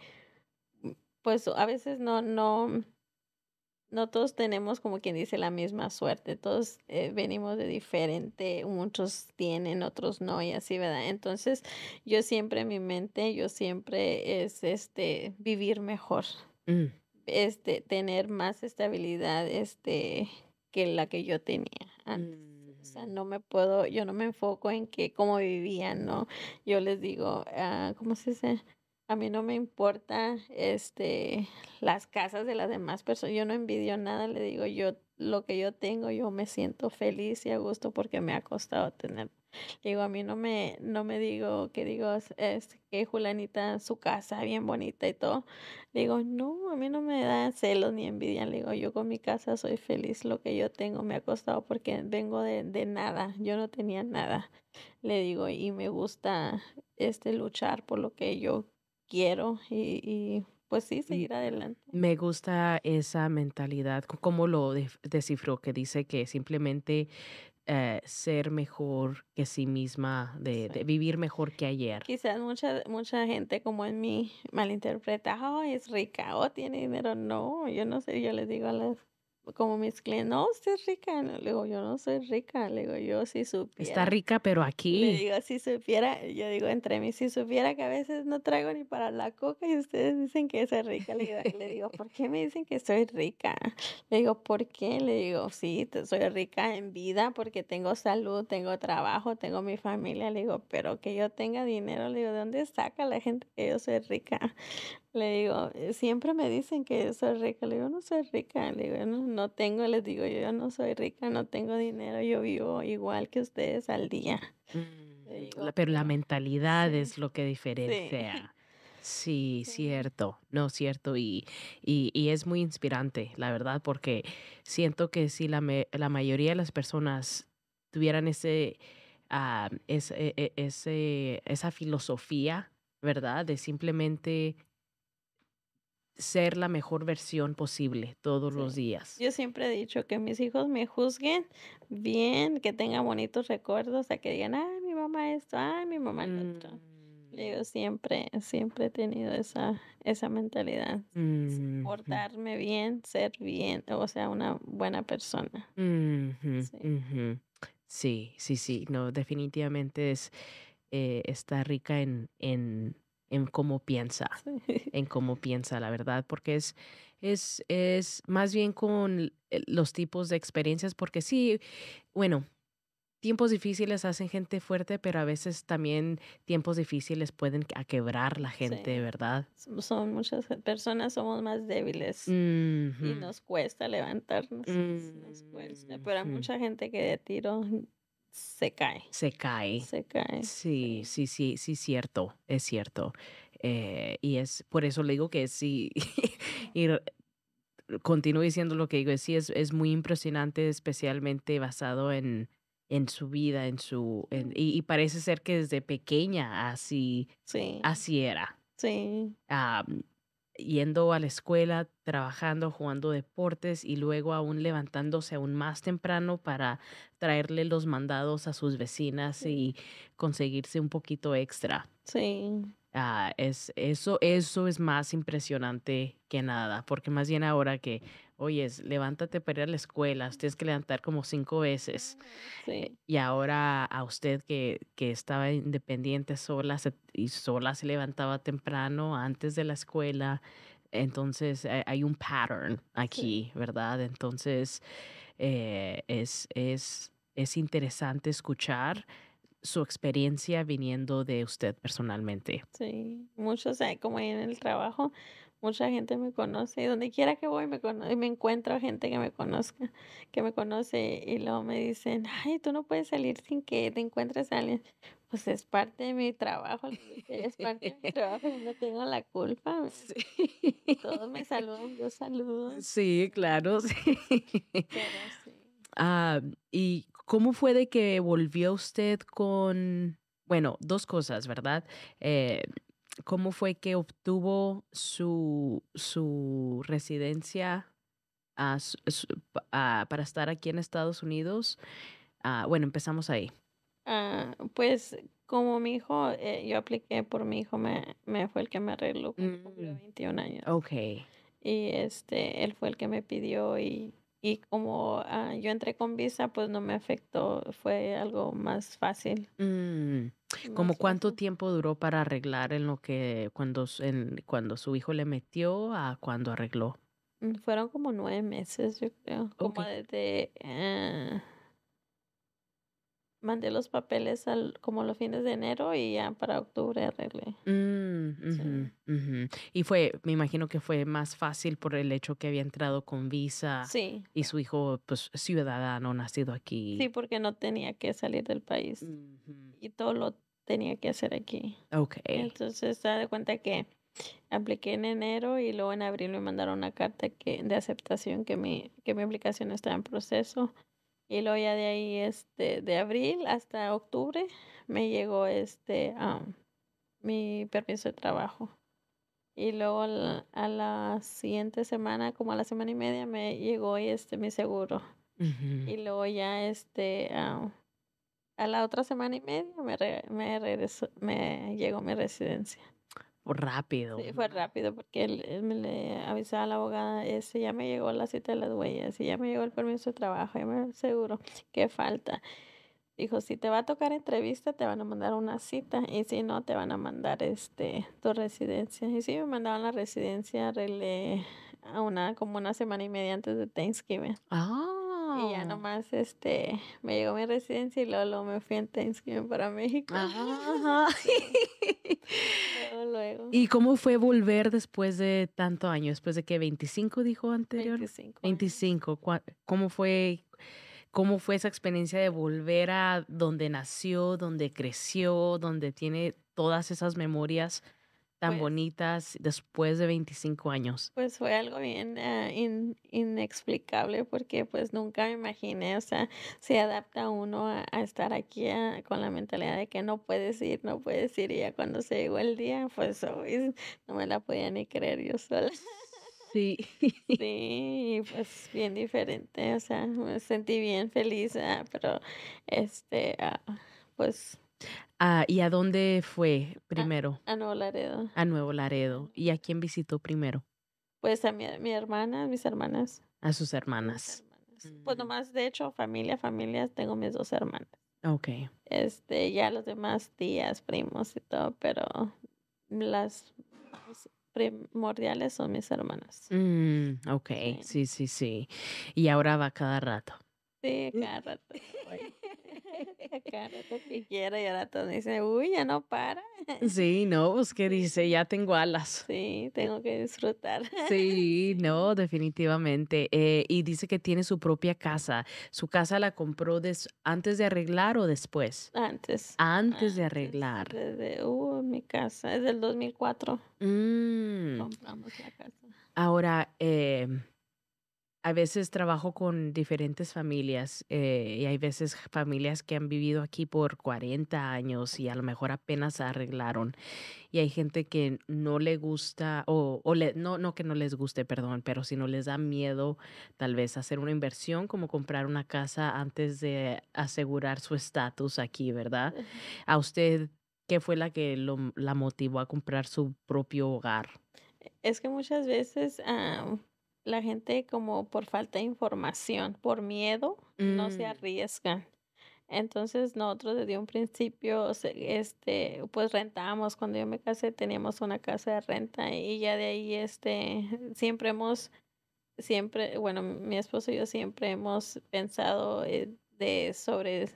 mm, pues a veces no, no, no todos tenemos como quien dice la misma suerte, todos eh, venimos de diferente, muchos tienen, otros no y así, ¿verdad? Entonces yo siempre en mi mente, yo siempre es este, vivir mejor, mm. este, tener más estabilidad, este, que la que yo tenía O sea, mm. no me puedo, yo no me enfoco en que cómo vivían, ¿no? Yo les digo, ah, ¿cómo se dice? A mí no me importa este, las casas de las demás personas. Yo no envidio nada, le digo, yo lo que yo tengo, yo me siento feliz y a gusto porque me ha costado tener le digo, a mí no me, no me digo que digo, es este, que Julanita, su casa bien bonita y todo. Le digo, no, a mí no me da celos ni envidia. Le digo, yo con mi casa soy feliz, lo que yo tengo me ha costado porque vengo de, de nada, yo no tenía nada. Le digo, y me gusta este luchar por lo que yo quiero y, y pues sí, seguir adelante. Me gusta esa mentalidad, cómo lo descifró, que dice que simplemente eh, ser mejor que sí misma, de, vivir mejor que ayer. Quizás mucha, mucha gente como en mí malinterpreta, oh, es rica, o oh, tiene dinero. No, yo no sé, yo les digo a las como mis clientes, no, usted es rica. le digo, yo no soy rica. Le digo, yo sí supiera. Está rica, pero aquí. Le digo, si supiera, yo digo entre mí, si supiera que a veces no traigo ni para la coca y ustedes dicen que es rica. Le digo, le ¿por qué me dicen que soy rica? Le digo, ¿por qué? Le digo, sí, soy rica en vida porque tengo salud, tengo trabajo, tengo mi familia. Le digo, pero que yo tenga dinero, le digo, ¿de dónde saca la gente que yo soy rica? Le digo, siempre me dicen que soy rica. Le digo, no soy rica. Le digo, no no tengo, les digo, yo, no soy rica, no tengo dinero, yo vivo igual que ustedes al día. Mm, pero la mentalidad es lo que diferencia. Sí. cierto, no, cierto, y, y, y, es muy inspirante, la verdad, porque siento que si la, la mayoría de las personas tuvieran ese, ah, ese, e, e, ese, esa filosofía, ¿verdad? De simplemente ser la mejor versión posible todos los días. Yo siempre he dicho que mis hijos me juzguen bien, que tengan bonitos recuerdos, sea, que digan, ay, mi mamá esto, ay, mi mamá mm. otro. Yo siempre, siempre he tenido esa, esa mentalidad. Mm, portarme bien, ser bien, o sea, una buena persona. sí. sí. sí, No, definitivamente es, eh, está rica en, en en cómo piensa, en cómo piensa, la verdad, porque es, es, es más bien con los tipos de experiencias, porque sí, bueno, tiempos difíciles hacen gente fuerte, pero a veces también tiempos difíciles pueden a quebrar la gente, de ¿verdad? Son muchas personas, somos más débiles y nos cuesta levantarnos, nos cuesta. pero hay mucha gente que de tiro se cae. Se cae. Se cae. Sí, sí, sí, sí, cierto, es cierto. Eh, y es por eso le digo que sí, y continúo diciendo lo que digo, sí, es, es muy impresionante, especialmente basado en, en su vida, en su, y, parece ser que desde pequeña así, así era. Sí yendo a la escuela, trabajando, jugando deportes y luego aún levantándose aún más temprano para traerle los mandados a sus vecinas y conseguirse un poquito extra. Sí. Ah, es, eso, eso es más impresionante que nada, porque más bien ahora que Oye, levántate para ir a la escuela, tienes que levantar como cinco veces. Ah, y ahora a usted que, estaba independiente sola y sola se levantaba temprano antes de la escuela, entonces eh, hay un pattern aquí, ¿verdad? Entonces eh, es, es, es interesante escuchar su experiencia viniendo de usted personalmente. Sí, muchos, como en el trabajo, mucha gente me conoce y donde quiera que voy me, me encuentro gente que me conozca, que me conoce y luego me dicen, ay, tú no puedes salir sin que te encuentres a alguien. Pues es parte de mi trabajo, es parte de mi trabajo, no tengo la culpa. Todos me saludan, yo saludo. Sí, claro, ah, ¿Y cómo fue de que volvió usted con, bueno, dos cosas, ¿verdad? Eh, cómo fue que obtuvo su, su residencia para estar aquí en Estados Unidos. Ah, bueno, empezamos ahí. Ah, pues como mi hijo, eh, yo apliqué por mi hijo, me, me fue el que me arregló, cumplió 21 mm. años. Ok. Y este, él fue el que me pidió y y como ah, yo entré con visa, pues no me afectó, fue algo más fácil. Mm, ¿Como cuánto tiempo duró para arreglar en lo que cuando, cuando su hijo le metió a cuando arregló? Mm, fueron como nueve meses, yo creo. Como desde... Ah, mandé los papeles al, como los fines de enero y ya para octubre arreglé. Mm, y fue, me imagino que fue más fácil por el hecho que había entrado con visa y su hijo, pues ciudadano, nacido aquí. Sí, porque no tenía que salir del país y todo lo tenía que hacer aquí. Ok. Entonces se da cuenta que apliqué en enero y luego en abril me mandaron una carta de aceptación que mi, que mi aplicación estaba en proceso. Y luego ya de ahí, este, de abril hasta octubre, me llegó este, ah, mi permiso de trabajo. Y luego a la siguiente semana, como a la semana y media, me llegó este, mi seguro. Y luego ya este, ah, a la otra semana y media me, me, me llegó mi residencia rápido. Sí, fue rápido porque él, me le avisaba a la abogada, ese ya me llegó la cita de las huellas, y ya me llegó el permiso de trabajo, ya me aseguro que falta. Dijo, si te va a tocar entrevista, te van a mandar una cita y si no, te van a mandar este, tu residencia. Y sí, me mandaban la residencia, arreglé a una, como una semana y media antes de Thanksgiving. Ah, y ya nomás este, me llegó mi residencia y luego, me fui en Thanksgiving para México. Ajá. luego, ¿Y cómo fue volver después de tanto año? Después de que 25 dijo anterior. 25. 25. ¿Cómo fue? ¿Cómo fue esa experiencia de volver a donde nació, donde creció, donde tiene todas esas memorias? tan pues bonitas después de 25 años? Pues fue algo bien ah, inexplicable porque pues nunca me imaginé, o sea, se adapta uno a, estar aquí ah, con la mentalidad de que no puedes ir, no puedes ir y ya cuando se llegó el día, pues no me la podía ni creer yo sola. Sí. Sí, pues bien diferente, o sea, me sentí bien feliz, ah, pero este, pues Ah, ¿Y a dónde fue primero? A, Nuevo Laredo. A Nuevo Laredo. ¿Y a quién visitó primero? Pues a mi, mi hermana, mis hermanas. A sus hermanas. Pues mm. nomás, de hecho, familia, familia, tengo mis dos hermanas. Ok. Este, ya los demás tías, primos y todo, pero las primordiales son mis hermanas. Mm, ok, sí. sí, sí, sí. Y ahora va cada rato. Sí, mm. cada rato. que y ahora todo dice, uy, ya no para. Sí, no, pues que dice, ya tengo alas. Sí, tengo que disfrutar. Sí, no, definitivamente. Eh, y dice que tiene su propia casa. ¿Su casa la compró antes de arreglar o después? Antes. Antes, de arreglar. Desde, uh, mi casa, es del 2004. Mm. Compramos la casa. Ahora, eh a veces trabajo con diferentes familias eh, y hay veces familias que han vivido aquí por 40 años y a lo mejor apenas arreglaron. Y hay gente que no le gusta o, no, no que no les guste, perdón, pero si no les da miedo tal vez hacer una inversión como comprar una casa antes de asegurar su estatus aquí, ¿verdad? A usted, ¿qué fue la que lo, la motivó a comprar su propio hogar? E, es que muchas veces la gente como por falta de información, por miedo, no se mm. arriesgan. Entonces nosotros desde un principio, este, pues rentábamos. Cuando yo me casé teníamos una casa de renta y ya de ahí, este, siempre hemos, siempre, bueno, mi esposo y yo siempre hemos pensado eh, de sobre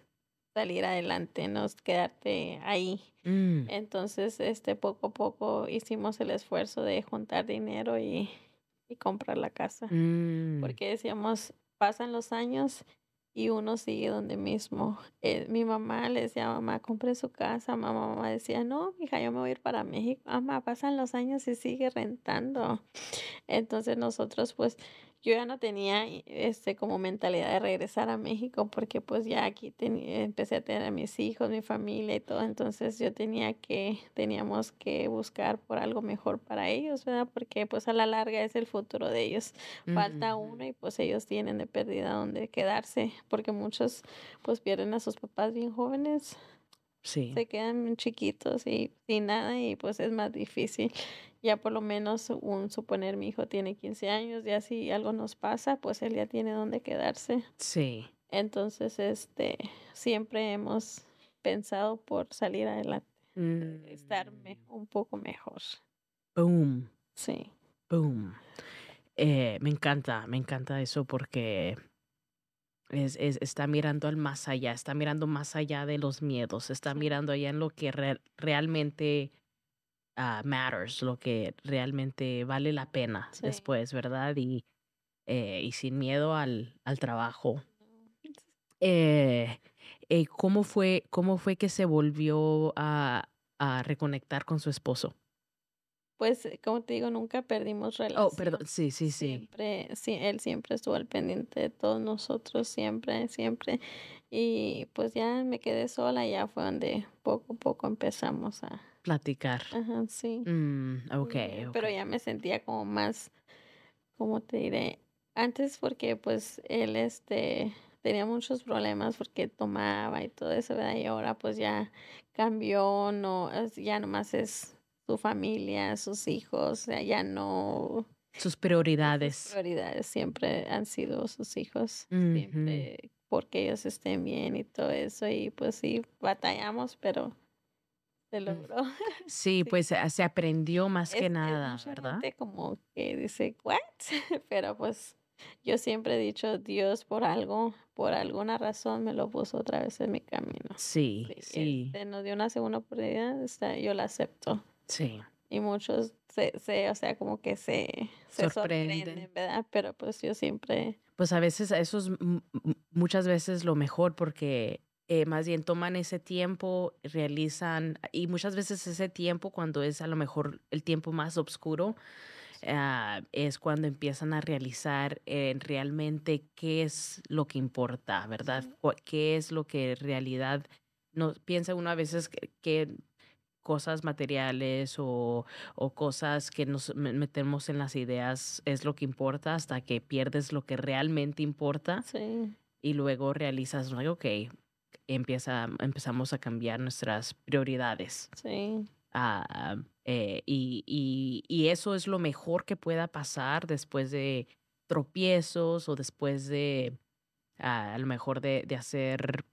salir adelante, no quedarte ahí. Mm. Entonces, este, poco a poco hicimos el esfuerzo de juntar dinero y y comprar la casa. Mm. Porque decíamos, pasan los años y uno sigue donde mismo. Eh, mi mamá le decía, mamá, compre su casa. Mamá, mamá decía, no, hija, yo me voy a ir para México. Mamá, pasan los años y sigue rentando. Entonces nosotros pues yo ya no tenía eh, este, como mentalidad de regresar a México porque pues ya aquí tenía, eh, empecé a tener a mis hijos, mi familia y todo, entonces yo tenía que, teníamos que buscar por algo mejor para ellos, ¿verdad? Porque pues a la larga es el futuro de ellos. Falta uno y pues ellos tienen de pérdida donde quedarse, porque muchos pues pierden a sus papás bien jóvenes se quedan chiquitos y sin nada y pues es más difícil. Ya por lo menos un suponer mi hijo tiene 15 años, ya si algo nos pasa, pues él ya tiene dónde quedarse. Sí. Entonces, este, siempre hemos pensado por salir adelante, estarme estar mm. un poco mejor. Boom. Sí. Boom. Eh, me encanta, me encanta eso porque es, está mirando al más allá, está mirando más allá de los miedos, está mirando allá en lo que realmente ah, matters, lo que realmente vale la pena después, ¿verdad? Y, eh, y sin miedo al, al trabajo. Eh, eh, ¿cómo, fue, ¿Cómo fue que se volvió a reconectar con su esposo? pues, eh, como te digo, nunca perdimos relación. Oh, perdón, sí, sí, sí. Siempre, sí, él siempre estuvo al pendiente de todos nosotros, siempre, siempre. Y pues ya me quedé sola, ya fue donde poco a poco empezamos a... Platicar. Ajá, sí. Mm, okay, ok. Pero ya me sentía como más, como te diré, antes porque pues él, este, tenía muchos problemas porque tomaba y todo eso, ¿verdad? Y ahora pues ya cambió, no, ya nomás es su familia, sus hijos, eh, ya no... Sus prioridades. prioridades siempre han sido sus hijos, siempre porque ellos estén bien y todo eso. Y pues sí, batallamos, pero se mm. logró. Sí, pues se aprendió más que nada, es ¿verdad? como que dice, ¿what? pero pues yo siempre he dicho, Dios por algo, por alguna razón me lo puso otra vez en mi camino. Sí, sí. Este, nos dio una segunda oportunidad, yo la acepto. Sí. Y muchos se, o sea, como que se, se sorprenden. ¿verdad? Pero pues yo siempre... Pues a veces, eso es muchas veces lo mejor porque eh, más bien toman ese tiempo, realizan, y muchas veces ese tiempo, cuando es a lo mejor el tiempo más oscuro, ah, es cuando empiezan a realizar eh, realmente qué es lo que importa, ¿verdad? ¿Qué es lo que en realidad nos piensa uno a veces que cosas materiales o, cosas que nos metemos en las ideas es lo que importa hasta que pierdes lo que realmente importa sí. y luego realizas, ok, empieza, empezamos a cambiar nuestras prioridades. Sí. Ah, eh, y, eso es lo mejor que pueda pasar después de tropiezos o después de ah, a lo mejor de, de, hacer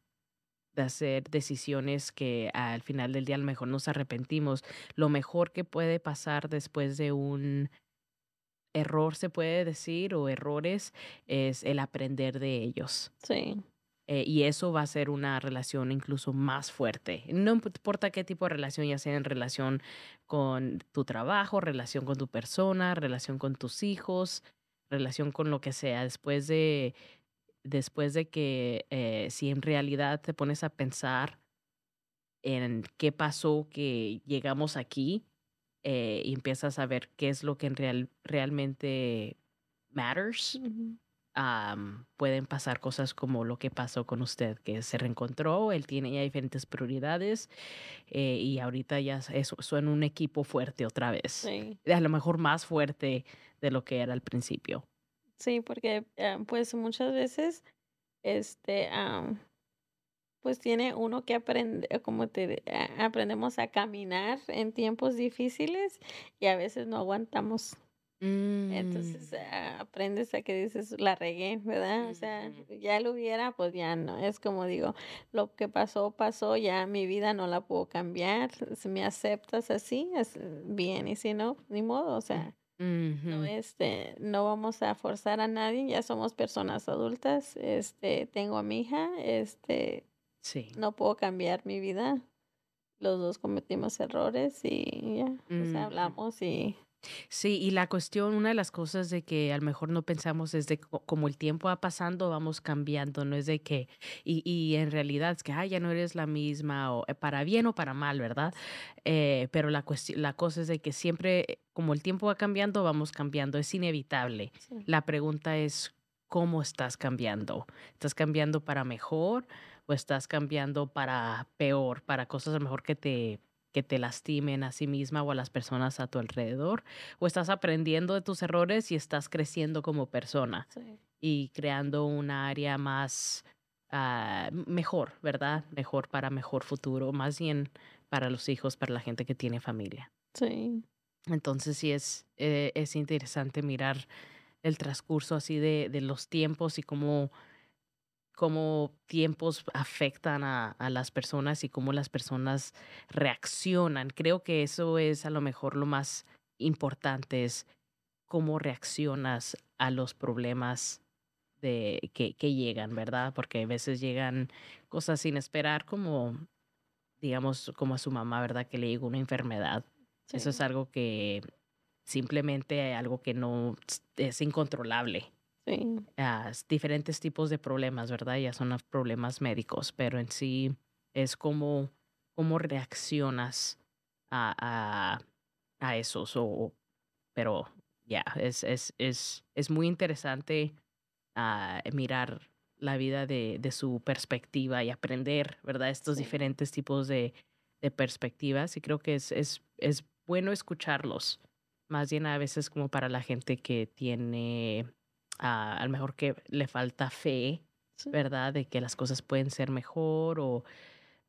de hacer decisiones que al final del día a lo mejor nos arrepentimos. Lo mejor que puede pasar después de un error, se puede decir, o errores, es el aprender de ellos. Sí. Eh, y eso va a ser una relación incluso más fuerte. No importa qué tipo de relación, ya sea en relación con tu trabajo, relación con tu persona, relación con tus hijos, relación con lo que sea. Después de después de que eh, si en realidad te pones a pensar en qué pasó que llegamos aquí eh, y empiezas a ver qué es lo que en real, realmente matters, pueden pasar cosas como lo que pasó con usted, que se reencontró, él tiene ya diferentes prioridades eh, y ahorita ya es, son un equipo fuerte otra vez, a lo mejor más fuerte de lo que era al principio. Sí, porque ah, pues muchas veces, este, ah, pues tiene uno que aprende, como te aprendemos a caminar en tiempos difíciles y a veces no aguantamos. Mm. Entonces ah, aprendes a que dices, la regué, ¿verdad? O sea, ya lo hubiera, pues ya no. Es como digo, lo que pasó, pasó, ya mi vida no la puedo cambiar. Si me aceptas así, es bien, y si no, ni modo, o mm. sea no, este, no vamos a forzar a nadie, ya somos personas adultas. Este, tengo a mi hija, este, no puedo cambiar mi vida. Los dos cometimos errores y ya, hablamos y Sí, y la cuestión, una de las cosas de que a lo mejor no pensamos es de como el tiempo va pasando, vamos cambiando, no es de que, y, en realidad es que, ay, ya no eres la misma, o eh, para bien o para mal, ¿verdad? Eh, pero la, cuestión, la cosa es de que siempre, eh, como el tiempo va cambiando, vamos cambiando, es inevitable. La pregunta es, ¿cómo estás cambiando? ¿Estás cambiando para mejor o estás cambiando para peor, para cosas a lo mejor que te que te lastimen a sí misma o a las personas a tu alrededor, o estás aprendiendo de tus errores y estás creciendo como persona y creando un área más ah, mejor, ¿verdad? Mejor para mejor futuro, más bien para los hijos, para la gente que tiene familia. Sí. Entonces sí es, eh, es interesante mirar el transcurso así de, de los tiempos y cómo cómo tiempos afectan a, las personas y cómo las personas reaccionan. Creo que eso es a lo mejor lo más importante, es cómo reaccionas a los problemas de, que, llegan, ¿verdad? Porque a veces llegan cosas sin esperar, como, digamos, como a su mamá, ¿verdad? Que le llegó una enfermedad. Eso es algo que simplemente algo que no es incontrolable diferentes tipos de problemas, ¿verdad? Ya son los problemas médicos, pero en sí es como cómo reaccionas a, a, esos. O, pero ya, es, es, muy interesante ah, mirar la vida de, su perspectiva y aprender, ¿verdad? Estos diferentes tipos de, perspectivas y creo que es bueno escucharlos, más bien a veces como para la gente que tiene a, lo mejor que le falta fe, ¿verdad? De que las cosas pueden ser mejor o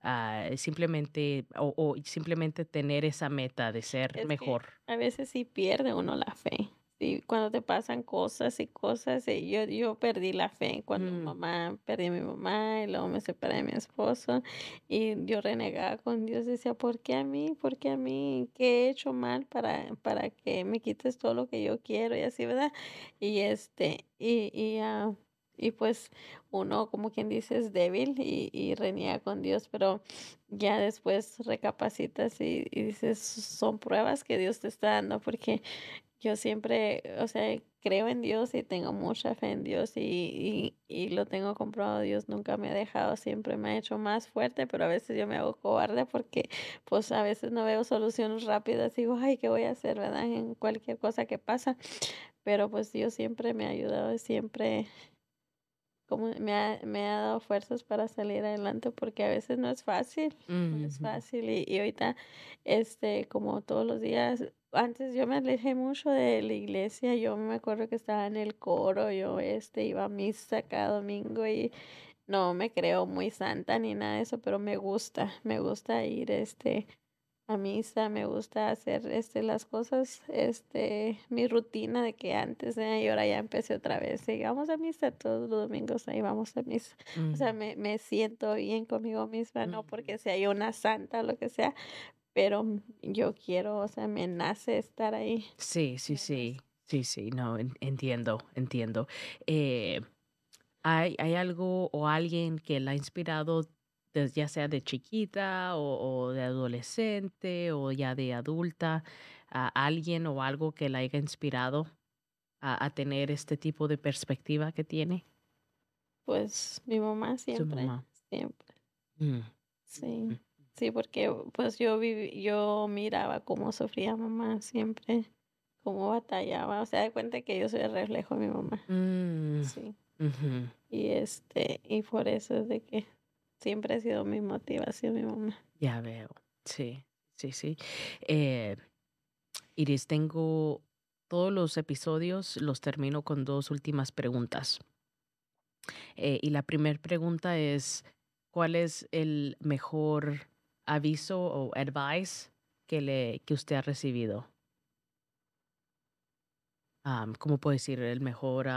ah, simplemente, o, simplemente tener esa meta de ser mejor. A veces sí pierde uno la fe cuando te pasan cosas y cosas, y yo, yo perdí la fe cuando mi mm. mamá, perdí a mi mamá, y luego me separé de mi esposo, y yo renegaba con Dios, decía, ¿por qué a mí? ¿Por qué a mí? ¿Qué he hecho mal para, para que me quites todo lo que yo quiero? Y así, ¿verdad? Y este, y, y ah, y pues uno, como quien dice, es débil y, y con Dios, pero ya después recapacitas y, y, dices, son pruebas que Dios te está dando, porque yo siempre, o sea, creo en Dios y tengo mucha fe en Dios y, y, lo tengo comprobado. Dios nunca me ha dejado, siempre me ha hecho más fuerte, pero a veces yo me hago cobarde porque pues a veces no veo soluciones rápidas. Digo, ay, ¿qué voy a hacer, verdad? En cualquier cosa que pasa. Pero pues Dios siempre me ha ayudado y siempre como me ha, me ha dado fuerzas para salir adelante porque a veces no es fácil, no es fácil y, y, ahorita, este, como todos los días, antes yo me alejé mucho de la iglesia, yo me acuerdo que estaba en el coro, yo este, iba a misa cada domingo y no me creo muy santa ni nada de eso, pero me gusta, me gusta ir, este, a misa, me gusta hacer este, las cosas, este, mi rutina de que antes de y ahora ya empecé otra vez. Y vamos a misa todos los domingos, ahí vamos a misa. O sea, mm. me, siento bien conmigo misma, no mm. porque sea yo una santa o lo que sea, pero yo quiero, o sea, me nace estar ahí. Sí, sí, sí, sí, sí, no, entiendo, entiendo. Eh, ¿hay, ¿Hay algo o alguien que la ha inspirado ya sea de chiquita o, de adolescente o ya de adulta, a alguien o algo que la haya inspirado a, tener este tipo de perspectiva que tiene? Pues mi mamá siempre, siempre, mm. sí. Mm. Sí, porque pues yo viví, yo miraba cómo sufría mamá siempre, cómo batallaba, o sea, de cuenta que yo soy el reflejo de mi mamá. Mm. Sí. Y este, y por eso es de que Siempre ha sido mi motivación, mi mamá. Ya veo, sí, sí, sí. Eh, Iris, tengo todos los episodios, los termino con dos últimas preguntas. Eh, y la primera pregunta es, ¿cuál es el mejor aviso o advice que, le, que usted ha recibido? Um, ¿Cómo puedo decir? El mejor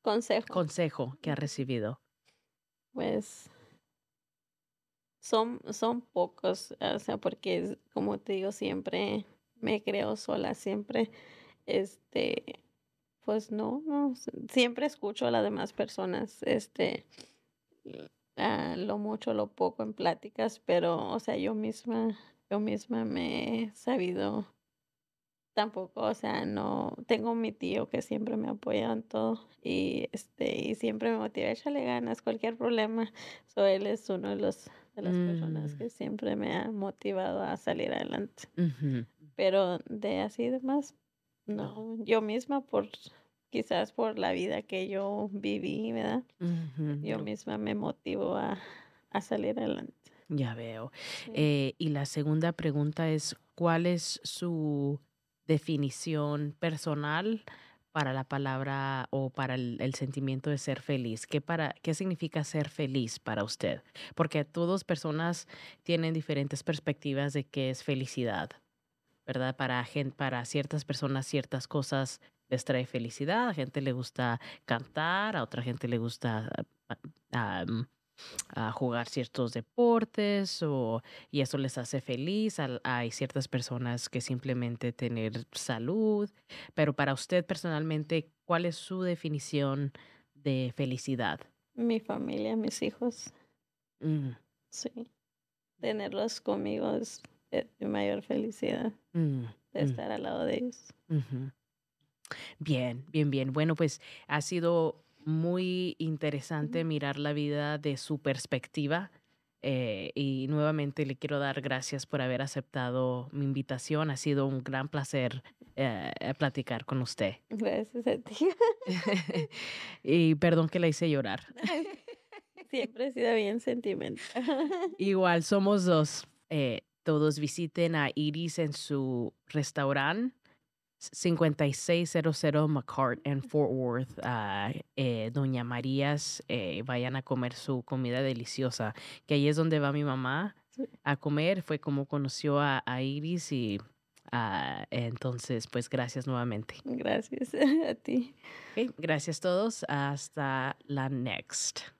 consejo. consejo que ha recibido. Pues son, son pocos, o sea, porque como te digo, siempre me creo sola, siempre, este, pues no, siempre escucho a las demás personas, este, lo mucho, lo poco en pláticas, pero, o sea, yo misma, yo misma me he sabido tampoco, o sea, no, tengo mi tío que siempre me apoya en todo y, este, y siempre me motiva, échale ganas, cualquier problema, so, él es uno de los las personas mm. que siempre me han motivado a salir adelante. Pero de así demás, no, yo misma por quizás por la vida que yo viví, ¿verdad? Yo misma me motivo a, salir adelante. Ya veo. Eh, y la segunda pregunta es, ¿cuál es su definición personal? para la palabra o para el, sentimiento de ser feliz? ¿Qué, para, ¿Qué significa ser feliz para usted? Porque todas personas tienen diferentes perspectivas de qué es felicidad, ¿verdad? Para, gente, para ciertas personas ciertas cosas les trae felicidad, a gente le gusta cantar, a otra gente le gusta ah, a jugar ciertos deportes o, y eso les hace feliz. Hay ciertas personas que simplemente tener salud, pero para usted personalmente, ¿cuál es su definición de felicidad? Mi familia, mis hijos. Mm. Sí. Tenerlos conmigo es eh, mi mayor felicidad. Mm, de mm. estar al lado de ellos. Bien, bien, bien. Bueno, pues ha sido muy interesante mirar la vida de su perspectiva. Eh, y nuevamente le quiero dar gracias por haber aceptado mi invitación. Ha sido un gran placer eh, platicar con usted. Gracias a ti. y perdón que la hice llorar. Siempre ha sido bien sentimental. Igual, somos dos. Eh, todos visiten a Iris en su restaurante 5600 McCart and Fort Worth. Ah, eh, Doña Marías, eh, vayan a comer su comida deliciosa, que ahí es donde va mi mamá a comer. Fue como conoció a, Iris y ah, entonces, pues gracias nuevamente. Gracias a ti. gracias todos. Hasta la next.